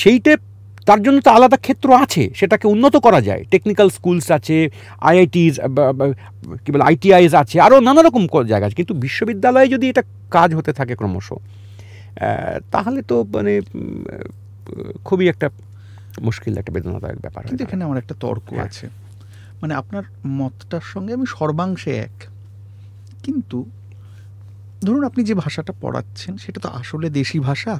সেইটা তার জন্য তো আলাদা ক্ষেত্র আছে সেটাকে উন্নত করা যায় টেকনিক্যাল স্কুলস আছে আইআইটিস কী বলে আইটিআইস আছে আরও নানা রকম জায়গা আছে কিন্তু বিশ্ববিদ্যালয়ে যদি এটা কাজ হতে থাকে ক্রমশ তাহলে তো মানে খুবই একটা মুশকিল একটা বেদনাদায়ক ব্যাপার কিন্তু এখানে আমার একটা তর্ক হ্যাঁ। আছে মানে আপনার মতটার সঙ্গে আমি সর্বাংশে এক কিন্তু ধরুন আপনি যে ভাষাটা পড়াচ্ছেন সেটা তো আসলে দেশি ভাষা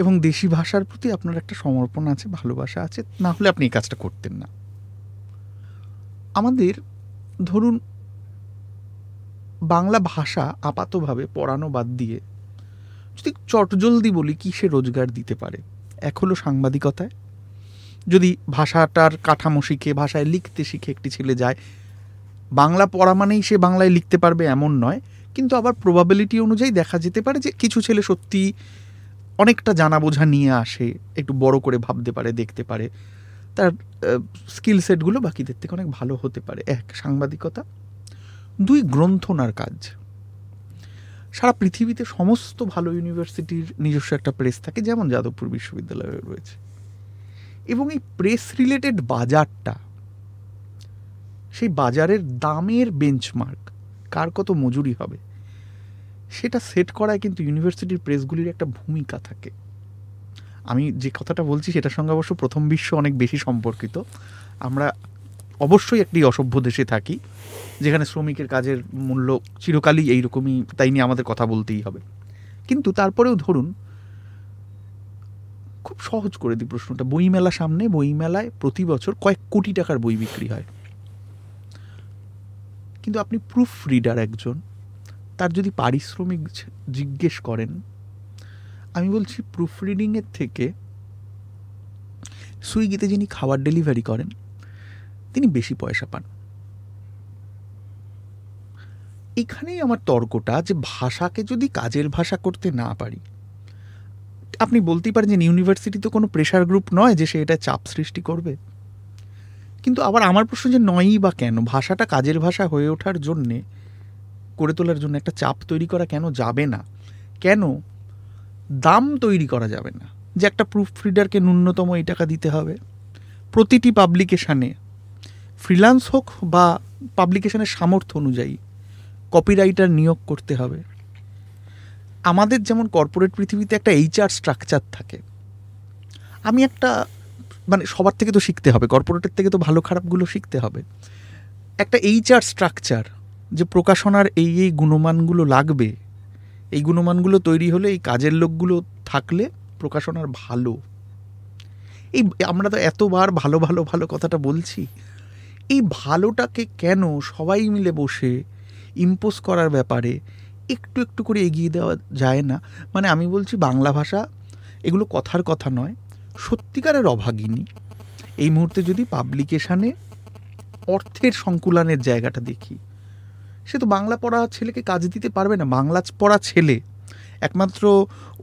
এবং দেশি ভাষার প্রতি আপনার একটা সমর্পণ আছে ভালোবাসা আছে না হলে আপনি এই কাজটা করতেন না আমাদের ধরুন বাংলা ভাষা আপাতভাবে পড়ানো বাদ দিয়ে যদি চটজলদি বলি কী সে রোজগার দিতে পারে এক হলো সাংবাদিকতায় যদি ভাষাটার কাঠামো শিখে ভাষায় লিখতে শিখে একটি ছেলে যায় বাংলা পড়া মানেই সে বাংলায় লিখতে পারবে এমন নয় কিন্তু আবার প্রবাবিলিটি অনুযায়ী দেখা যেতে পারে যে কিছু ছেলে সত্যি অনেকটা জানা বোঝা নিয়ে আসে একটু বড় করে ভাবতে পারে দেখতে পারে তার স্কিল সেটগুলো বাকিদের থেকে অনেক ভালো হতে পারে এক সাংবাদিকতা দুই গ্রন্থনার কাজ সারা পৃথিবীতে সমস্ত ভালো ইউনিভার্সিটির নিজস্ব একটা প্রেস থাকে যেমন যাদবপুর বিশ্ববিদ্যালয়ে রয়েছে এবং এই প্রেস রিলেটেড বাজারটা সেই বাজারের দামের বেঞ্চমার্ক কার কত মজুরি হবে সেটা সেট করায় কিন্তু ইউনিভার্সিটির প্রেসগুলির একটা ভূমিকা থাকে আমি যে কথাটা বলছি সেটার সঙ্গে অবশ্য প্রথম বিশ্ব অনেক বেশি সম্পর্কিত আমরা অবশ্যই একটি অসভ্য দেশে থাকি যেখানে শ্রমিকের কাজের মূল্য চিরকালই এইরকমই তাই নিয়ে আমাদের কথা বলতেই হবে কিন্তু তারপরেও ধরুন খুব সহজ করে দিই প্রশ্নটা বইমেলা সামনে বইমেলায় প্রতি বছর কয়েক কোটি টাকার বই বিক্রি হয় কিন্তু আপনি প্রুফ রিডার একজন তার যদি পারিশ্রমিক জিজ্ঞেস করেন আমি বলছি প্রুফ রিডিংয়ের থেকে সুইগিতে যিনি খাবার ডেলিভারি করেন তিনি বেশি পয়সা পান এখানেই আমার তর্কটা যে ভাষাকে যদি কাজের ভাষা করতে না পারি আপনি বলতেই পারেন যে ইউনিভার্সিটি তো কোনো প্রেশার গ্রুপ নয় যে সে এটা চাপ সৃষ্টি করবে কিন্তু আবার আমার প্রশ্ন যে নয়ই বা কেন ভাষাটা কাজের ভাষা হয়ে ওঠার জন্যে করে তোলার জন্য একটা চাপ তৈরি করা কেন যাবে না কেন দাম তৈরি করা যাবে না যে একটা প্রুফ রিডারকে ন্যূনতম এই টাকা দিতে হবে প্রতিটি পাবলিকেশানে ফ্রিল্যান্স হোক বা পাবলিকেশানের সামর্থ্য অনুযায়ী কপিরাইটার নিয়োগ করতে হবে আমাদের যেমন কর্পোরেট পৃথিবীতে একটা এইচআর স্ট্রাকচার থাকে আমি একটা মানে সবার থেকে তো শিখতে হবে কর্পোরেটের থেকে তো ভালো খারাপগুলো শিখতে হবে একটা এইচআর স্ট্রাকচার যে প্রকাশনার এই এই গুণমানগুলো লাগবে এই গুণমানগুলো তৈরি হলে এই কাজের লোকগুলো থাকলে প্রকাশনার ভালো এই আমরা তো এতবার ভালো ভালো ভালো কথাটা বলছি এই ভালোটাকে কেন সবাই মিলে বসে ইম্পোজ করার ব্যাপারে একটু একটু করে এগিয়ে দেওয়া যায় না মানে আমি বলছি বাংলা ভাষা এগুলো কথার কথা নয় সত্যিকারের অভাগিনী এই মুহূর্তে যদি পাবলিকেশানে অর্থের সংকুলানের জায়গাটা দেখি সে তো বাংলা পড়া ছেলেকে কাজ দিতে পারবে না বাংলা পড়া ছেলে একমাত্র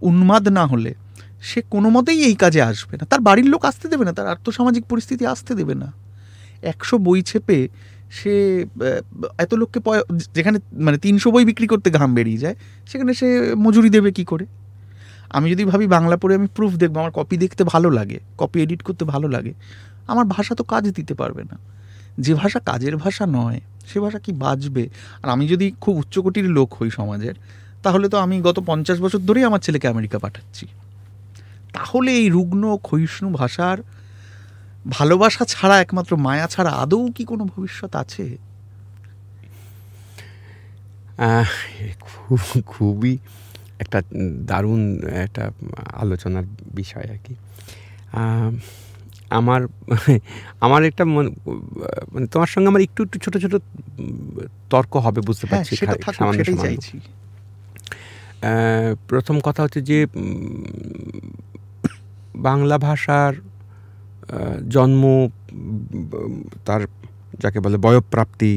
উন্মাদ না হলে সে কোনো মতেই এই কাজে আসবে না তার বাড়ির লোক আসতে দেবে না তার আর্থসামাজিক পরিস্থিতি আসতে দেবে না একশো বই ছেপে সে এত লোককে যেখানে মানে তিনশো বই বিক্রি করতে ঘাম বেরিয়ে যায় সেখানে সে মজুরি দেবে কি করে আমি যদি ভাবি বাংলা পড়ে আমি প্রুফ দেখবো আমার কপি দেখতে ভালো লাগে কপি এডিট করতে ভালো লাগে আমার ভাষা তো কাজ দিতে পারবে না যে ভাষা কাজের ভাষা নয় সে ভাষা কি বাঁচবে আর আমি যদি খুব উচ্চকোটির লোক হই সমাজের তাহলে তো আমি গত পঞ্চাশ বছর ধরেই আমার ছেলেকে আমেরিকা পাঠাচ্ছি তাহলে এই রুগ্ন ক্ষয়িষ্ণু ভাষার ভালোবাসা ছাড়া একমাত্র মায়া ছাড়া আদৌ কি কোনো ভবিষ্যৎ আছে খুব খুবই একটা দারুণ একটা আলোচনার বিষয় আর কি আমার মানে আমার একটা মানে তোমার সঙ্গে আমার একটু একটু ছোট ছোট তর্ক হবে বুঝতে হ্যাঁ, পারছি প্রথম কথা হচ্ছে যে বাংলা ভাষার জন্ম তার যাকে বলে বয়প্রাপ্তি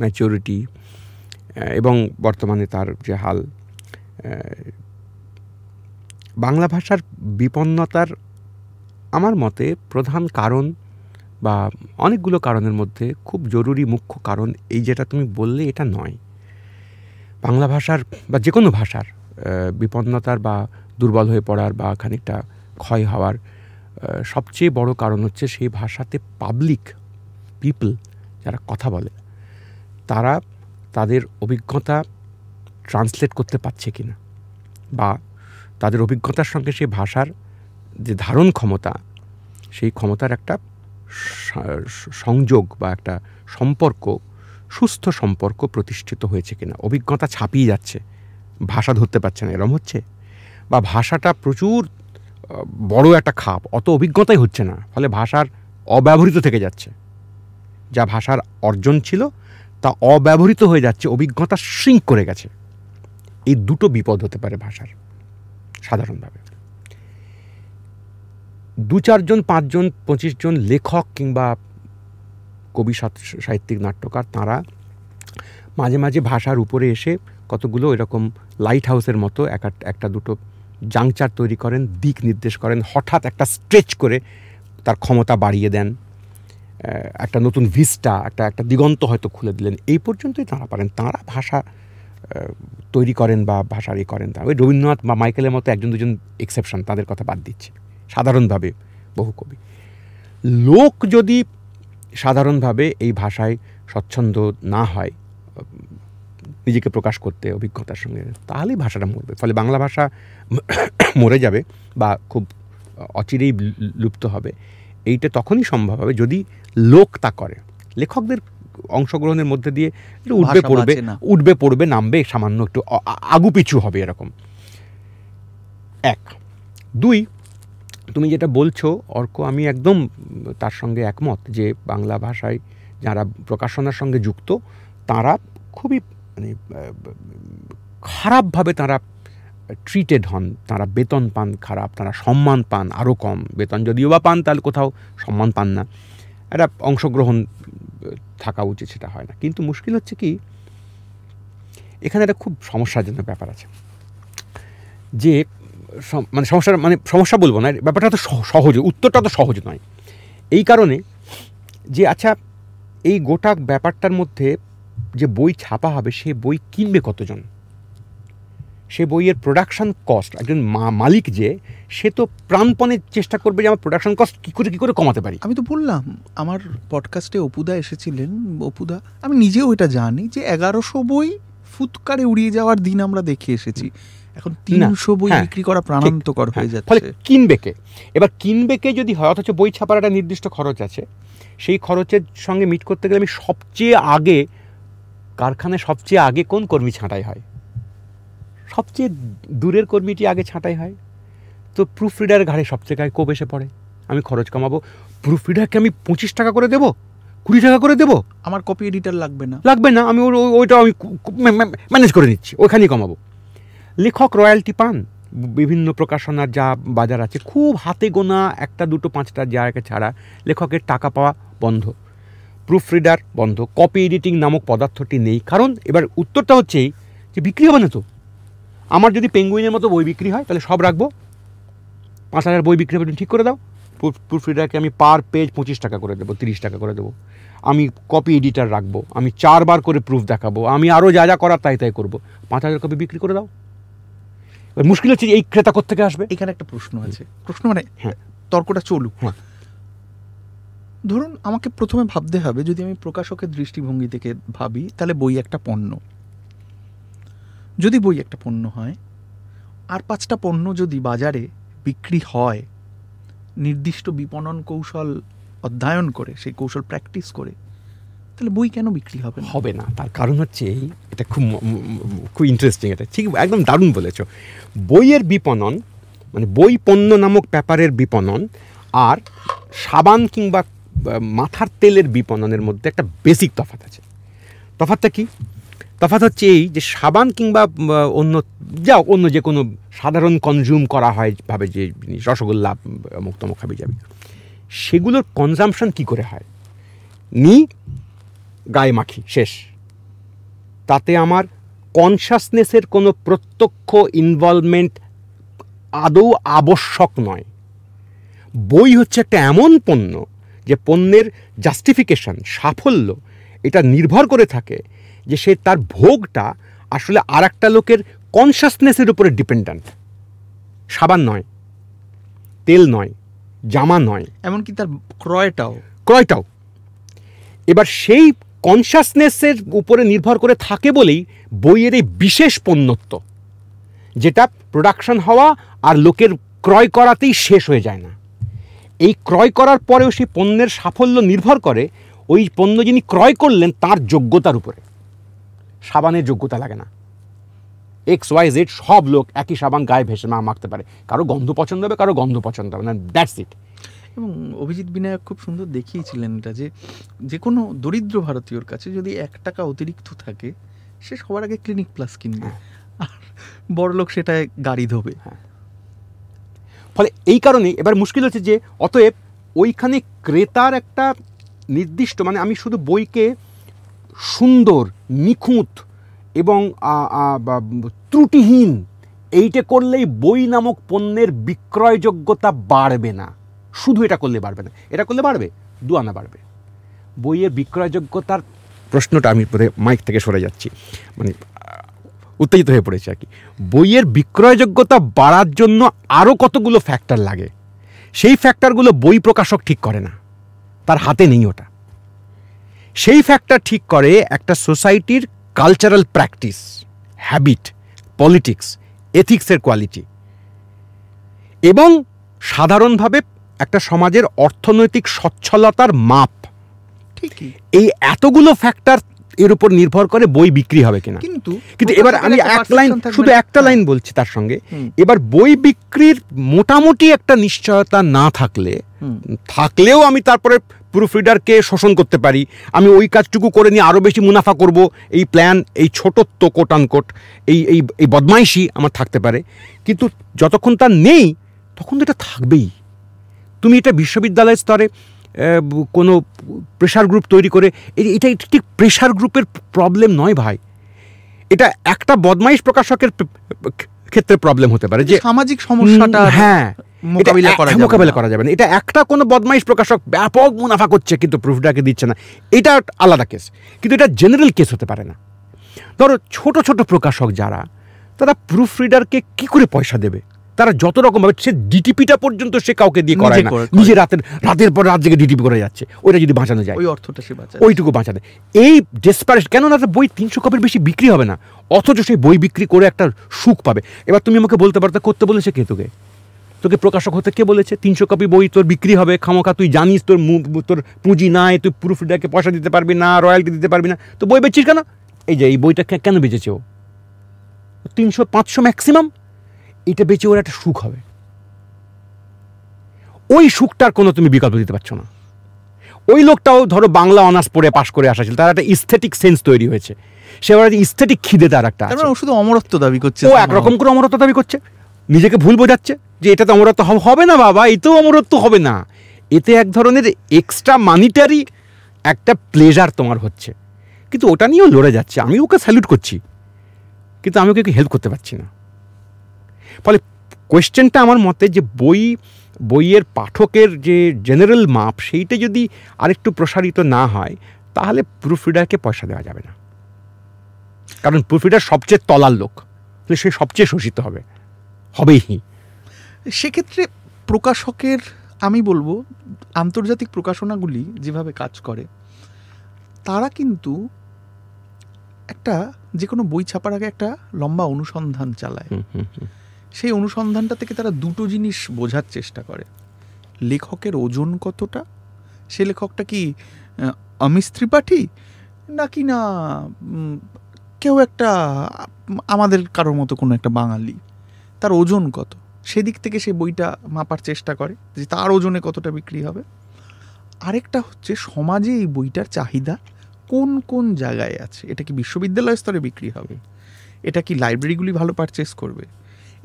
ম্যাচিউরিটি এবং বর্তমানে তার যে হাল বাংলা ভাষার বিপন্নতার আমার মতে প্রধান কারণ বা অনেকগুলো কারণের মধ্যে খুব জরুরি মুখ্য কারণ এই যেটা তুমি বললে এটা নয় বাংলা ভাষার বা যে কোনো ভাষার বিপন্নতার বা দুর্বল হয়ে পড়ার বা খানিকটা ক্ষয় হওয়ার সবচেয়ে বড় কারণ হচ্ছে সেই ভাষাতে পাবলিক পিপল যারা কথা বলে তারা তাদের অভিজ্ঞতা ট্রান্সলেট করতে পারছে কি না বা তাদের অভিজ্ঞতার সঙ্গে সেই ভাষার যে ধারণ ক্ষমতা সেই ক্ষমতার একটা সংযোগ বা একটা সম্পর্ক সুস্থ সম্পর্ক প্রতিষ্ঠিত হয়েছে কিনা অভিজ্ঞতা ছাপিয়ে যাচ্ছে ভাষা ধরতে পারছে না এরম হচ্ছে বা ভাষাটা প্রচুর বড় একটা খাপ অত অভিজ্ঞতাই হচ্ছে না ফলে ভাষার অব্যবহৃত থেকে যাচ্ছে যা ভাষার অর্জন ছিল তা অব্যবহৃত হয়ে যাচ্ছে অভিজ্ঞতা শৃঙ্ক করে গেছে এই দুটো বিপদ হতে পারে ভাষার সাধারণভাবে দু চারজন পাঁচজন পঁচিশজন লেখক কিংবা কবি সাহিত্যিক নাট্যকার তাঁরা মাঝে মাঝে ভাষার উপরে এসে কতগুলো এরকম লাইট হাউসের মতো এক একটা দুটো জাংচার তৈরি করেন দিক নির্দেশ করেন হঠাৎ একটা স্ট্রেচ করে তার ক্ষমতা বাড়িয়ে দেন একটা নতুন ভিস্টা একটা একটা দিগন্ত হয়তো খুলে দিলেন এই পর্যন্তই তাঁরা পারেন তাঁরা ভাষা তৈরি করেন বা ভাষার ই ইয়ে করেন তা ওই রবীন্দ্রনাথ বা মাইকেলের মতো একজন দুজন এক্সেপশন তাদের কথা বাদ দিচ্ছে সাধারণভাবে বহু কবি লোক যদি সাধারণভাবে এই ভাষায় স্বচ্ছন্দ না হয় নিজেকে প্রকাশ করতে অভিজ্ঞতার সঙ্গে তাহলেই ভাষাটা মরবে ফলে বাংলা ভাষা মরে যাবে বা খুব অচিরেই লুপ্ত হবে এইটা তখনই সম্ভব হবে যদি লোক তা করে লেখকদের অংশগ্রহণের মধ্যে দিয়ে উঠবে পড়বে উঠবে পড়বে নামবে সামান্য একটু আগুপিছু হবে এরকম এক দুই তুমি যেটা বলছো অর্ক আমি একদম তার সঙ্গে একমত যে বাংলা ভাষায় যারা প্রকাশনার সঙ্গে যুক্ত তারা খুবই মানে খারাপভাবে তারা ট্রিটেড হন তারা বেতন পান খারাপ তারা সম্মান পান আরও কম বেতন যদিও বা পান তাহলে কোথাও সম্মান পান না একটা অংশগ্রহণ থাকা উচিত সেটা হয় না কিন্তু মুশকিল হচ্ছে কি এখানে একটা খুব সমস্যাজনক ব্যাপার আছে যে মানে সমস্যার মানে সমস্যা বলবো না ব্যাপারটা তো সহজ উত্তরটা তো সহজ নয় এই কারণে যে আচ্ছা এই গোটা ব্যাপারটার মধ্যে যে বই ছাপা হবে সে বই কিনবে কতজন সে বইয়ের প্রোডাকশান কস্ট একজন মালিক যে সে তো প্রাণপণের চেষ্টা করবে যে আমার প্রোডাকশান কস্ট কী করে কী করে কমাতে পারি আমি তো বললাম আমার পডকাস্টে অপুদা এসেছিলেন অপুদা আমি নিজেও এটা জানি যে এগারোশো বই ফুৎকারে উড়িয়ে যাওয়ার দিন আমরা দেখে এসেছি এখন তিনশো বই হ্যাঁ, বিক্রি করা প্রাণান্তকর হ্যাঁ, হয়ে যাচ্ছে ফলে কিনবে কে এবার কিনবে কে যদি হয় অথচ বই ছাপার একটা নির্দিষ্ট খরচ আছে সেই খরচের সঙ্গে মিট করতে গেলে আমি সবচেয়ে আগে কারখানায় সবচেয়ে আগে কোন কর্মী ছাঁটাই হয় সবচেয়ে দূরের কর্মীটি আগে ছাঁটাই হয় তো প্রুফ রিডার ঘাড়ে সবচেয়ে গায়ে কোপ এসে পড়ে আমি খরচ কমাবো প্রুফ রিডারকে আমি পঁচিশ টাকা করে দেবো কুড়ি টাকা করে দেবো আমার কপি এডিটার লাগবে না লাগবে না আমি ওইটা আমি ম্যানেজ করে নিচ্ছি ওইখানেই কমাবো লেখক রয়্যালটি পান বিভিন্ন প্রকাশনার যা বাজার আছে খুব হাতে গোনা একটা দুটো পাঁচটা জায়গা ছাড়া লেখকের টাকা পাওয়া বন্ধ প্রুফ রিডার বন্ধ কপি এডিটিং নামক পদার্থটি নেই কারণ এবার উত্তরটা হচ্ছে যে বিক্রি হবে না তো আমার যদি পেঙ্গুইনের মতো বই বিক্রি হয় তাহলে সব রাখবো পাঁচ হাজার বই বিক্রি হবে ঠিক করে দাও প্রুফ রিডারকে আমি পার পেজ পঁচিশ টাকা করে দেবো তিরিশ টাকা করে দেবো আমি কপি এডিটার রাখবো আমি চারবার করে প্রুফ দেখাবো আমি আরও যা যা করার তাই তাই করবো পাঁচ হাজার কপি বিক্রি করে দাও মুশকিল হচ্ছে এই ক্রেতা থেকে আসবে এখানে একটা প্রশ্ন আছে প্রশ্ন মানে হ্যাঁ। তর্কটা চলুক হ্যাঁ। ধরুন আমাকে প্রথমে ভাবতে হবে যদি আমি প্রকাশকের দৃষ্টিভঙ্গি থেকে ভাবি তাহলে বই একটা পণ্য যদি বই একটা পণ্য হয় আর পাঁচটা পণ্য যদি বাজারে বিক্রি হয় নির্দিষ্ট বিপণন কৌশল অধ্যয়ন করে সেই কৌশল প্র্যাকটিস করে তাহলে বই কেন বিক্রি হবে হবে না তার কারণ হচ্ছে এই এটা খুব খুব ইন্টারেস্টিং এটা ঠিক একদম দারুণ বলেছ বইয়ের বিপণন মানে বই পণ্য নামক পেপারের বিপণন আর সাবান কিংবা মাথার তেলের বিপণনের মধ্যে একটা বেসিক তফাত আছে তফাতটা কি তফাত হচ্ছে এই যে সাবান কিংবা অন্য যা অন্য যে কোনো সাধারণ কনজিউম করা হয় ভাবে যে জিনিস রসগোল্লা মুক্তমুখাবি যাবে সেগুলোর কনজামশন কি করে হয় নি গায়ে মাখি শেষ তাতে আমার কনসাসনেসের কোনো প্রত্যক্ষ ইনভলভমেন্ট আদৌ আবশ্যক নয় বই হচ্ছে একটা এমন পণ্য যে পণ্যের জাস্টিফিকেশন সাফল্য এটা নির্ভর করে থাকে যে সে তার ভোগটা আসলে আর একটা লোকের কনসাসনেসের উপরে ডিপেন্ডেন্ট সাবান নয় তেল নয় জামা নয় এমনকি তার ক্রয়টাও ক্রয়টাও এবার সেই কনসাসনেসের উপরে নির্ভর করে থাকে বলেই বইয়ের এই বিশেষ পণ্যত্ব যেটা প্রোডাকশন হওয়া আর লোকের ক্রয় করাতেই শেষ হয়ে যায় না এই ক্রয় করার পরেও সেই পণ্যের সাফল্য নির্ভর করে ওই পণ্য যিনি ক্রয় করলেন তার যোগ্যতার উপরে সাবানের যোগ্যতা লাগে না এক্স ওয়াই জেড সব লোক একই সাবান গায়ে ভেসে মা মাখতে পারে কারো গন্ধ পছন্দ হবে কারো গন্ধ পছন্দ হবে না দ্যাটস ইট এবং অভিজিৎ বিনায়ক খুব সুন্দর দেখিয়েছিলেন এটা যে যে কোনো দরিদ্র ভারতীয়র কাছে যদি এক টাকা অতিরিক্ত থাকে সে সবার আগে ক্লিনিক প্লাস কিনবে হ্যাঁ। আর লোক সেটায় গাড়ি ধোবে হ্যাঁ। ফলে এই কারণে এবার মুশকিল হচ্ছে যে অতএব ওইখানে ক্রেতার একটা নির্দিষ্ট মানে আমি শুধু বইকে সুন্দর নিখুঁত এবং ত্রুটিহীন এইটা করলেই বই নামক পণ্যের বিক্রয়যোগ্যতা বাড়বে না শুধু এটা করলে বাড়বে না এটা করলে বাড়বে দু আনা বাড়বে বইয়ের বিক্রয়যোগ্যতার প্রশ্নটা আমি মাইক থেকে সরে যাচ্ছি মানে উত্তেজিত হয়ে পড়েছে আর কি বইয়ের বিক্রয়যোগ্যতা বাড়ার জন্য আরও কতগুলো ফ্যাক্টর লাগে সেই ফ্যাক্টরগুলো বই প্রকাশক ঠিক করে না তার হাতে নেই ওটা সেই ফ্যাক্টর ঠিক করে একটা সোসাইটির কালচারাল প্র্যাকটিস হ্যাবিট পলিটিক্স এথিক্সের কোয়ালিটি এবং সাধারণভাবে একটা সমাজের অর্থনৈতিক সচ্ছলতার মাপ ঠিকই এই এতগুলো ফ্যাক্টর এর উপর নির্ভর করে বই বিক্রি হবে কিনা কিন্তু কিন্তু এবার আমি এক লাইন শুধু একটা লাইন বলছি তার সঙ্গে এবার বই বিক্রির মোটামুটি একটা নিশ্চয়তা না থাকলে থাকলেও আমি তারপরে প্রুফ রিডারকে শোষণ করতে পারি আমি ওই কাজটুকু করে নিয়ে আরও বেশি মুনাফা করব এই প্ল্যান এই ছোটত্ব কোট এই এই এই বদমাইশি আমার থাকতে পারে কিন্তু যতক্ষণ তা নেই তখন তো এটা থাকবেই তুমি এটা বিশ্ববিদ্যালয় স্তরে কোনো প্রেশার গ্রুপ তৈরি করে এটা ঠিক প্রেশার গ্রুপের প্রবলেম নয় ভাই এটা একটা বদমাইশ প্রকাশকের ক্ষেত্রে প্রবলেম হতে পারে যে সামাজিক সমস্যাটা হ্যাঁ মোকাবিলা করা যাবে না এটা একটা কোনো বদমাইশ প্রকাশক ব্যাপক মুনাফা করছে কিন্তু প্রুফটাকে দিচ্ছে না এটা আলাদা কেস কিন্তু এটা জেনারেল কেস হতে পারে না ধরো ছোট ছোট প্রকাশক যারা তারা প্রুফ রিডারকে কী করে পয়সা দেবে তারা যত রকমভাবে সে ডিটিপিটা পর্যন্ত সে কাউকে দিয়ে করে না নিজে রাতের রাতের পর রাত জেগে ডিটিপি করে যাচ্ছে ওইটা যদি বাঁচানো যায় ওই অর্থটা সে বাঁচায় ওইটুকু বাঁচানো এই ডেসপারেশন কেন না বই তিনশো কপির বেশি বিক্রি হবে না অথচ সেই বই বিক্রি করে একটা সুখ পাবে এবার তুমি আমাকে বলতে পারতো করতে বলেছে কে তোকে তোকে প্রকাশক হতে কে বলেছে তিনশো কপি বই তোর বিক্রি হবে খামোখা তুই জানিস তোর তোর পুঁজি নাই তুই প্রুফ ডাকে পয়সা দিতে পারবি না রয়্যালটি দিতে পারবি না তো বই বেচিস কেন এই যে এই বইটা কেন বেচেছে ও তিনশো পাঁচশো ম্যাক্সিমাম এটা বেঁচে ওর একটা সুখ হবে ওই সুখটার কোনো তুমি বিকল্প দিতে পারছো না ওই লোকটাও ধরো বাংলা অনার্স পড়ে পাশ করে আসা ছিল তার একটা ইস্থেটিক সেন্স তৈরি হয়েছে সে আবার ইস্থেটিক খিদে তার একটা মানে ও শুধু অমরত্ব দাবি করছে ও একরকম করে অমরত্ব দাবি করছে নিজেকে ভুল বোঝাচ্ছে যে এটা তো অমরত্ব হবে না বাবা এতেও অমরত্ব হবে না এতে এক ধরনের এক্সট্রা মানিটারি একটা প্লেজার তোমার হচ্ছে কিন্তু ওটা নিয়েও লড়ে যাচ্ছে আমি ওকে স্যালুট করছি কিন্তু আমি ওকে হেল্প করতে পারছি না ফলে কোয়েশ্চেনটা আমার মতে যে বই বইয়ের পাঠকের যে জেনারেল মাপ সেইটা যদি আরেকটু প্রসারিত না হয় তাহলে প্রুফ রিডারকে পয়সা দেওয়া যাবে না কারণ রিডার সবচেয়ে তলার লোক সে সবচেয়ে শোষিত হবে হবেই সেক্ষেত্রে প্রকাশকের আমি বলবো আন্তর্জাতিক প্রকাশনাগুলি যেভাবে কাজ করে তারা কিন্তু একটা যে কোনো বই ছাপার আগে একটা লম্বা অনুসন্ধান চালায় সেই অনুসন্ধানটা থেকে তারা দুটো জিনিস বোঝার চেষ্টা করে লেখকের ওজন কতটা সে লেখকটা কি অমিস ত্রিপাঠী নাকি না কেউ একটা আমাদের কারোর মতো কোনো একটা বাঙালি তার ওজন কত সেদিক থেকে সে বইটা মাপার চেষ্টা করে যে তার ওজনে কতটা বিক্রি হবে আরেকটা হচ্ছে সমাজে এই বইটার চাহিদা কোন কোন জায়গায় আছে এটা কি বিশ্ববিদ্যালয় স্তরে বিক্রি হবে এটা কি লাইব্রেরিগুলি ভালো পারচেস করবে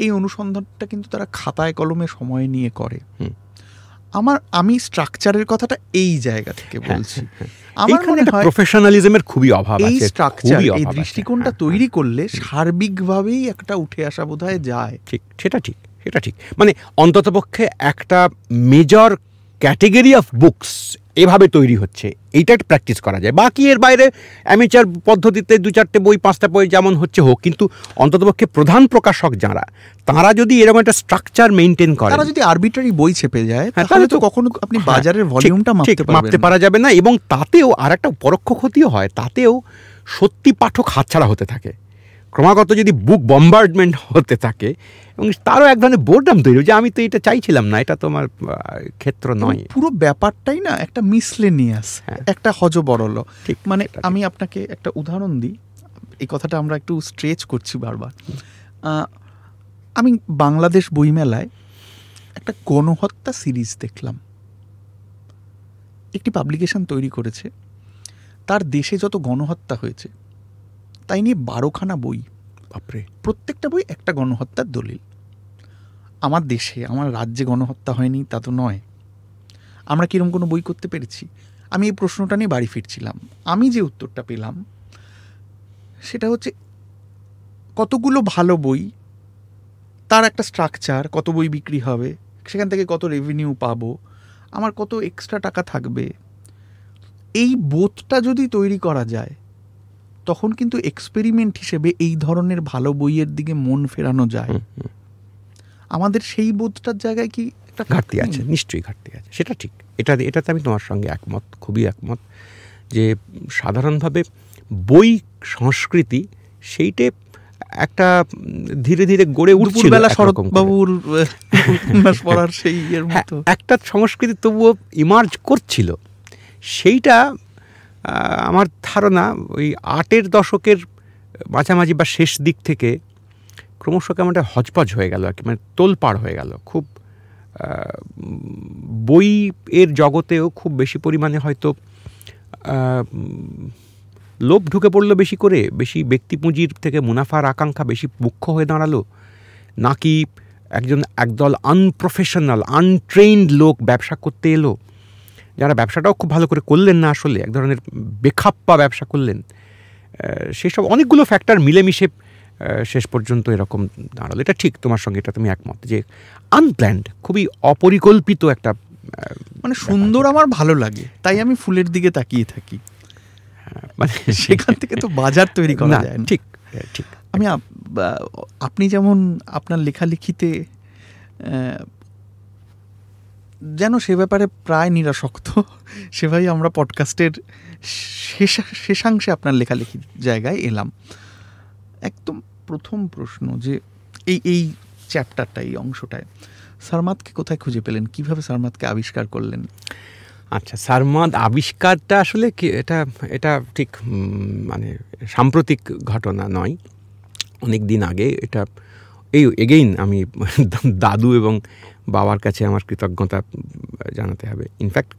এই অনুসন্ধানটা কিন্তু তারা খাতায় কলমে সময় নিয়ে করে আমার আমি স্ট্রাকচারের কথাটা এই জায়গা থেকে হ্যাঁ, বলছি হ্যাঁ, হ্যাঁ। আমার মনে হয় প্রফেশনালিজমের খুবই অভাব এই স্ট্রাকচার এই দৃষ্টিকোণটা তৈরি করলে সার্বিকভাবেই একটা উঠে আসা বোধহয় যায় ঠিক সেটা ঠিক সেটা ঠিক মানে অন্ততপক্ষে একটা মেজর ক্যাটেগরি অফ বুকস এভাবে তৈরি হচ্ছে এইটা প্র্যাকটিস করা যায় বাকি এর বাইরে অ্যামিচার পদ্ধতিতে দু চারটে বই পাঁচটা বই যেমন হচ্ছে হোক কিন্তু অন্ততপক্ষে প্রধান প্রকাশক যারা তারা যদি এরকম একটা স্ট্রাকচার মেনটেন করে তারা যদি আরবিটারি বই ছেপে যায় হ্যাঁ, তাহলে তো কখনো আপনি হ্যাঁ, বাজারের ভলিউমটা মাপতে পারা যাবে না এবং তাতেও আর একটা পরোক্ষ ক্ষতিও হয় তাতেও সত্যি পাঠক হাতছাড়া হতে থাকে ক্রমাগত যদি বুক বম্বার্ডমেন্ট হতে থাকে এবং তারও এক ধরনের বোর্ডাম তৈরি যে আমি তো এটা চাইছিলাম না এটা তো আমার ক্ষেত্র নয় পুরো ব্যাপারটাই না একটা মিসলেনিয়াস হ্যাঁ। একটা ঠিক মানে আমি আপনাকে একটা উদাহরণ দিই এই কথাটা আমরা একটু স্ট্রেচ করছি বারবার আমি বাংলাদেশ বইমেলায় একটা গণহত্যা সিরিজ দেখলাম একটি পাবলিকেশন তৈরি করেছে তার দেশে যত গণহত্যা হয়েছে তাই নিয়ে বারোখানা বই বাপরে প্রত্যেকটা বই একটা গণহত্যার দলিল আমার দেশে আমার রাজ্যে গণহত্যা হয়নি তা তো নয় আমরা কীরকম কোনো বই করতে পেরেছি আমি এই প্রশ্নটা নিয়ে বাড়ি ফিরছিলাম আমি যে উত্তরটা পেলাম সেটা হচ্ছে কতগুলো ভালো বই তার একটা স্ট্রাকচার কত বই বিক্রি হবে সেখান থেকে কত রেভিনিউ পাবো আমার কত এক্সট্রা টাকা থাকবে এই বোধটা যদি তৈরি করা যায় তখন কিন্তু এক্সপেরিমেন্ট হিসেবে এই ধরনের ভালো বইয়ের দিকে মন ফেরানো যায় আমাদের সেই বোধটার জায়গায় কি একটা ঘাটতি আছে নিশ্চয়ই ঘাটতি আছে সেটা ঠিক এটা এটাতে আমি তোমার সঙ্গে একমত খুবই একমত যে সাধারণভাবে বই সংস্কৃতি সেইটে একটা ধীরে ধীরে গড়ে উঠছিল শরৎবাবুর উপন্যাস পড়ার সেই হ্যাঁ, একটা সংস্কৃতি তবুও ইমার্জ করছিল সেইটা আমার ধারণা ওই আটের দশকের মাঝামাঝি বা শেষ দিক থেকে ক্রমশ কেমনটা হজপজ হয়ে গেল আর কি মানে তোলপাড় হয়ে গেল খুব বই এর জগতেও খুব বেশি পরিমাণে হয়তো লোভ ঢুকে পড়লো বেশি করে বেশি ব্যক্তি পুঁজির থেকে মুনাফার আকাঙ্ক্ষা বেশি মুখ্য হয়ে দাঁড়ালো নাকি একজন একদল আনপ্রফেশনাল আনট্রেইনড লোক ব্যবসা করতে এলো যারা ব্যবসাটাও খুব ভালো করে করলেন না আসলে এক ধরনের বেখাপ্পা ব্যবসা করলেন সেসব অনেকগুলো ফ্যাক্টর মিলেমিশে শেষ পর্যন্ত এরকম দাঁড়ালো এটা ঠিক তোমার সঙ্গে এটা তুমি একমত যে আনপ্ল্যান্ড খুবই অপরিকল্পিত একটা মানে সুন্দর আমার ভালো লাগে তাই আমি ফুলের দিকে তাকিয়ে থাকি হ্যাঁ, মানে সেখান থেকে তো বাজার তৈরি করা যায় ঠিক হ্যাঁ, ঠিক আমি আপনি যেমন আপনার লেখালেখিতে যেন সে ব্যাপারে প্রায় নিরাসক্ত সেভাবেই আমরা পডকাস্টের শেষা শেষাংশে আপনার লেখালেখির জায়গায় এলাম একদম প্রথম প্রশ্ন যে এই এই চ্যাপ্টারটা এই অংশটায় সারমাদকে কোথায় খুঁজে পেলেন কিভাবে সারমাদকে আবিষ্কার করলেন আচ্ছা সারমাদ আবিষ্কারটা আসলে কি এটা এটা ঠিক মানে সাম্প্রতিক ঘটনা নয় অনেক দিন আগে এটা এই এগেইন আমি দাদু এবং বাবার কাছে আমার কৃতজ্ঞতা জানাতে হবে ইনফ্যাক্ট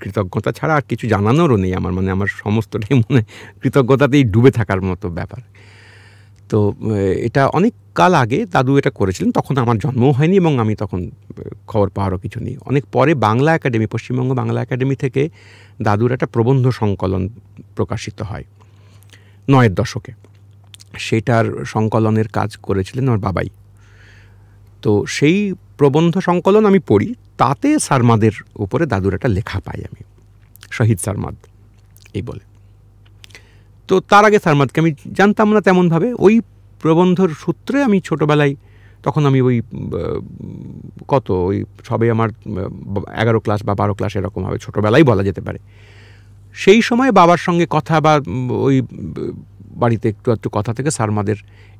কৃতজ্ঞতা ছাড়া আর কিছু জানানোরও নেই আমার মানে আমার সমস্তটাই মনে কৃতজ্ঞতাতেই ডুবে থাকার মতো ব্যাপার তো এটা অনেক কাল আগে দাদু এটা করেছিলেন তখন আমার জন্মও হয়নি এবং আমি তখন খবর পাওয়ারও কিছু নেই অনেক পরে বাংলা একাডেমি পশ্চিমবঙ্গ বাংলা একাডেমি থেকে দাদুর একটা প্রবন্ধ সংকলন প্রকাশিত হয় নয়ের দশকে সেটার সংকলনের কাজ করেছিলেন আমার বাবাই তো সেই প্রবন্ধ সংকলন আমি পড়ি তাতে সারমাদের উপরে দাদুর একটা লেখা পাই আমি শহীদ সারমাদ এই বলে তো তার আগে সারমাদকে আমি জানতাম না তেমনভাবে ওই প্রবন্ধর সূত্রে আমি ছোটোবেলায় তখন আমি ওই কত ওই সবে আমার এগারো ক্লাস বা বারো ক্লাস এরকম হবে ছোটোবেলায় বলা যেতে পারে সেই সময় বাবার সঙ্গে কথা বা ওই বাড়িতে একটু আধটু কথা থেকে সারমাদের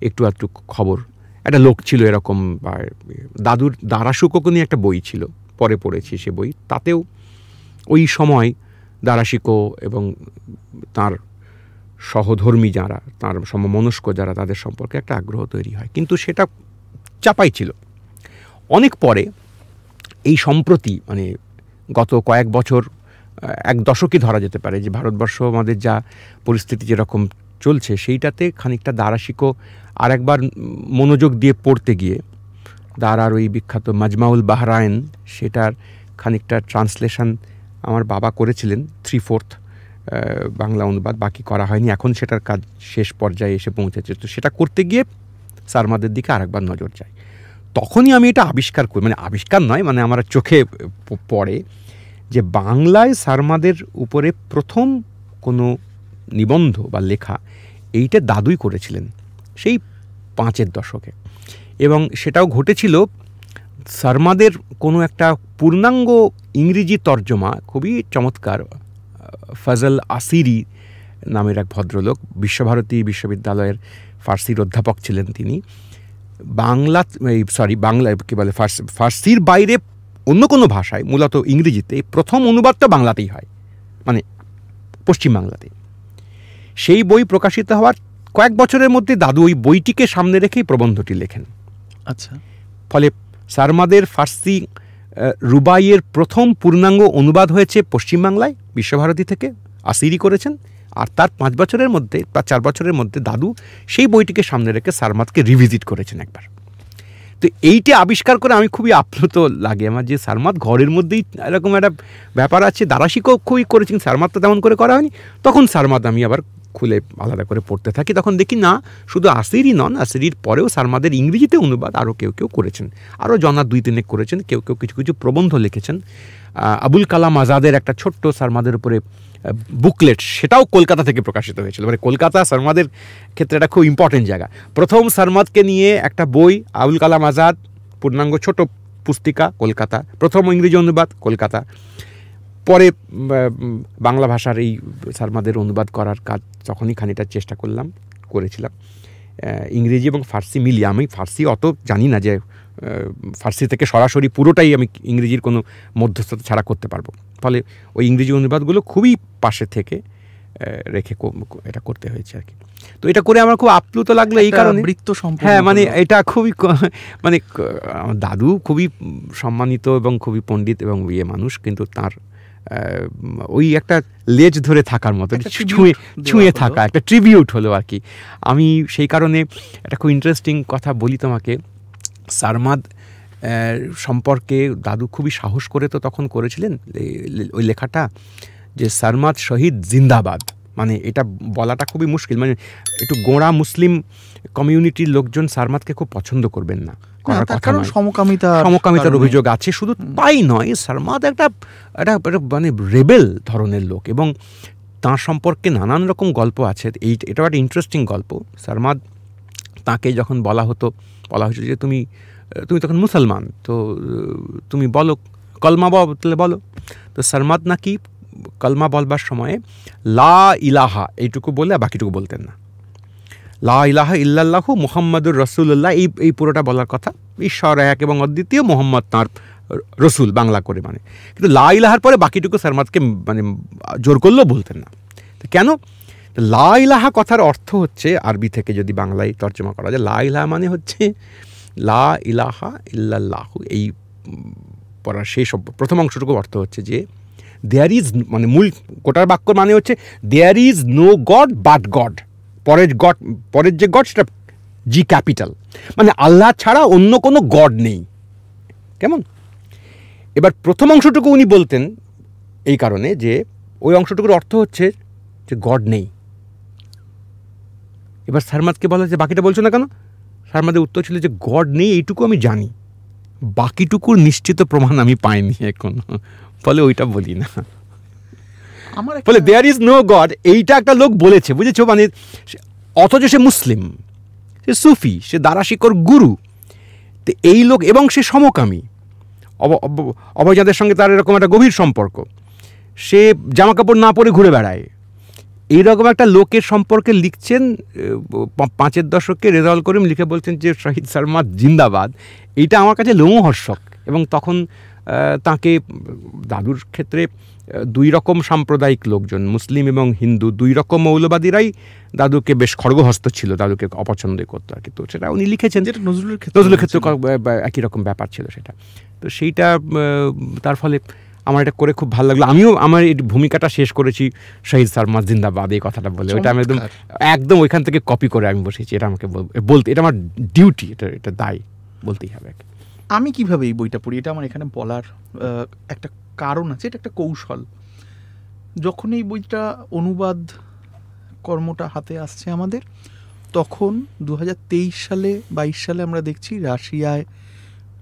একটু আধটু খবর একটা লোক ছিল এরকম দাদুর দারাশুকোকে নিয়ে একটা বই ছিল পরে পড়েছি সে বই তাতেও ওই সময় দারাশিকো এবং তার সহধর্মী যারা তার সমমনস্ক যারা তাদের সম্পর্কে একটা আগ্রহ তৈরি হয় কিন্তু সেটা চাপাই ছিল অনেক পরে এই সম্প্রতি মানে গত কয়েক বছর এক দশকই ধরা যেতে পারে যে ভারতবর্ষ আমাদের যা পরিস্থিতি যেরকম চলছে সেইটাতে খানিকটা দারাশিকো আর একবার মনোযোগ দিয়ে পড়তে গিয়ে আর ওই বিখ্যাত মাজমাউল বাহরায়ন সেটার খানিকটা ট্রান্সলেশন আমার বাবা করেছিলেন থ্রি ফোর্থ বাংলা অনুবাদ বাকি করা হয়নি এখন সেটার কাজ শেষ পর্যায়ে এসে পৌঁছেছে তো সেটা করতে গিয়ে সারমাদের দিকে আরেকবার নজর যায় তখনই আমি এটা আবিষ্কার করি মানে আবিষ্কার নয় মানে আমার চোখে পড়ে যে বাংলায় সারমাদের উপরে প্রথম কোনো নিবন্ধ বা লেখা এইটা দাদুই করেছিলেন সেই পাঁচের দশকে এবং সেটাও ঘটেছিল শর্মাদের কোনো একটা পূর্ণাঙ্গ ইংরেজি তর্জমা খুবই চমৎকার ফজল আসিরি নামের এক ভদ্রলোক বিশ্বভারতী বিশ্ববিদ্যালয়ের ফার্সির অধ্যাপক ছিলেন তিনি বাংলা সরি বাংলা কী বলে ফার্সি ফার্সির বাইরে অন্য কোনো ভাষায় মূলত ইংরেজিতে প্রথম অনুবাদটা বাংলাতেই হয় মানে পশ্চিম বাংলাতে সেই বই প্রকাশিত হওয়ার কয়েক বছরের মধ্যে দাদু ওই বইটিকে সামনে রেখেই প্রবন্ধটি লেখেন আচ্ছা ফলে সারমাদের ফার্সি রুবাইয়ের প্রথম পূর্ণাঙ্গ অনুবাদ হয়েছে পশ্চিমবাংলায় বিশ্বভারতী থেকে আসিরি করেছেন আর তার পাঁচ বছরের মধ্যে বা চার বছরের মধ্যে দাদু সেই বইটিকে সামনে রেখে সারমাদকে রিভিজিট করেছেন একবার তো এইটি আবিষ্কার করে আমি খুবই আপ্লুত লাগে আমার যে সারমাত ঘরের মধ্যেই এরকম একটা ব্যাপার আছে দারাশিকও খুবই করেছেন সারমাত তো তেমন করে করা হয়নি তখন সারমাত আমি আবার খুলে আলাদা করে পড়তে থাকি তখন দেখি না শুধু আসিরই নন আসিরির পরেও সারমাদের ইংরেজিতে অনুবাদ আরও কেউ কেউ করেছেন আরও জনা দুই তিনেক করেছেন কেউ কেউ কিছু কিছু প্রবন্ধ লিখেছেন আবুল কালাম আজাদের একটা ছোট্ট সারমাদের উপরে বুকলেট সেটাও কলকাতা থেকে প্রকাশিত হয়েছিল মানে কলকাতা সারমাদের ক্ষেত্রে একটা খুব ইম্পর্টেন্ট জায়গা প্রথম সারমাদকে নিয়ে একটা বই আবুল কালাম আজাদ পূর্ণাঙ্গ ছোট পুস্তিকা কলকাতা প্রথম ইংরেজি অনুবাদ কলকাতা পরে বাংলা ভাষার এই সারমাদের অনুবাদ করার কাজ তখনই খানিকটা চেষ্টা করলাম করেছিলাম ইংরেজি এবং ফার্সি মিলিয়ে আমি ফার্সি অত জানি না যে ফার্সি থেকে সরাসরি পুরোটাই আমি ইংরেজির কোনো মধ্যস্থতা ছাড়া করতে পারবো ফলে ওই ইংরেজি অনুবাদগুলো খুবই পাশে থেকে রেখে এটা করতে হয়েছে আর কি তো এটা করে আমার খুব আপ্লুত লাগলো এই কারণে বৃত্ত হ্যাঁ মানে এটা খুবই মানে আমার দাদু খুবই সম্মানিত এবং খুবই পণ্ডিত এবং ইয়ে মানুষ কিন্তু তার ওই একটা লেজ ধরে থাকার মতো ছুঁয়ে ছুঁয়ে থাকা একটা ট্রিবিউট হলো আর কি আমি সেই কারণে একটা খুব ইন্টারেস্টিং কথা বলি তোমাকে সারমাদ সম্পর্কে দাদু খুবই সাহস করে তো তখন করেছিলেন ওই লেখাটা যে সারমাদ শহীদ জিন্দাবাদ মানে এটা বলাটা খুবই মুশকিল মানে একটু গোঁড়া মুসলিম কমিউনিটির লোকজন সারমাদকে খুব পছন্দ করবেন না কারণ সমকামিতা সমকামিতার অভিযোগ আছে শুধু তাই নয় সারমাদ একটা একটা মানে রেবেল ধরনের লোক এবং তাঁর সম্পর্কে নানান রকম গল্প আছে এই এটাও একটা ইন্টারেস্টিং গল্প সারমাদ তাকে যখন বলা হতো বলা হয়েছিল যে তুমি তুমি তখন মুসলমান তো তুমি বলো কলমা বলে বলো তো সারমাদ নাকি কলমা বলবার সময়ে লা ইলাহা এইটুকু বলে আর বাকিটুকু বলতেন না লা ইলাহা ইল্লাল্লাহু রসুল্লাহ এই এই পুরোটা বলার কথা ঈশ্বর এক এবং অদ্বিতীয় মোহাম্মদ তাঁর রসুল বাংলা করে মানে কিন্তু লা ইলাহার পরে বাকিটুকু সারমাদকে মানে জোর করলেও বলতেন না তো কেন লা ইলাহা কথার অর্থ হচ্ছে আরবি থেকে যদি বাংলায় তর্জমা করা যায় লা ইলাহা মানে হচ্ছে লা ইলাহা ইল্লাল্লাহু এই পড়ার সেই সব প্রথম অংশটুকু অর্থ হচ্ছে যে দেয়ার ইজ মানে মূল কোটার বাক্য মানে হচ্ছে there is no God but God পরের গড পরের যে গড সেটা জি ক্যাপিটাল মানে আল্লাহ ছাড়া অন্য কোনো গড নেই কেমন এবার প্রথম অংশটুকু উনি বলতেন এই কারণে যে ওই অংশটুকুর অর্থ হচ্ছে যে গড নেই এবার সারমাদকে বলা যে বাকিটা বলছো না কেন সারমাদের উত্তর ছিল যে গড নেই এইটুকু আমি জানি বাকিটুকুর নিশ্চিত প্রমাণ আমি পাইনি এখন ফলে ওইটা বলি না বলে দেয়ার ইজ নো গড এইটা একটা লোক বলেছে বুঝেছো মানে অথচ সে মুসলিম সে সুফি সে দারাশিকর গুরু তো এই লোক এবং সে সমকামী অভয়জাদের সঙ্গে তার এরকম একটা গভীর সম্পর্ক সে জামা কাপড় না পরে ঘুরে বেড়ায় এইরকম একটা লোকের সম্পর্কে লিখছেন পাঁচের দশককে রেজাল করিম লিখে বলছেন যে শহীদ শর্মা জিন্দাবাদ এইটা আমার কাছে লোমহর্ষক এবং তখন তাকে দাদুর ক্ষেত্রে দুই রকম সাম্প্রদায়িক লোকজন মুসলিম এবং হিন্দু দুই রকম মৌলবাদীরাই দাদুকে বেশ খড়গহস্ত ছিল দাদুকে অপছন্দ করতো আর কি তো সেটা উনি লিখেছেন যেটা নজরুলের ক্ষেত্রে নজরুলের ক্ষেত্রে একই রকম ব্যাপার ছিল সেটা তো সেইটা তার ফলে আমার এটা করে খুব ভালো লাগলো আমিও আমার এই ভূমিকাটা শেষ করেছি শহীদ শর্মা জিন্দাবাদ এই কথাটা বলে ওইটা আমি একদম একদম ওইখান থেকে কপি করে আমি বসেছি এটা আমাকে বলতে এটা আমার ডিউটি এটা এটা দায় বলতেই হবে আমি কিভাবে এই বইটা পড়ি এটা আমার এখানে বলার একটা কারণ আছে এটা একটা কৌশল যখন এই বইটা অনুবাদ কর্মটা হাতে আসছে আমাদের তখন দু সালে বাইশ সালে আমরা দেখছি রাশিয়ায়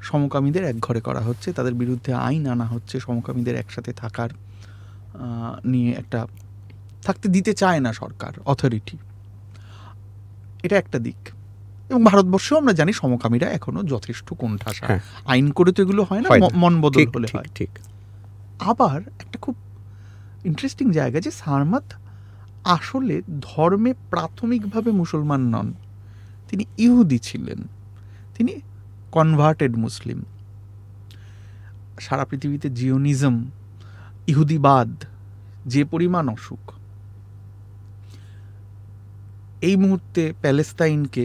সমকামীদের একঘরে করা হচ্ছে তাদের বিরুদ্ধে আইন আনা হচ্ছে সমকামীদের একসাথে থাকার নিয়ে একটা থাকতে দিতে চায় না সরকার অথরিটি এটা একটা দিক এবং ভারতবর্ষেও আমরা জানি সমকামীরা এখনো যথেষ্ট কোণঠাসা হ্যাঁ। আইন করে তো এগুলো হয় না মন বদল হলে হয় ঠিক আবার একটা খুব ইন্টারেস্টিং জায়গা যে সারমাত আসলে ধর্মে প্রাথমিকভাবে মুসলমান নন তিনি ইহুদি ছিলেন তিনি কনভার্টেড মুসলিম সারা পৃথিবীতে জিওনিজম ইহুদিবাদ যে পরিমাণ অসুখ এই মুহূর্তে প্যালেস্তাইনকে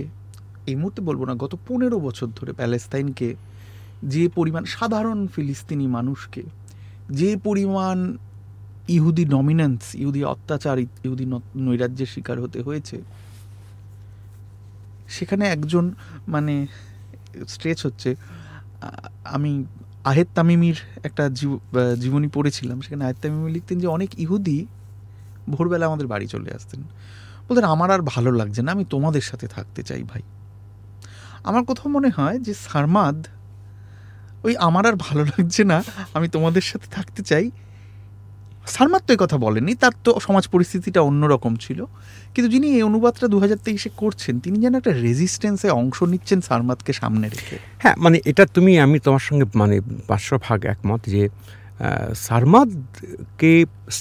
এই মুহূর্তে বলবো না গত পনেরো বছর ধরে প্যালেস্তাইনকে যে পরিমাণ সাধারণ ফিলিস্তিনি মানুষকে যে পরিমাণ ইহুদি ডমিনেন্স ইহুদি অত্যাচার ইহুদি নৈরাজ্যের শিকার হতে হয়েছে সেখানে একজন মানে স্ট্রেচ হচ্ছে আমি আহেদ তামিমির একটা জীবনী পড়েছিলাম সেখানে আহেদ তামিমি লিখতেন যে অনেক ইহুদি ভোরবেলা আমাদের বাড়ি চলে আসতেন বলতেন আমার আর ভালো লাগছে না আমি তোমাদের সাথে থাকতে চাই ভাই আমার কোথাও মনে হয় যে সারমাদ ওই আমার আর ভালো লাগছে না আমি তোমাদের সাথে থাকতে চাই সারমার তো এই কথা বলেনি তার তো সমাজ পরিস্থিতিটা অন্যরকম ছিল কিন্তু যিনি এই অনুবাদটা দু হাজার তেইশে করছেন তিনি যেন একটা রেজিস্ট্যান্সে অংশ নিচ্ছেন সারমাতকে সামনে রেখে হ্যাঁ মানে এটা তুমি আমি তোমার সঙ্গে মানে পাঁচশো ভাগ একমত যে সারমাদকে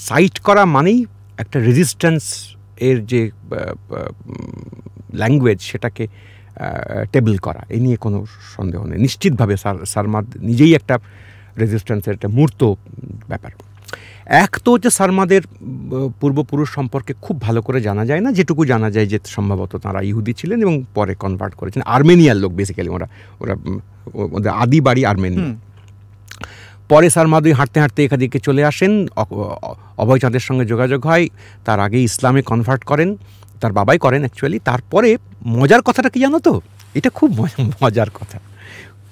সাইট করা মানেই একটা রেজিস্ট্যান্স এর যে ল্যাঙ্গুয়েজ সেটাকে টেবিল করা এ নিয়ে কোনো সন্দেহ নেই নিশ্চিতভাবে সার সারমাদ নিজেই একটা রেজিস্ট্যান্সের একটা মূর্ত ব্যাপার এক তো হচ্ছে সারমাদের পূর্বপুরুষ সম্পর্কে খুব ভালো করে জানা যায় না যেটুকু জানা যায় যে সম্ভবত তারা ইহুদি ছিলেন এবং পরে কনভার্ট করেছেন আর্মেনিয়ার লোক বেসিক্যালি ওরা ওরা ওদের আদি বাড়ি আর্মেনিয়া পরে ওই হাঁটতে হাঁটতে এখাদিকে চলে আসেন অভয়চাঁদের সঙ্গে যোগাযোগ হয় তার আগে ইসলামে কনভার্ট করেন তার বাবাই করেন অ্যাকচুয়ালি তারপরে মজার কথাটা কি জানো তো এটা খুব মজার কথা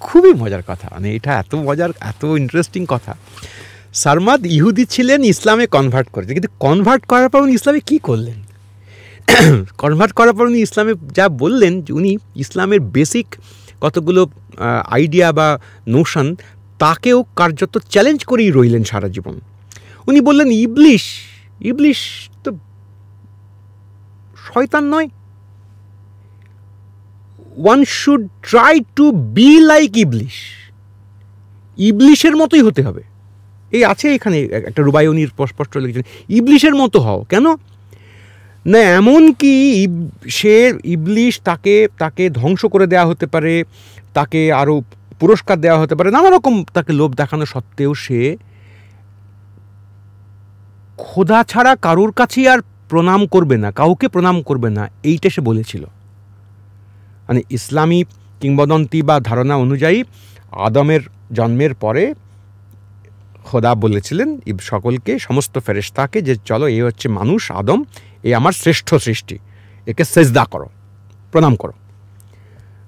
খুবই মজার কথা মানে এটা এত মজার এত ইন্টারেস্টিং কথা সারমাদ ইহুদি ছিলেন ইসলামে কনভার্ট করেছে কিন্তু কনভার্ট করার পর উনি ইসলামে কী করলেন কনভার্ট করার পর উনি ইসলামে যা বললেন যে উনি ইসলামের বেসিক কতগুলো আইডিয়া বা নোশন তাকেও কার্যত চ্যালেঞ্জ করেই রইলেন সারা জীবন উনি বললেন ইবলিশ ইবলিশ শয়তান নয় one should try to be like ইবলিশ ইবলিশের মতোই হতে হবে এই আছে এখানে একটা রুবায়নির স্পষ্ট লিখেছেন ইবলিশের মতো হও কেন না এমনকি সে ইবলিশ তাকে তাকে ধ্বংস করে দেয়া হতে পারে তাকে আরও পুরস্কার দেওয়া হতে পারে নানা রকম তাকে লোভ দেখানো সত্ত্বেও সে খোদা ছাড়া কারুর কাছেই আর প্রণাম করবে না কাউকে প্রণাম করবে না এইটা সে বলেছিল মানে ইসলামী কিংবদন্তি বা ধারণা অনুযায়ী আদমের জন্মের পরে খোদা বলেছিলেন সকলকে সমস্ত ফেরেস্তাকে যে চলো এ হচ্ছে মানুষ আদম এ আমার শ্রেষ্ঠ সৃষ্টি একে সেজদা করো প্রণাম করো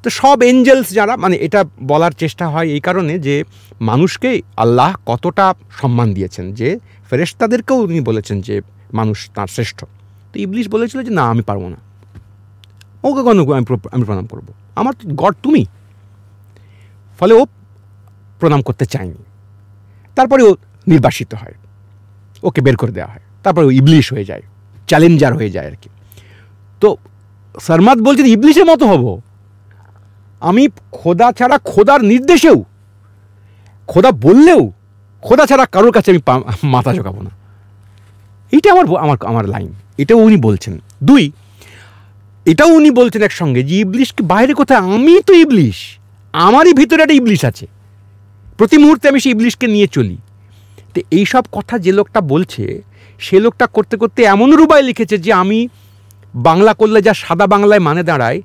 তো সব এঞ্জেলস যারা মানে এটা বলার চেষ্টা হয় এই কারণে যে মানুষকে আল্লাহ কতটা সম্মান দিয়েছেন যে ফেরেস্তাদেরকেও উনি বলেছেন যে মানুষ তার শ্রেষ্ঠ তো ইবলিশ বলেছিল যে না আমি পারবো না ওকে কেন আমি আমি প্রণাম করবো আমার তো গড তুমি ফলে ও প্রণাম করতে চায়নি তারপরে ও নির্বাসিত হয় ওকে বের করে দেওয়া হয় তারপরে ও ইবলিশ হয়ে যায় চ্যালেঞ্জার হয়ে যায় আর কি তো সরমাদ বলছে ইবলিশের মতো হব আমি খোদা ছাড়া খোদার নির্দেশেও খোদা বললেও খোদা ছাড়া কারোর কাছে আমি মাথা ঝোঁকাবো না এটা আমার আমার আমার লাইন এটাও উনি বলছেন দুই এটাও উনি বলছেন একসঙ্গে যে ইবলিশকে বাইরে কোথায় আমি তো ইবলিশ আমারই ভিতরে একটা ইবলিশ আছে প্রতি মুহূর্তে আমি সেই ইবলিশকে নিয়ে চলি তো এইসব কথা যে লোকটা বলছে সে লোকটা করতে করতে এমন রূপায় লিখেছে যে আমি বাংলা করলে যা সাদা বাংলায় মানে দাঁড়ায়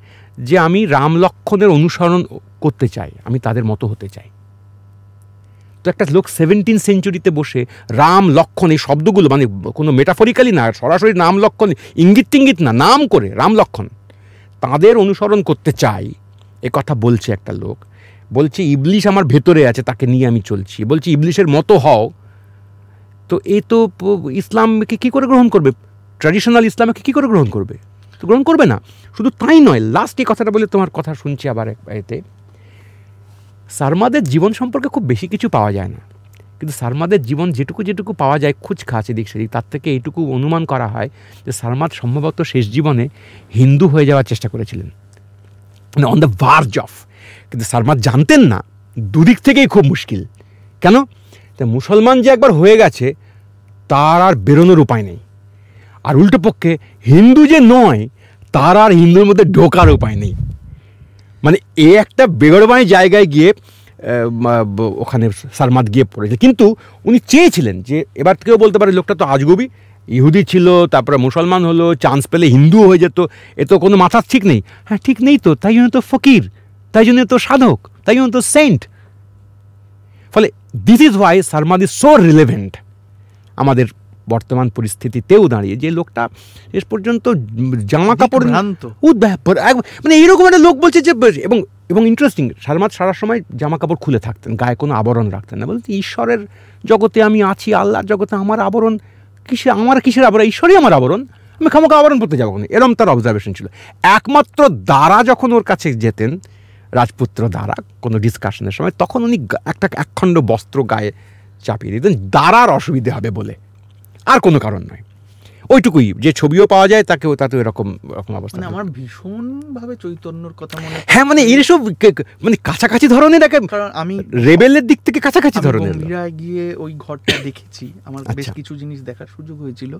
যে আমি রাম লক্ষণের অনুসরণ করতে চাই আমি তাদের মতো হতে চাই তো একটা লোক সেভেন্টিন সেঞ্চুরিতে বসে রাম লক্ষণ এই শব্দগুলো মানে কোনো মেটাফরিক্যালি না সরাসরি নাম লক্ষণ ইঙ্গিত টিঙ্গিত না নাম করে রাম লক্ষণ তাদের অনুসরণ করতে চাই এ কথা বলছে একটা লোক বলছে ইবলিশ আমার ভেতরে আছে তাকে নিয়ে আমি চলছি বলছি ইবলিশের মতো হও তো এ তো ইসলামকে কী করে গ্রহণ করবে ট্র্যাডিশনাল ইসলামকে কী করে গ্রহণ করবে তো গ্রহণ করবে না শুধু তাই নয় লাস্ট এই কথাটা বলে তোমার কথা শুনছি আবার এতে সারমাদের জীবন সম্পর্কে খুব বেশি কিছু পাওয়া যায় না কিন্তু সারমাদের জীবন যেটুকু যেটুকু পাওয়া যায় খুঁজ খাচ্ছে দিক সেদিক তার থেকে এইটুকু অনুমান করা হয় যে সারমাদ সম্ভবত শেষ জীবনে হিন্দু হয়ে যাওয়ার চেষ্টা করেছিলেন অন দ্য ভার্জ অফ কিন্তু সারমাদ জানতেন না দুদিক থেকেই খুব মুশকিল কেন তা মুসলমান যে একবার হয়ে গেছে তার আর বেরোনোর উপায় নেই আর উল্টোপক্ষে হিন্দু যে নয় তার আর হিন্দুর মধ্যে ঢোকার উপায় নেই মানে এ একটা বেগরবাণী জায়গায় গিয়ে ওখানে সারমাদ গিয়ে পড়েছে কিন্তু উনি চেয়েছিলেন যে এবার কেউ বলতে পারে লোকটা তো আজগবি ইহুদি ছিল তারপরে মুসলমান হলো চান্স পেলে হিন্দু হয়ে যেত এ তো কোনো মাথার ঠিক নেই হ্যাঁ ঠিক নেই তো তাই জন্য তো ফকির তাই জন্য তো সাধক তাই জন্য তো সেন্ট ফলে this is why Sarmad is so relevant আমাদের বর্তমান পরিস্থিতিতেও দাঁড়িয়ে যে লোকটা শেষ পর্যন্ত জামা কাপড় মানে এইরকম একটা লোক বলছে যে এবং এবং ইন্টারেস্টিং সালমাত সারা সময় জামা কাপড় খুলে থাকতেন গায়ে কোনো আবরণ রাখতেন না বলতে ঈশ্বরের জগতে আমি আছি আল্লাহর জগতে আমার আবরণ কিসে আমার কিসের আবরণ ঈশ্বরই আমার আবরণ আমি খামাকে আবরণ করতে যাবো এরম তার অবজারভেশন ছিল একমাত্র দ্বারা যখন ওর কাছে যেতেন রাজপুত্র দ্বারা কোনো ডিসকাশনের সময় তখন উনি একটা একখণ্ড বস্ত্র গায়ে চাপিয়ে দিতেন দ্বারার অসুবিধে হবে বলে আর কোনো কারণ নয় ওইটুকুই যে ছবিও পাওয়া যায় তাকেও তাতে এরকম রকম অবস্থা মানে আমার ভীষণভাবে চৈতন্যর কথা হ্যাঁ মানে এর সব মানে কাছাকাছি ধরনের কারণ আমি রেবেলের দিক থেকে কাছাকাছি ধরনের গিয়ে ওই ঘরটা দেখেছি আমার বেশ আচ্ছা। কিছু জিনিস দেখার সুযোগ হয়েছিল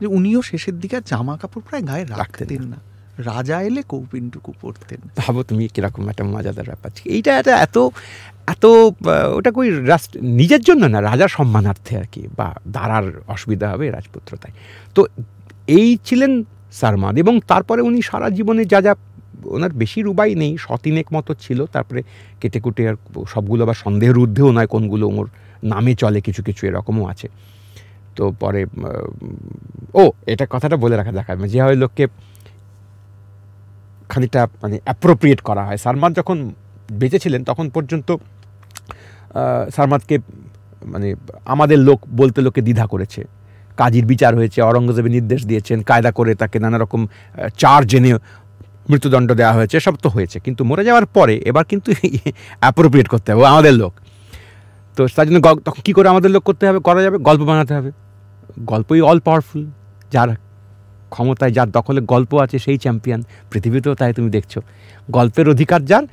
যে উনিও শেষের দিকে জামা কাপড় প্রায় গায়ে রাখতে রাখতেন না রাজা এলে কৌপিনটুকু পড়তেন ভাবো তুমি কীরকম একটা মজাদার ব্যাপার এইটা একটা এত এত ওটা কই রাষ্ট্র নিজের জন্য না রাজার সম্মানার্থে আর কি বা দাঁড়ার অসুবিধা হবে রাজপুত্র তাই তো এই ছিলেন সারমাদ এবং তারপরে উনি সারা জীবনে যা যা ওনার বেশি রুবাই নেই শতিনেক মতো ছিল তারপরে কেটে কুটে আর সবগুলো আবার সন্দেহের ঊর্ধ্বেও নয় কোনগুলো ওর নামে চলে কিছু কিছু এরকমও আছে তো পরে ও এটা কথাটা বলে রাখা দেখা যে হয় লোককে খানিকটা মানে অ্যাপ্রোপ্রিয়েট করা হয় সারমাদ যখন বেঁচে ছিলেন তখন পর্যন্ত সারমাদকে মানে আমাদের লোক বলতে লোকে দ্বিধা করেছে কাজীর বিচার হয়েছে অরঙ্গজেবে নির্দেশ দিয়েছেন কায়দা করে তাকে নানা রকম চার্জ এনে মৃত্যুদণ্ড দেওয়া হয়েছে সব তো হয়েছে কিন্তু মরে যাওয়ার পরে এবার কিন্তু অ্যাপ্রোপ্রিয়েট করতে হবে আমাদের লোক তো তার জন্য তখন কী করে আমাদের লোক করতে হবে করা যাবে গল্প বানাতে হবে গল্পই অল পাওয়ারফুল যার ক্ষমতায় যার দখলে গল্প আছে সেই চ্যাম্পিয়ন পৃথিবীতেও তাই তুমি দেখছো গল্পের অধিকার যার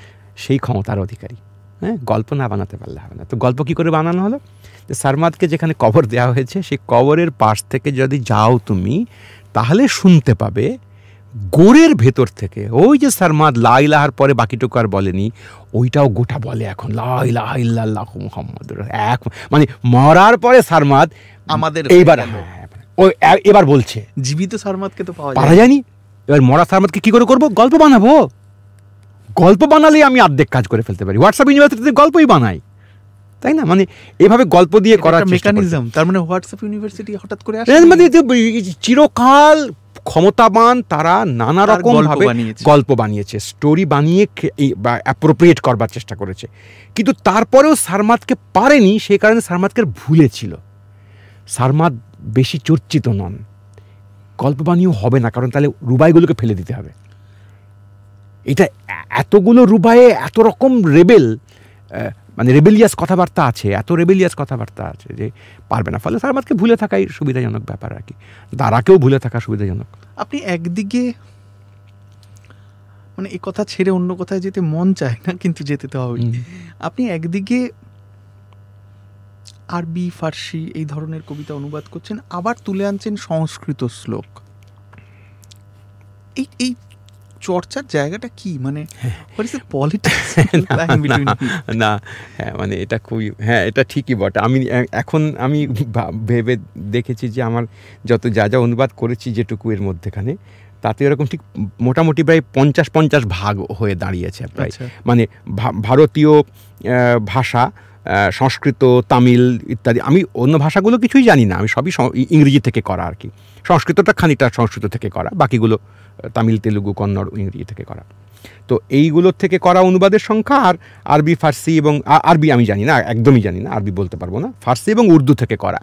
সেই ক্ষমতার অধিকারী হ্যাঁ গল্প না বানাতে পারলে হবে না তো গল্প কী করে বানানো হলো যে সারমাদকে যেখানে কবর দেওয়া হয়েছে সেই কবরের পাশ থেকে যদি যাও তুমি তাহলে শুনতে পাবে গোড়ের ভেতর থেকে ওই যে সারমাদ লাইলাহার পরে বাকিটুকু আর বলেনি ওইটাও গোটা বলে এখন লাইলাহ মোহাম্মদ এক মানে মরার পরে সারমাদ আমাদের এইবার হ্যাঁ ও এবার বলছে জীবিত সারমাদকে তো পাওয়া পারা জানি এবার মরা সারমাদকে কি করে করব গল্প বানাবো গল্প বানালে আমি অর্ধেক কাজ করে ফেলতে পারি হোয়াটসঅ্যাপ ইউনিভার্সিটিতে গল্পই বানাই তাই না মানে এভাবে গল্প দিয়ে করার মেকানিজম তার মানে হোয়াটসঅ্যাপ ইউনিভার্সিটি হঠাৎ করে আসে মানে চিরকাল ক্ষমতাবান তারা নানা রকম ভাবে গল্প বানিয়েছে স্টোরি বানিয়ে অ্যাপ্রোপ্রিয়েট করবার চেষ্টা করেছে কিন্তু তারপরেও সারমাদকে পারেনি সেই কারণে সারমাদকে ভুলেছিল সারমাদ বেশি চর্চিত নন কল্পবাণীও হবে না কারণ তাহলে রুবাইগুলোকে ফেলে দিতে হবে এটা এতগুলো রুবাইয়ে এত রকম রেবেল মানে রেবেলিয়াস কথাবার্তা আছে এত রেবেলিয়াস কথাবার্তা আছে যে পারবে না ফলে সারমাদকে ভুলে থাকাই সুবিধাজনক ব্যাপার আর কি দাঁড়াকেও ভুলে থাকা সুবিধাজনক আপনি একদিকে মানে এ কথা ছেড়ে অন্য কথায় যেতে মন চায় না কিন্তু যেতে তো হবে আপনি একদিকে আরবি ফার্সি এই ধরনের কবিতা অনুবাদ করছেন আবার তুলে আনছেন সংস্কৃত শ্লোক এই এই চর্চার জায়গাটা কি মানে না হ্যাঁ মানে এটা খুবই হ্যাঁ এটা ঠিকই বটে আমি এখন আমি ভেবে দেখেছি যে আমার যত যা যা অনুবাদ করেছি যেটুকু এর মধ্যেখানে তাতে এরকম ঠিক মোটামুটি প্রায় পঞ্চাশ পঞ্চাশ ভাগ হয়ে দাঁড়িয়েছে প্রায় আচ্ছা। মানে ভারতীয় ভাষা সংস্কৃত তামিল ইত্যাদি আমি অন্য ভাষাগুলো কিছুই জানি না আমি সবই ইংরেজি থেকে করা আর কি সংস্কৃতটা খানিকটা সংস্কৃত থেকে করা বাকিগুলো তামিল তেলুগু কন্নড় ইংরেজি থেকে করা তো এইগুলোর থেকে করা অনুবাদের সংখ্যা আর আরবি ফার্সি এবং আরবি আমি জানি না একদমই জানি না আরবি বলতে পারবো না ফার্সি এবং উর্দু থেকে করা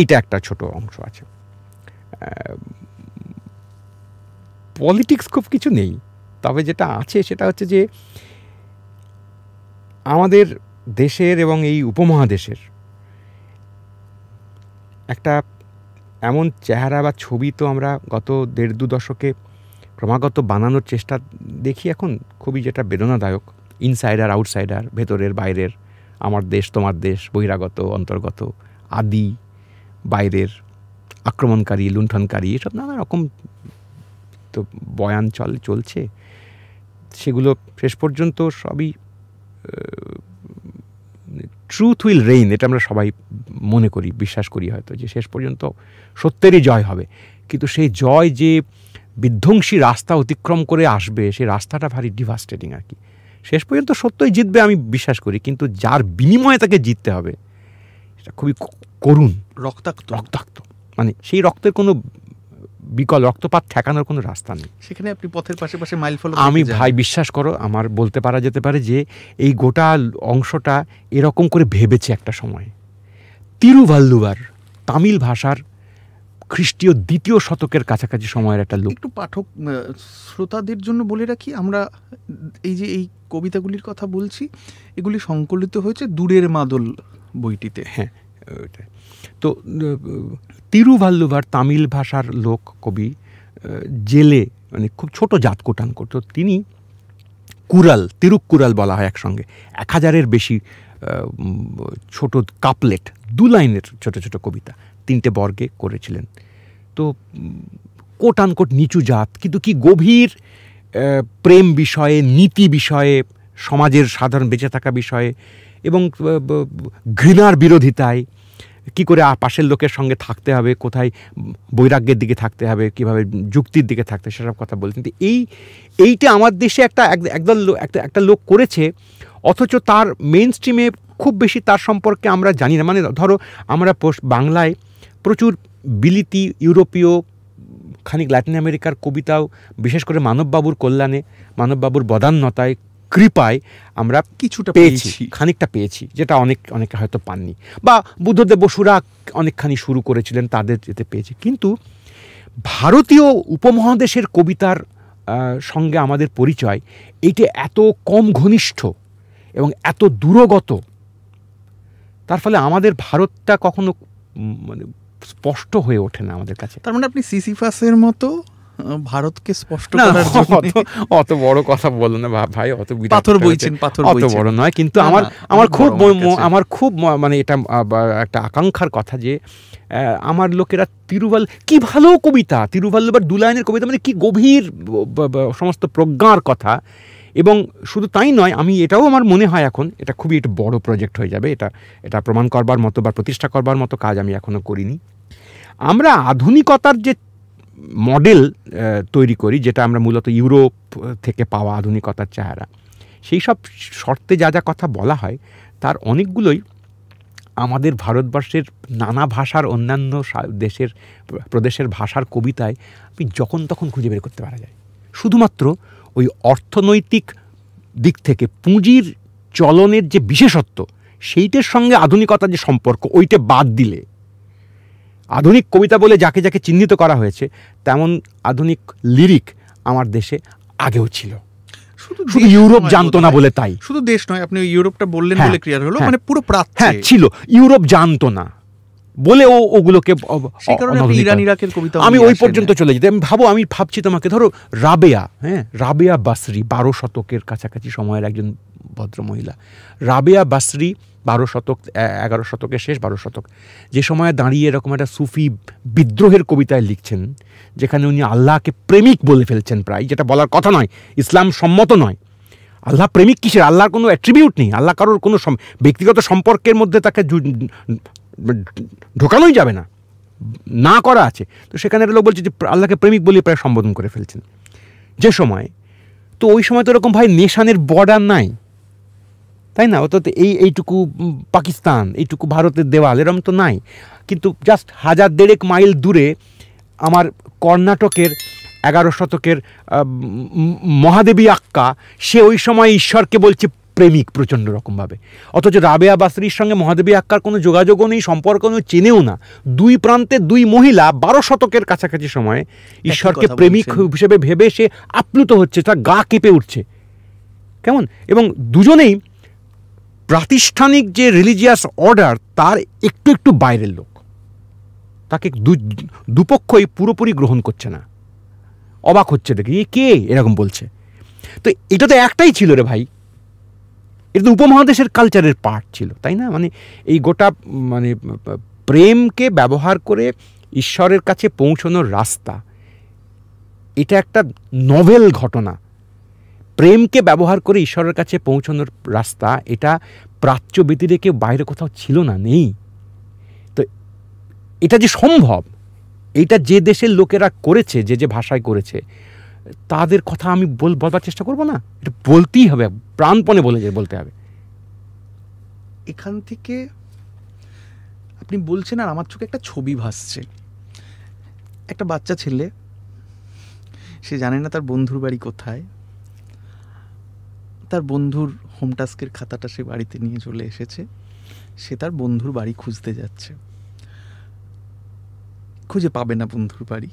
এইটা একটা ছোট অংশ আছে পলিটিক্স খুব কিছু নেই তবে যেটা আছে সেটা হচ্ছে যে আমাদের দেশের এবং এই উপমহাদেশের একটা এমন চেহারা বা ছবি তো আমরা গত দেড় দু দশকে ক্রমাগত বানানোর চেষ্টা দেখি এখন খুবই যেটা বেদনাদায়ক ইনসাইডার আউটসাইডার ভেতরের বাইরের আমার দেশ তোমার দেশ বহিরাগত অন্তর্গত আদি বাইরের আক্রমণকারী লুণ্ঠনকারী এসব নানা রকম তো বয়ান চল চলছে সেগুলো শেষ পর্যন্ত সবই ট্রুথ উইল রেইন এটা আমরা সবাই মনে করি বিশ্বাস করি হয়তো যে শেষ পর্যন্ত সত্যেরই জয় হবে কিন্তু সেই জয় যে বিধ্বংসী রাস্তা অতিক্রম করে আসবে সেই রাস্তাটা ভারী ডিভাস্টেটিং আর কি শেষ পর্যন্ত সত্যই জিতবে আমি বিশ্বাস করি কিন্তু যার বিনিময়ে তাকে জিততে হবে সেটা খুবই করুণ রক্তাক্ত রক্তাক্ত মানে সেই রক্তের কোনো বিকল রক্তপাত ঠেকানোর কোনো রাস্তা নেই সেখানে আপনি পথের পাশে পাশে মাইল ফলক আমি ভাই বিশ্বাস করো আমার বলতে পারা যেতে পারে যে এই গোটা অংশটা এরকম করে ভেবেছে একটা সময় তিরুভাল্লুবার তামিল ভাষার খ্রিস্টীয় দ্বিতীয় শতকের কাছাকাছি সময়ের একটা লোক একটু পাঠক শ্রোতাদের জন্য বলে রাখি আমরা এই যে এই কবিতাগুলির কথা বলছি এগুলি সংকলিত হয়েছে দূরের মাদল বইটিতে হ্যাঁ তো তিরুভাল্লুভার তামিল ভাষার লোক কবি জেলে মানে খুব ছোট জাত কোটান তো তিনি কুরাল তিরুকুরাল বলা হয় একসঙ্গে এক হাজারের বেশি ছোট কাপলেট দু লাইনের ছোট ছোট কবিতা তিনটে বর্গে করেছিলেন তো কোটানকোট নিচু জাত কিন্তু কি গভীর প্রেম বিষয়ে নীতি বিষয়ে সমাজের সাধারণ বেঁচে থাকা বিষয়ে এবং ঘৃণার বিরোধিতায় কি করে পাশের লোকের সঙ্গে থাকতে হবে কোথায় বৈরাগ্যের দিকে থাকতে হবে কিভাবে যুক্তির দিকে থাকতে সেসব কথা বলছে কিন্তু এই এইটা আমার দেশে একটা একদল একটা একটা লোক করেছে অথচ তার মেন স্ট্রিমে খুব বেশি তার সম্পর্কে আমরা জানি না মানে ধরো আমরা বাংলায় প্রচুর বিলিতি ইউরোপীয় খানিক ল্যাটিন আমেরিকার কবিতাও বিশেষ করে মানববাবুর কল্যাণে মানববাবুর বদান্যতায় কৃপায় আমরা কিছুটা পেয়েছি খানিকটা পেয়েছি যেটা অনেক অনেকে হয়তো পাননি বা বুদ্ধদেব বসুরা অনেকখানি শুরু করেছিলেন তাদের যেতে পেয়েছি কিন্তু ভারতীয় উপমহাদেশের কবিতার সঙ্গে আমাদের পরিচয় এটি এত কম ঘনিষ্ঠ এবং এত দূরগত তার ফলে আমাদের ভারতটা কখনো মানে স্পষ্ট হয়ে ওঠে না আমাদের কাছে তার মানে আপনি সিসিফাসের মতো ভারতকে স্পষ্ট করার জন্য অত বড় কথা বলো না ভাই অত পাথর বইছেন পাথর অত বড় নয় কিন্তু আমার আমার খুব আমার খুব মানে এটা একটা আকাঙ্ক্ষার কথা যে আমার লোকেরা তিরুভাল কি ভালো কবিতা তিরুভাল্লুবার দু লাইনের কবিতা মানে কি গভীর সমস্ত প্রজ্ঞার কথা এবং শুধু তাই নয় আমি এটাও আমার মনে হয় এখন এটা খুবই একটা বড় প্রজেক্ট হয়ে যাবে এটা এটা প্রমাণ করবার মতো বা প্রতিষ্ঠা করবার মতো কাজ আমি এখনও করিনি আমরা আধুনিকতার যে মডেল তৈরি করি যেটা আমরা মূলত ইউরোপ থেকে পাওয়া আধুনিকতার চেহারা সেই সব শর্তে যা যা কথা বলা হয় তার অনেকগুলোই আমাদের ভারতবর্ষের নানা ভাষার অন্যান্য দেশের প্রদেশের ভাষার কবিতায় আমি যখন তখন খুঁজে বের করতে পারা যায় শুধুমাত্র ওই অর্থনৈতিক দিক থেকে পুঁজির চলনের যে বিশেষত্ব সেইটার সঙ্গে আধুনিকতার যে সম্পর্ক ওইটা বাদ দিলে আধুনিক কবিতা বলে যাকে যাকে চিহ্নিত করা হয়েছে তেমন আধুনিক লিরিক আমার দেশে আগেও ছিল শুধু ইউরোপ জানতো না বলে তাই শুধু দেশ নয় আপনি ইউরোপটা বললেন বলে হ্যাঁ। ক্লিয়ার হলো হ্যাঁ। মানে পুরো হ্যাঁ ছিল ইউরোপ জানতো না বলে ও ওগুলোকে আমি ওই পর্যন্ত চলে যেতে আমি ভাবো আমি ভাবছি তোমাকে ধরো রাবেয়া হ্যাঁ রাবেয়া বাসরি বারো শতকের কাছাকাছি সময়ের একজন ভদ্রমহিলা রাবেয়া বাসরি বারো শতক এগারো শতকের শেষ বারো শতক যে সময়ে দাঁড়িয়ে এরকম একটা সুফি বিদ্রোহের কবিতায় লিখছেন যেখানে উনি আল্লাহকে প্রেমিক বলে ফেলছেন প্রায় যেটা বলার কথা নয় ইসলাম সম্মত নয় আল্লাহ প্রেমিক কিসের আল্লাহর কোনো অ্যাট্রিবিউট নেই আল্লাহ কারোর কোনো ব্যক্তিগত সম্পর্কের মধ্যে তাকে ঢোকানোই যাবে না না করা আছে তো সেখানে লোক বলছে যে আল্লাহকে প্রেমিক বলে প্রায় সম্বোধন করে ফেলছেন যে সময় তো ওই সময় তো এরকম ভাই নেশানের বর্ডার নাই তাই না অর্থাৎ এই এইটুকু পাকিস্তান এইটুকু ভারতের দেওয়াল এরম তো নাই কিন্তু জাস্ট হাজার দেড়েক মাইল দূরে আমার কর্ণাটকের এগারো শতকের মহাদেবী আক্কা সে ওই সময় ঈশ্বরকে বলছে প্রেমিক প্রচণ্ড রকমভাবে অথচ রাবেয়া বাসরির সঙ্গে মহাদেবী আক্কার কোনো যোগাযোগও নেই সম্পর্ক নেই চেনেও না দুই প্রান্তে দুই মহিলা বারো শতকের কাছাকাছি সময়ে ঈশ্বরকে প্রেমিক হিসেবে ভেবে সে আপ্লুত হচ্ছে তার গা কেঁপে উঠছে কেমন এবং দুজনেই প্রাতিষ্ঠানিক যে রিলিজিয়াস অর্ডার তার একটু একটু বাইরের লোক তাকে দুপক্ষই পুরোপুরি গ্রহণ করছে না অবাক হচ্ছে দেখি কে এরকম বলছে তো এটা তো একটাই ছিল রে ভাই এটা তো উপমহাদেশের কালচারের পার্ট ছিল তাই না মানে এই গোটা মানে প্রেমকে ব্যবহার করে ঈশ্বরের কাছে পৌঁছানোর রাস্তা এটা একটা নভেল ঘটনা প্রেমকে ব্যবহার করে ঈশ্বরের কাছে পৌঁছানোর রাস্তা এটা প্রাচ্য ব্যতিরেকে বাইরে কোথাও ছিল না নেই তো এটা যে সম্ভব এটা যে দেশের লোকেরা করেছে যে যে ভাষায় করেছে তাদের কথা আমি বল বলবার চেষ্টা করব না এটা বলতেই হবে প্রাণপণে বলে যে বলতে হবে এখান থেকে আপনি বলছেন আর আমার চোখে একটা ছবি ভাসছে একটা বাচ্চা ছেলে সে জানে না তার বন্ধুর বাড়ি কোথায় তার বন্ধুর হোম টাস্কের খাতাটা সে বাড়িতে নিয়ে চলে এসেছে সে তার বন্ধুর বাড়ি খুঁজতে যাচ্ছে খুঁজে পাবে না বন্ধুর বাড়ি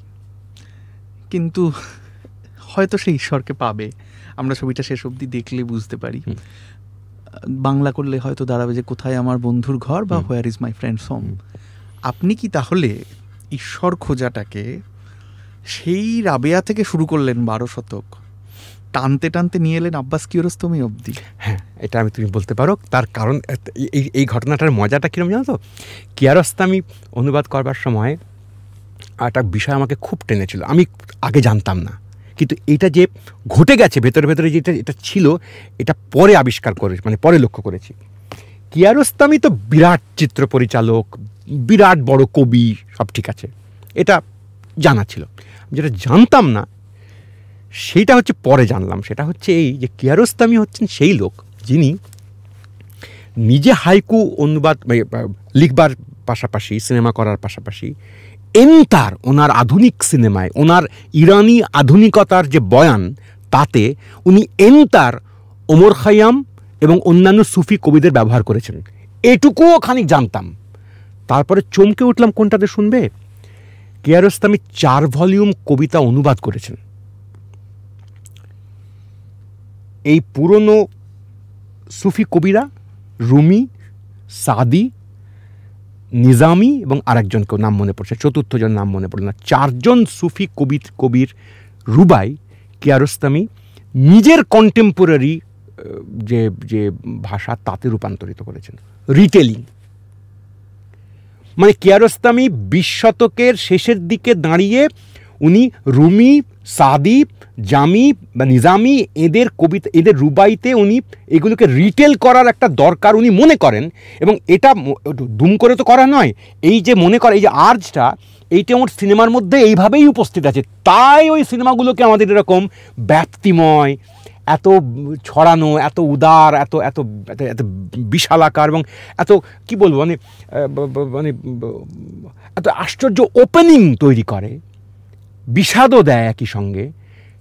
কিন্তু হয়তো সে ঈশ্বরকে পাবে আমরা ছবিটা শেষ অবধি দেখলে বুঝতে পারি বাংলা করলে হয়তো দাঁড়াবে যে কোথায় আমার বন্ধুর ঘর বা where is my friends home আপনি কি তাহলে ঈশ্বর খোঁজাটাকে সেই রাবেয়া থেকে শুরু করলেন বারো শতক টানতে টানতে নিয়ে এলেন আব্বাস কিয়রস্তমি অবধি হ্যাঁ এটা আমি তুমি বলতে পারো তার কারণ এই এই ঘটনাটার মজাটা কীরকম জানো তো কিয়ারস্তামি অনুবাদ করবার সময় একটা বিষয় আমাকে খুব টেনেছিল আমি আগে জানতাম না কিন্তু এটা যে ঘটে গেছে ভেতরে ভেতরে যেটা এটা ছিল এটা পরে আবিষ্কার করে মানে পরে লক্ষ্য করেছি কিয়ারস্তামি তো বিরাট চিত্র পরিচালক বিরাট বড় কবি সব ঠিক আছে এটা জানা ছিল যেটা জানতাম না সেইটা হচ্ছে পরে জানলাম সেটা হচ্ছে এই যে কিয়ারস্তামি হচ্ছেন সেই লোক যিনি নিজে হাইকু অনুবাদ মানে, লিখবার পাশাপাশি সিনেমা করার পাশাপাশি এন্তার ওনার আধুনিক সিনেমায় ওনার ইরানি আধুনিকতার যে বয়ান তাতে উনি এন্তার ওমর খাইয়াম এবং অন্যান্য সুফি কবিদের ব্যবহার করেছেন এটুকুও খানিক জানতাম তারপরে চমকে উঠলাম কোনটাতে শুনবে কেয়ারস্তামি চার ভলিউম কবিতা অনুবাদ করেছেন এই পুরনো সুফি কবিরা রুমি সাদি নিজামি এবং আরেকজনকেও নাম মনে পড়ছে চতুর্থজন নাম মনে পড়ল না চারজন সুফি কবির কবির রুবাই কিয়ারস্তামি নিজের কন্টেম্পোরারি যে যে ভাষা তাতে রূপান্তরিত করেছেন রিটেলিং মানে কিয়ারস্তামি বিশ শতকের শেষের দিকে দাঁড়িয়ে উনি রুমি সাদিপ জামি বা নিজামি এদের কবিতা এদের রুবাইতে উনি এগুলোকে রিটেল করার একটা দরকার উনি মনে করেন এবং এটা দুম করে তো করা নয় এই যে মনে করে এই যে আর্জটা এইটা আমার সিনেমার মধ্যে এইভাবেই উপস্থিত আছে তাই ওই সিনেমাগুলোকে আমাদের এরকম ব্যাপ্তিময় এত ছড়ানো এত উদার এত এত এত বিশালাকার এবং এত কি বলবো মানে মানে এত আশ্চর্য ওপেনিং তৈরি করে বিষাদও দেয় একই সঙ্গে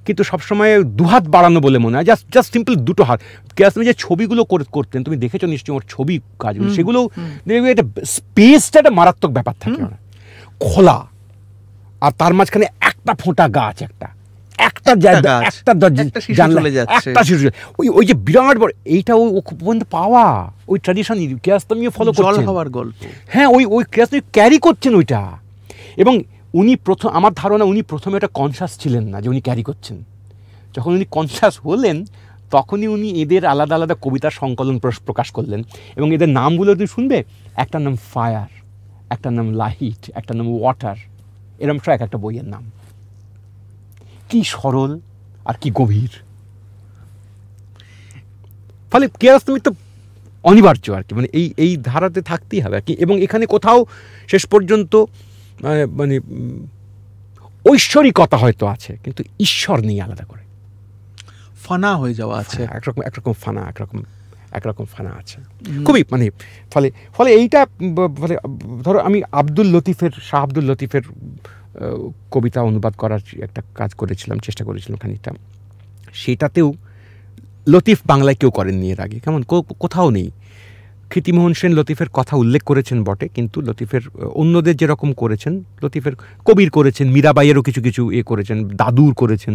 কিন্তু সবসময় দুহাত বাড়ানো বলে মনে হয় জাস্ট জাস্ট সিম্পল দুটো হাত তুমি যে ছবিগুলো করতেন তুমি দেখেছো নিশ্চয়ই ওর ছবি কাজগুলো সেগুলো একটা স্পেসটা একটা মারাত্মক ব্যাপার থাকে খোলা আর তার মাঝখানে একটা ফোঁটা গাছ একটা একটা একটা শিশু ওই ওই যে বিরাট বড় এইটা ওই পর্যন্ত পাওয়া ওই ফলো হ্যাঁ ওই ওই ক্যারি করছেন ওইটা এবং উনি প্রথম আমার ধারণা উনি প্রথমে এটা কনসাস ছিলেন না যে উনি ক্যারি করছেন যখন উনি কনসাস হলেন তখনই উনি এদের আলাদা আলাদা কবিতার সংকলন প্রকাশ করলেন এবং এদের নামগুলো তুমি শুনবে একটার নাম ফায়ার একটার নাম লাহিট একটার নাম ওয়াটার এরম সব এক একটা বইয়ের নাম কি সরল আর কি গভীর ফলে কেয়ারস তুমি তো অনিবার্য আর কি মানে এই এই ধারাতে থাকতেই হবে আর কি এবং এখানে কোথাও শেষ পর্যন্ত মানে, মানে ঐশ্বরিকতা হয়তো আছে কিন্তু ঈশ্বর নিয়ে আলাদা করে ফানা হয়ে যাওয়া আছে একরকম একরকম ফানা একরকম একরকম ফানা আছে খুবই মানে ফলে ফলে এইটা ফলে ধরো আমি আব্দুল লতিফের শাহ আব্দুল লতিফের কবিতা অনুবাদ করার একটা কাজ করেছিলাম চেষ্টা করেছিলাম খানিকটা সেটাতেও লতিফ বাংলায় কেউ করেননি এর আগে কেমন কোথাও নেই ক্ষিতিমোহন সেন লতিফের কথা উল্লেখ করেছেন বটে কিন্তু লতিফের অন্যদের যেরকম করেছেন লতিফের কবির করেছেন মীরাবাইয়েরও কিছু কিছু ইয়ে করেছেন দাদুর করেছেন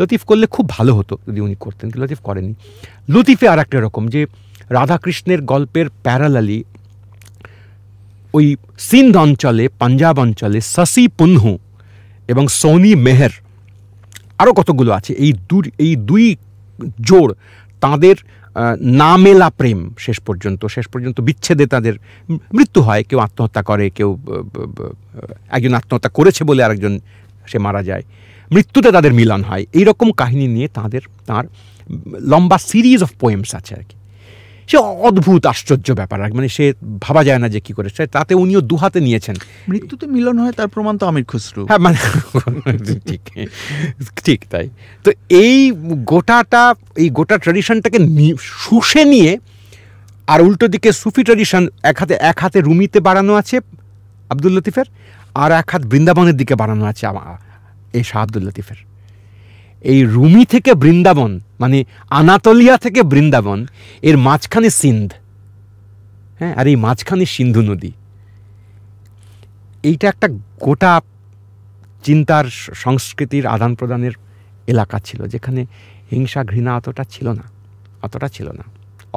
লতিফ করলে খুব ভালো হতো যদি উনি করতেন লতিফ করেনি লতিফে আর একটা রকম যে রাধাকৃষ্ণের গল্পের প্যারালালি ওই সিন্ধ অঞ্চলে পাঞ্জাব অঞ্চলে শশী পুনহু এবং সোনি মেহের আরও কতগুলো আছে এই দু এই দুই জোড় তাঁদের না মেলা প্রেম শেষ পর্যন্ত শেষ পর্যন্ত বিচ্ছেদে তাদের মৃত্যু হয় কেউ আত্মহত্যা করে কেউ একজন আত্মহত্যা করেছে বলে আরেকজন সে মারা যায় মৃত্যুতে তাদের মিলন হয় এইরকম কাহিনী নিয়ে তাদের তার লম্বা সিরিজ অফ পোয়েমস আছে আর কি সে অদ্ভুত আশ্চর্য ব্যাপার আর মানে সে ভাবা যায় না যে কি করে সে তাতে উনিও দুহাতে নিয়েছেন মৃত্যুতে মিলন হয় তার প্রমাণ তো আমির খুসরু হ্যাঁ মানে ঠিক ঠিক তাই তো এই গোটাটা এই গোটা ট্র্যাডিশনটাকে শুষে নিয়ে আর উল্টো দিকে সুফি ট্র্যাডিশন এক হাতে এক হাতে রুমিতে বাড়ানো আছে আব্দুল লতিফের আর এক হাত বৃন্দাবনের দিকে বাড়ানো আছে এই শাহ আব্দুল লতিফের এই রুমি থেকে বৃন্দাবন মানে আনাতলিয়া থেকে বৃন্দাবন এর মাঝখানে সিন্ধ হ্যাঁ আর এই মাঝখানে সিন্ধু নদী এইটা একটা গোটা চিন্তার সংস্কৃতির আদান প্রদানের এলাকা ছিল যেখানে হিংসা ঘৃণা অতটা ছিল না অতটা ছিল না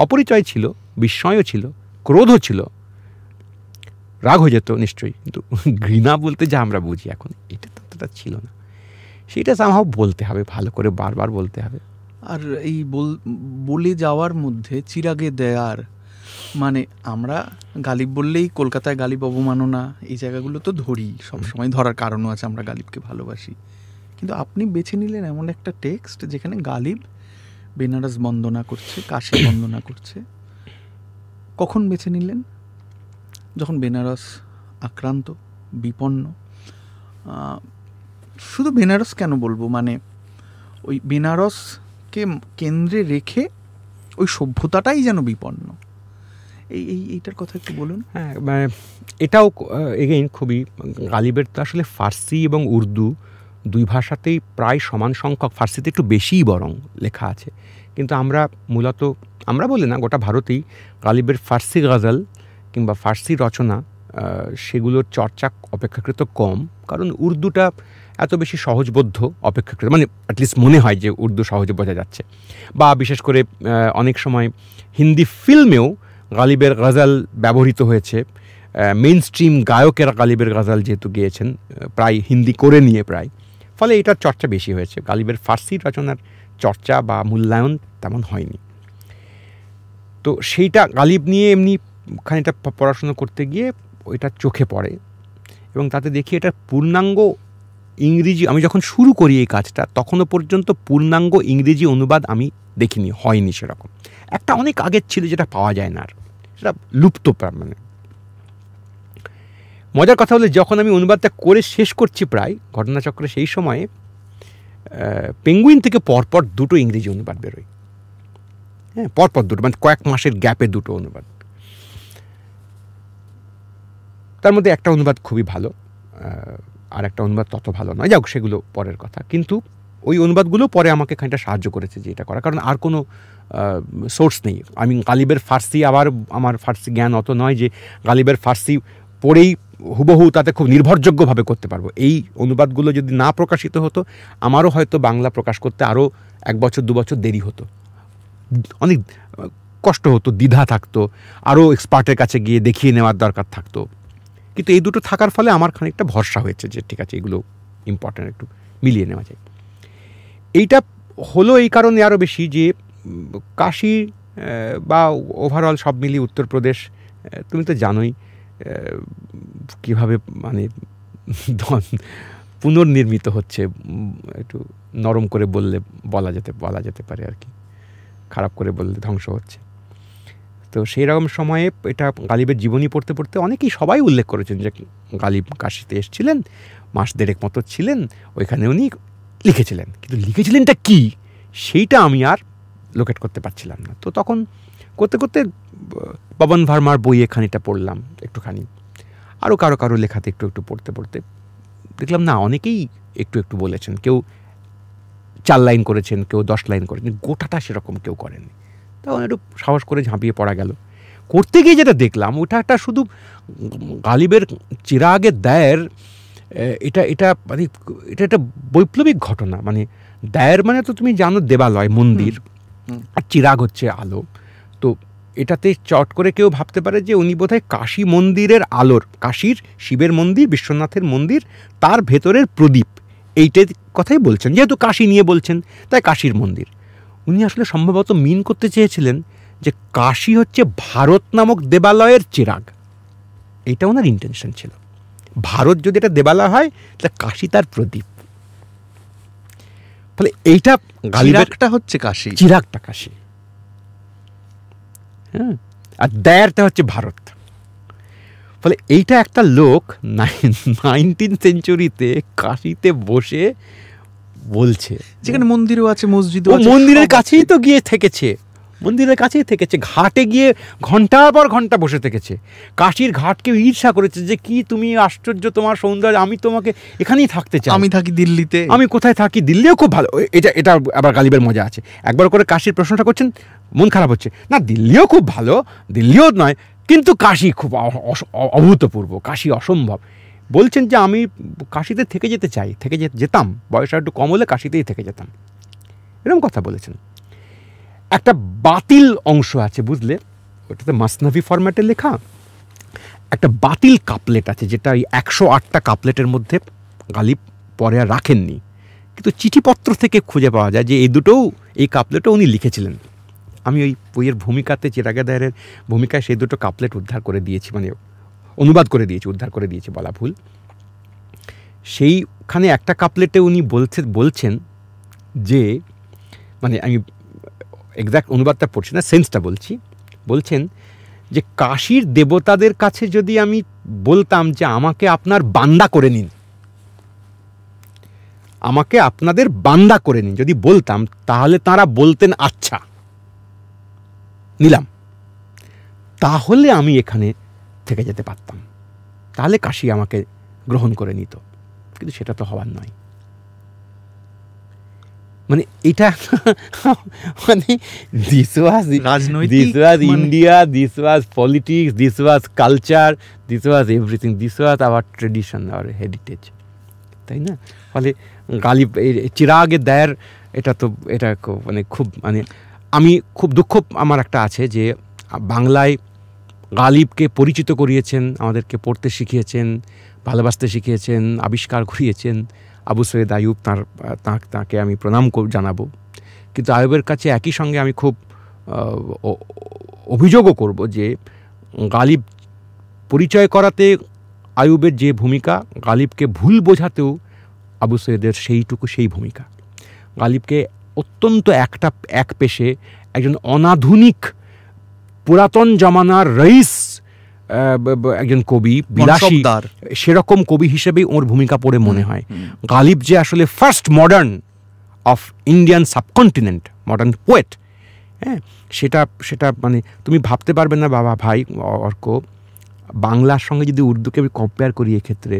অপরিচয় ছিল বিস্ময়ও ছিল ক্রোধও ছিল রাগ হয়ে যেত নিশ্চয়ই কিন্তু ঘৃণা বলতে যা আমরা বুঝি এখন এটা ততটা ছিল না সেটা সামহাও বলতে হবে ভালো করে বারবার বলতে হবে আর এই বলে যাওয়ার মধ্যে চিরাগে দেয়ার মানে আমরা গালিব বললেই কলকাতায় গালিব অবমাননা এই জায়গাগুলো তো ধরি সবসময় ধরার কারণও আছে আমরা গালিবকে ভালোবাসি কিন্তু আপনি বেছে নিলেন এমন একটা টেক্সট যেখানে গালিব বেনারস বন্দনা করছে কাশি বন্দনা করছে কখন বেছে নিলেন যখন বেনারস আক্রান্ত বিপন্ন শুধু বেনারস কেন বলবো মানে ওই বেনারসকে কেন্দ্রে রেখে ওই সভ্যতাটাই যেন বিপন্ন এই এই এইটার কথা একটু বলুন হ্যাঁ মানে এটাও এগেইন খুবই গালিবের তো আসলে ফার্সি এবং উর্দু দুই ভাষাতেই প্রায় সমান সংখ্যক ফার্সিতে একটু বেশিই বরং লেখা আছে কিন্তু আমরা মূলত আমরা বলি না গোটা ভারতেই গালিবের ফার্সি গজল কিংবা ফার্সি রচনা সেগুলোর চর্চা অপেক্ষাকৃত কম কারণ উর্দুটা এত বেশি সহজবোধ্য অপেক্ষাকৃত মানে অ্যাটলিস্ট মনে হয় যে উর্দু সহজে বোঝা যাচ্ছে বা বিশেষ করে অনেক সময় হিন্দি ফিল্মেও গালিবের গজাল ব্যবহৃত হয়েছে মেন স্ট্রিম গায়কেরা গালিবের গজাল যেহেতু গিয়েছেন প্রায় হিন্দি করে নিয়ে প্রায় ফলে এটার চর্চা বেশি হয়েছে গালিবের ফার্সি রচনার চর্চা বা মূল্যায়ন তেমন হয়নি তো সেইটা গালিব নিয়ে এমনি খানিকটা পড়াশুনো করতে গিয়ে ওইটা চোখে পড়ে এবং তাতে দেখি এটা পূর্ণাঙ্গ ইংরেজি আমি যখন শুরু করি এই কাজটা তখনও পর্যন্ত পূর্ণাঙ্গ ইংরেজি অনুবাদ আমি দেখিনি হয়নি সেরকম একটা অনেক আগের ছিল যেটা পাওয়া যায় না আর সেটা লুপ্ত মানে মজার কথা হলে যখন আমি অনুবাদটা করে শেষ করছি প্রায় ঘটনাচক্রে সেই সময়ে পেঙ্গুইন থেকে পরপর দুটো ইংরেজি অনুবাদ বেরোয় হ্যাঁ পরপর দুটো মানে কয়েক মাসের গ্যাপে দুটো অনুবাদ তার মধ্যে একটা অনুবাদ খুবই ভালো আর একটা অনুবাদ তত ভালো নয় যাক সেগুলো পরের কথা কিন্তু ওই অনুবাদগুলো পরে আমাকে খানিকটা সাহায্য করেছে যে এটা করা কারণ আর কোনো সোর্স নেই আমি গালিবের ফার্সি আবার আমার ফার্সি জ্ঞান অত নয় যে গালিবের ফার্সি পড়েই হুবহু তাতে খুব নির্ভরযোগ্যভাবে করতে পারবো এই অনুবাদগুলো যদি না প্রকাশিত হতো আমারও হয়তো বাংলা প্রকাশ করতে আরও এক বছর দু বছর দেরি হতো অনেক কষ্ট হতো দ্বিধা থাকতো আরও এক্সপার্টের কাছে গিয়ে দেখিয়ে নেওয়ার দরকার থাকতো কিন্তু এই দুটো থাকার ফলে আমার খানিকটা ভরসা হয়েছে যে ঠিক আছে এগুলো ইম্পর্ট্যান্ট একটু মিলিয়ে নেওয়া যায় এইটা হলো এই কারণে আরও বেশি যে কাশি বা ওভারঅল সব মিলিয়ে উত্তরপ্রদেশ তুমি তো জানোই কিভাবে মানে পুনর্নির্মিত হচ্ছে একটু নরম করে বললে বলা যেতে বলা যেতে পারে আর কি খারাপ করে বললে ধ্বংস হচ্ছে তো সেই রকম সময়ে এটা গালিবের জীবনী পড়তে পড়তে অনেকেই সবাই উল্লেখ করেছেন যে গালিব কাশিতে এসেছিলেন মাস দেড়েক মতো ছিলেন ওইখানে উনি লিখেছিলেন কিন্তু লিখেছিলেনটা কি সেইটা আমি আর লোকেট করতে পারছিলাম না তো তখন করতে করতে পবন ভার্মার বই এখানিটা পড়লাম একটুখানি আরও কারো কারো লেখাতে একটু একটু পড়তে পড়তে দেখলাম না অনেকেই একটু একটু বলেছেন কেউ চার লাইন করেছেন কেউ দশ লাইন করেছেন গোটাটা সেরকম কেউ করেনি তখন একটু সাহস করে ঝাঁপিয়ে পড়া গেল করতে গিয়ে যেটা দেখলাম ওটা একটা শুধু গালিবের চিরাগের দায়ের এটা এটা মানে এটা একটা বৈপ্লবিক ঘটনা মানে দায়ের মানে তো তুমি জানো দেবালয় মন্দির আর চিরাগ হচ্ছে আলো তো এটাতে চট করে কেউ ভাবতে পারে যে উনি বোধহয় কাশী মন্দিরের আলোর কাশীর শিবের মন্দির বিশ্বনাথের মন্দির তার ভেতরের প্রদীপ এইটার কথাই বলছেন যেহেতু কাশী নিয়ে বলছেন তাই কাশীর মন্দির উনি আসলে সম্ভবত মিন করতে চেয়েছিলেন যে কাশি হচ্ছে ভারত নামক দেবালয়ের চিরাগ এটা ওনার ইন্টেনশন ছিল ভারত যদি এটা দেবালয় হয় তাহলে কাশি তার প্রদীপ ফলে এইটা চিরাগটা হচ্ছে কাশি চিরাগটা কাশি হ্যাঁ আর দ্যারটা হচ্ছে ভারত ফলে এইটা একটা লোক নাইনটিন সেঞ্চুরিতে কাশিতে বসে বলছে যেখানে মন্দিরও আছে মসজিদ ও মন্দিরের কাছেই তো গিয়ে থেকেছে মন্দিরের কাছেই থেকেছে ঘাটে গিয়ে ঘন্টা পর ঘন্টা বসে থেকেছে কাশির ঘাটকে ঈর্ষা করেছে যে কি তুমি আশ্চর্য তোমার সৌন্দর্য আমি তোমাকে এখানেই থাকতে চাই আমি থাকি দিল্লিতে আমি কোথায় থাকি দিল্লিও খুব ভালো এটা এটা আবার গালিবের মজা আছে একবার করে কাশির প্রশ্নটা করছেন মন খারাপ হচ্ছে না দিল্লিও খুব ভালো দিল্লিও নয় কিন্তু কাশি খুব অভূতপূর্ব কাশি অসম্ভব বলছেন যে আমি কাশিতে থেকে যেতে চাই থেকে যেতাম বয়স একটু কম হলে কাশিতেই থেকে যেতাম এরকম কথা বলেছেন একটা বাতিল অংশ আছে বুঝলে ওটাতে মাসনাভি ফরম্যাটে লেখা একটা বাতিল কাপলেট আছে যেটা ওই একশো আটটা কাপলেটের মধ্যে গালিব পরে আর রাখেননি কিন্তু চিঠিপত্র থেকে খুঁজে পাওয়া যায় যে এই দুটোও এই কাপলেটও উনি লিখেছিলেন আমি ওই বইয়ের ভূমিকাতে চিরাগে দায়ের ভূমিকায় সেই দুটো কাপলেট উদ্ধার করে দিয়েছি মানে অনুবাদ করে দিয়েছে উদ্ধার করে দিয়েছে বলা ভুল সেইখানে একটা কাপলেটে উনি বলছে বলছেন যে মানে আমি এক্স্যাক্ট অনুবাদটা পড়ছি না সেন্সটা বলছি বলছেন যে কাশির দেবতাদের কাছে যদি আমি বলতাম যে আমাকে আপনার বান্দা করে নিন আমাকে আপনাদের বান্দা করে নিন যদি বলতাম তাহলে তারা বলতেন আচ্ছা নিলাম তাহলে আমি এখানে থেকে যেতে পারতাম তাহলে কাশি আমাকে গ্রহণ করে নিত কিন্তু সেটা তো হওয়ার নয় মানে এটা মানে this was this was India this was politics this was culture this was everything this was our tradition our heritage তাই না ফলে গালিব চিরাগে দেয়ের এটা তো এটা মানে খুব মানে আমি খুব দুঃখ আমার একটা আছে যে বাংলায় গালিবকে পরিচিত করিয়েছেন আমাদেরকে পড়তে শিখিয়েছেন ভালোবাসতে শিখিয়েছেন আবিষ্কার করিয়েছেন আবু সৈয়দ আয়ুব তাঁর তাঁক তাঁকে আমি প্রণাম জানাবো কিন্তু আয়ুবের কাছে একই সঙ্গে আমি খুব অভিযোগও করব যে গালিব পরিচয় করাতে আয়ুবের যে ভূমিকা গালিবকে ভুল বোঝাতেও আবু সৈয়দের সেইটুকু সেই ভূমিকা গালিবকে অত্যন্ত একটা এক পেশে একজন অনাধুনিক পুরাতন জমানার রইস একজন কবি বিলাসী সেরকম কবি হিসেবেই ওর ভূমিকা পড়ে মনে হয় গালিব যে আসলে first modern of Indian subcontinent modern poet হ্যাঁ সেটা সেটা মানে তুমি ভাবতে পারবে না বাবা ভাই অর্ক বাংলার সঙ্গে যদি উর্দুকে আমি কম্পেয়ার করি এক্ষেত্রে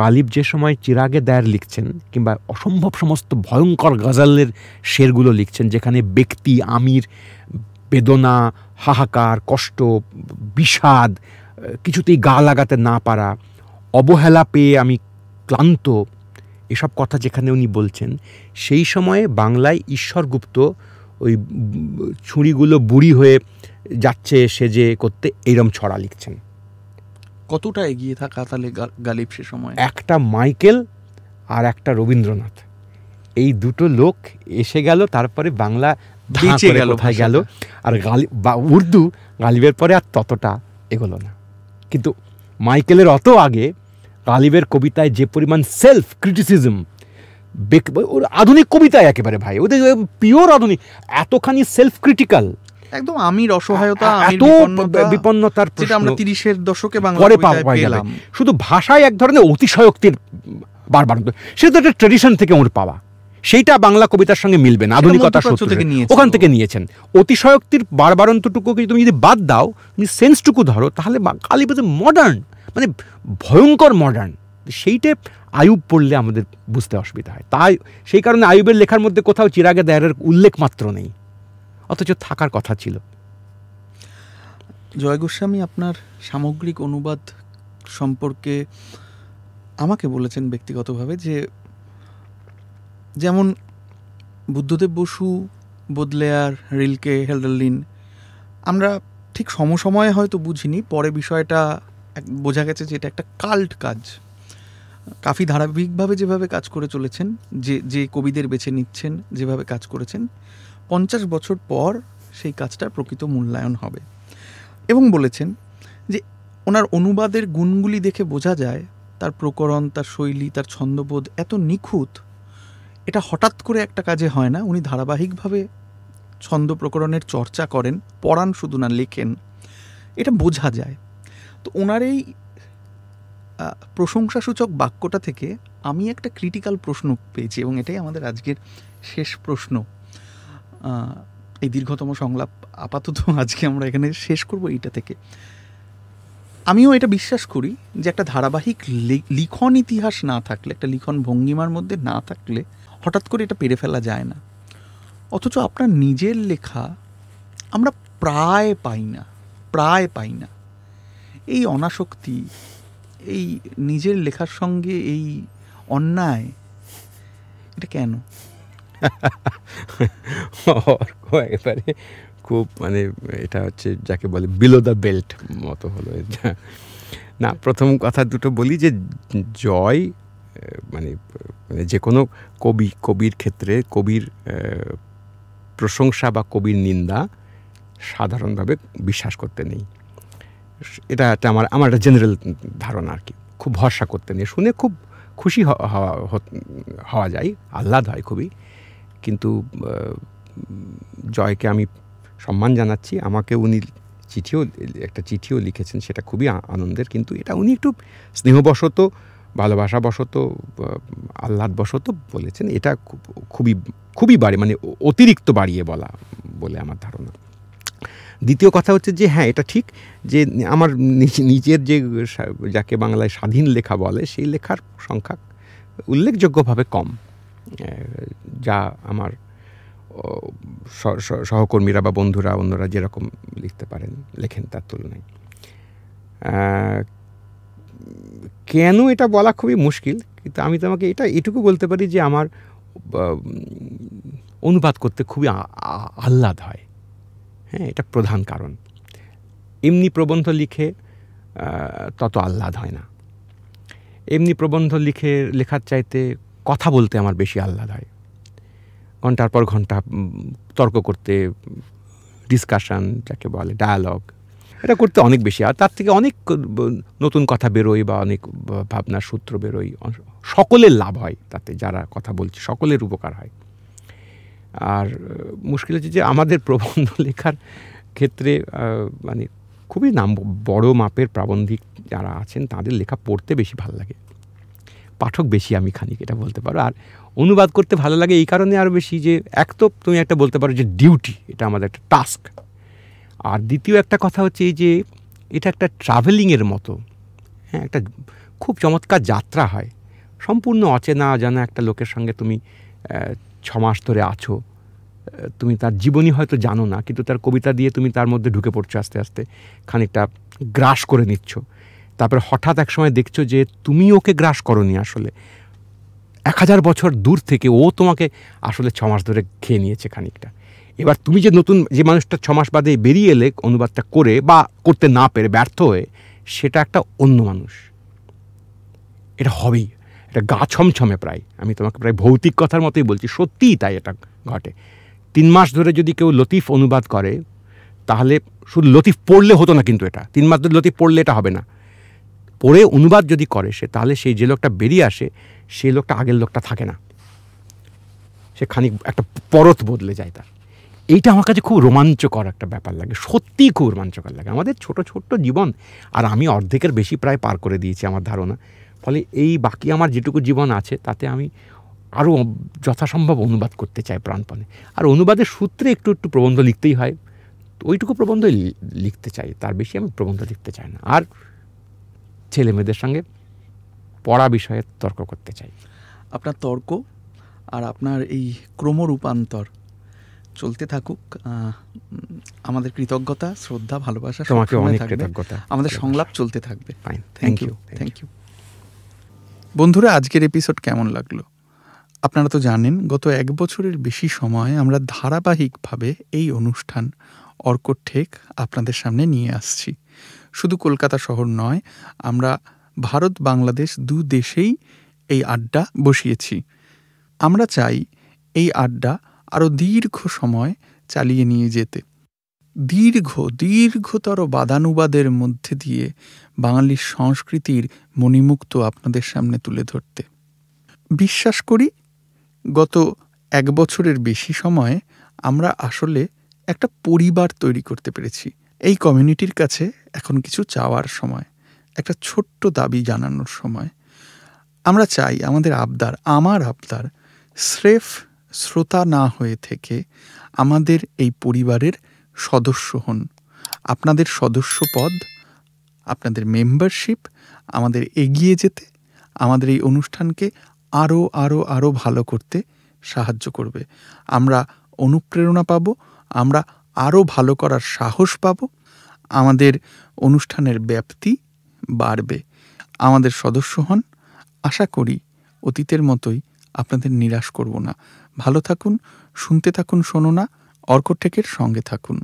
গালিব যে সময় চিরাগে দায়ের লিখছেন কিংবা অসম্ভব সমস্ত ভয়ঙ্কর গজালের শেরগুলো লিখছেন যেখানে ব্যক্তি আমির বেদনা হাহাকার কষ্ট বিষাদ কিছুতেই গা লাগাতে না পারা অবহেলা পেয়ে আমি ক্লান্ত এসব কথা যেখানে উনি বলছেন সেই সময়ে বাংলায় ঈশ্বরগুপ্ত ওই ছুরিগুলো বুড়ি হয়ে যাচ্ছে সেজে করতে এরম ছড়া লিখছেন কতটা এগিয়ে থাকা তাহলে গালিব সে সময় একটা মাইকেল আর একটা রবীন্দ্রনাথ এই দুটো লোক এসে গেল তারপরে বাংলা কোথায় গেল আর গালি বা উর্দু গালিবের পরে আর ততটা এগোলো না কিন্তু মাইকেলের অত আগে গালিবের কবিতায় যে পরিমাণ সেলফ ক্রিটিসিজম ওর আধুনিক কবিতায় একেবারে ভাই ওদের পিওর আধুনিক এতখানি সেলফ ক্রিটিক্যাল একদম আমির অসহায়তা এত বিপন্নতার যেটা আমরা তিরিশের দশকে পরে পাওয়া গেলাম শুধু ভাষায় এক ধরনের অতিশয়োক্তির বারবার সে তো একটা ট্রেডিশন থেকে ওর পাওয়া সেইটা বাংলা কবিতার সঙ্গে মিলবে না আধুনিকতা ওখান থেকে নিয়েছেন অতিশয়োক্তির অন্তটুকুকে তুমি যদি বাদ দাও তুমি সেন্সটুকু ধরো তাহলে কালীপদ মডার্ন মানে ভয়ঙ্কর মডার্ন সেইটা আয়ুব পড়লে আমাদের বুঝতে অসুবিধা হয় তাই সেই কারণে আয়ুবের লেখার মধ্যে কোথাও চিরাগে দায়ের উল্লেখ মাত্র নেই অথচ থাকার কথা ছিল জয় গোস্বামী আপনার সামগ্রিক অনুবাদ সম্পর্কে আমাকে বলেছেন ব্যক্তিগতভাবে যে যেমন Buddhadeb Basu Baudelaire Rilke Holderlin আমরা ঠিক সমসময়ে হয়তো বুঝিনি পরে বিষয়টা বোঝা গেছে যে এটা একটা কাল্ট কাজ কাফি ধারাবাহিকভাবে যেভাবে কাজ করে চলেছেন যে যে কবিদের বেছে নিচ্ছেন যেভাবে কাজ করেছেন পঞ্চাশ বছর পর সেই কাজটার প্রকৃত মূল্যায়ন হবে এবং বলেছেন যে ওনার অনুবাদের গুণগুলি দেখে বোঝা যায় তার প্রকরণ তার শৈলী তার ছন্দবোধ এত নিখুঁত এটা হঠাৎ করে একটা কাজে হয় না উনি ধারাবাহিকভাবে ছন্দ প্রকরণের চর্চা করেন পড়ান শুধু না লেখেন এটা বোঝা যায় তো ওনার এই প্রশংসাসূচক বাক্যটা থেকে আমি একটা ক্রিটিক্যাল প্রশ্ন পেয়েছি এবং এটাই আমাদের আজকের শেষ প্রশ্ন এই দীর্ঘতম সংলাপ আপাতত আজকে আমরা এখানে শেষ করব এইটা থেকে আমিও এটা বিশ্বাস করি যে একটা ধারাবাহিক লিখন ইতিহাস না থাকলে একটা লিখন ভঙ্গিমার মধ্যে না থাকলে হঠাৎ করে এটা পেরে ফেলা যায় না অথচ আপনার নিজের লেখা আমরা প্রায় পাই না প্রায় পাই না এই অনাসক্তি এই নিজের লেখার সঙ্গে এই অন্যায় এটা কেন এবারে একেবারে খুব মানে এটা হচ্ছে যাকে বলে বিলো দ্য বেল্ট মতো হলো এটা না প্রথম কথা দুটো বলি যে জয় মানে মানে যে কোনো কবি কবির ক্ষেত্রে কবির প্রশংসা বা কবির নিন্দা সাধারণভাবে বিশ্বাস করতে নেই এটা একটা আমার আমার একটা জেনারেল ধারণা আর কি খুব ভরসা করতে নেই শুনে খুব খুশি হওয়া হওয়া যায় আহ্লাদ হয় খুবই কিন্তু জয়কে আমি সম্মান জানাচ্ছি আমাকে উনি চিঠিও একটা চিঠিও লিখেছেন সেটা খুবই আনন্দের কিন্তু এটা উনি একটু স্নেহবশত ভালোবাসাবশত আহ্লাদবশত বলেছেন এটা খুবই খুবই বাড়ি মানে অতিরিক্ত বাড়িয়ে বলা বলে আমার ধারণা দ্বিতীয় কথা হচ্ছে যে হ্যাঁ এটা ঠিক যে আমার নিজের যে যাকে বাংলায় স্বাধীন লেখা বলে সেই লেখার সংখ্যা উল্লেখযোগ্যভাবে কম যা আমার সহকর্মীরা বা বন্ধুরা অন্যরা যেরকম লিখতে পারেন লেখেন তার তুলনায় কেন এটা বলা খুবই মুশকিল কিন্তু আমি তোমাকে এটা এটুকু বলতে পারি যে আমার অনুবাদ করতে খুবই আহ্লাদ হয় হ্যাঁ এটা প্রধান কারণ এমনি প্রবন্ধ লিখে তত আহ্লাদ হয় না এমনি প্রবন্ধ লিখে লেখার চাইতে কথা বলতে আমার বেশি আহ্লাদ হয় ঘন্টার পর ঘন্টা তর্ক করতে ডিসকাশন যাকে বলে ডায়ালগ এটা করতে অনেক বেশি আর তার থেকে অনেক নতুন কথা বেরোয় বা অনেক ভাবনার সূত্র বেরোয় সকলের লাভ হয় তাতে যারা কথা বলছে সকলের উপকার হয় আর মুশকিল হচ্ছে যে আমাদের প্রবন্ধ লেখার ক্ষেত্রে মানে খুবই নাম বড় মাপের প্রাবন্ধিক যারা আছেন তাদের লেখা পড়তে বেশি ভালো লাগে পাঠক বেশি আমি খানিক এটা বলতে পারো আর অনুবাদ করতে ভালো লাগে এই কারণে আরও বেশি যে এক তো তুমি একটা বলতে পারো যে ডিউটি এটা আমাদের একটা টাস্ক আর দ্বিতীয় একটা কথা হচ্ছে এই যে এটা একটা ট্রাভেলিংয়ের মতো হ্যাঁ একটা খুব চমৎকার যাত্রা হয় সম্পূর্ণ অচেনা অজানা একটা লোকের সঙ্গে তুমি ছ মাস ধরে আছো তুমি তার জীবনী হয়তো জানো না কিন্তু তার কবিতা দিয়ে তুমি তার মধ্যে ঢুকে পড়ছো আস্তে আস্তে খানিকটা গ্রাস করে নিচ্ছ তারপরে হঠাৎ এক সময় দেখছো যে তুমি ওকে গ্রাস করনি আসলে এক হাজার বছর দূর থেকে ও তোমাকে আসলে ছ মাস ধরে খেয়ে নিয়েছে খানিকটা এবার তুমি যে নতুন যে মানুষটা ছমাস বাদে বেরিয়ে এলে অনুবাদটা করে বা করতে না পেরে ব্যর্থ হয়ে সেটা একটা অন্য মানুষ এটা হবেই এটা গা ছমছমে প্রায় আমি তোমাকে প্রায় ভৌতিক কথার মতোই বলছি সত্যিই তাই এটা ঘটে তিন মাস ধরে যদি কেউ লতিফ অনুবাদ করে তাহলে শুধু লতিফ পড়লে হতো না কিন্তু এটা তিন মাস ধরে লতিফ পড়লে এটা হবে না পড়ে অনুবাদ যদি করে সে তাহলে সেই যে লোকটা বেরিয়ে আসে সেই লোকটা আগের লোকটা থাকে না সে খানিক একটা পরত বদলে যায় তার এইটা আমার কাছে খুব রোমাঞ্চকর একটা ব্যাপার লাগে সত্যিই খুব রোমাঞ্চকর লাগে আমাদের ছোট ছোট্ট জীবন আর আমি অর্ধেকের বেশি প্রায় পার করে দিয়েছি আমার ধারণা ফলে এই বাকি আমার যেটুকু জীবন আছে তাতে আমি আরও যথাসম্ভব অনুবাদ করতে চাই প্রাণপণে আর অনুবাদের সূত্রে একটু একটু প্রবন্ধ লিখতেই হয় ওইটুকু প্রবন্ধ লিখতে চাই তার বেশি আমি প্রবন্ধ লিখতে চাই না আর ছেলে মেয়েদের সঙ্গে পড়া বিষয়ে তর্ক করতে চাই আপনার তর্ক আর আপনার এই ক্রমরূপান্তর চলতে থাকুক আমাদের কৃতজ্ঞতা শ্রদ্ধা ভালোবাসা তোমাকে অনেক কৃতজ্ঞতা আমাদের সংলাপ চলতে থাকবে থ্যাংক ইউ থ্যাংক ইউ বন্ধুরা আজকের এপিসোড কেমন লাগলো আপনারা তো জানেন গত এক বছরের বেশি সময় আমরা ধারাবাহিকভাবে এই অনুষ্ঠান অর্ক ঠেক আপনাদের সামনে নিয়ে আসছি শুধু কলকাতা শহর নয় আমরা ভারত বাংলাদেশ দু দেশেই এই আড্ডা বসিয়েছি আমরা চাই এই আড্ডা আরও দীর্ঘ সময় চালিয়ে নিয়ে যেতে দীর্ঘ দীর্ঘতর বাদানুবাদের মধ্যে দিয়ে বাঙালির সংস্কৃতির মণিমুক্ত আপনাদের সামনে তুলে ধরতে বিশ্বাস করি গত এক বছরের বেশি সময়ে আমরা আসলে একটা পরিবার তৈরি করতে পেরেছি এই কমিউনিটির কাছে এখন কিছু চাওয়ার সময় একটা ছোট্ট দাবি জানানোর সময় আমরা চাই আমাদের আবদার আমার আবদার স্রেফ শ্রোতা না হয়ে থেকে আমাদের এই পরিবারের সদস্য হন আপনাদের সদস্য পদ আপনাদের মেম্বারশিপ আমাদের এগিয়ে যেতে আমাদের এই অনুষ্ঠানকে আরও আরও আরও ভালো করতে সাহায্য করবে আমরা অনুপ্রেরণা পাব আমরা আরও ভালো করার সাহস পাব আমাদের অনুষ্ঠানের ব্যাপ্তি বাড়বে আমাদের সদস্য হন আশা করি অতীতের মতোই আপনাদের নিরাশ করব না ভালো থাকুন শুনতে থাকুন শোনো না অর্কটেকের সঙ্গে থাকুন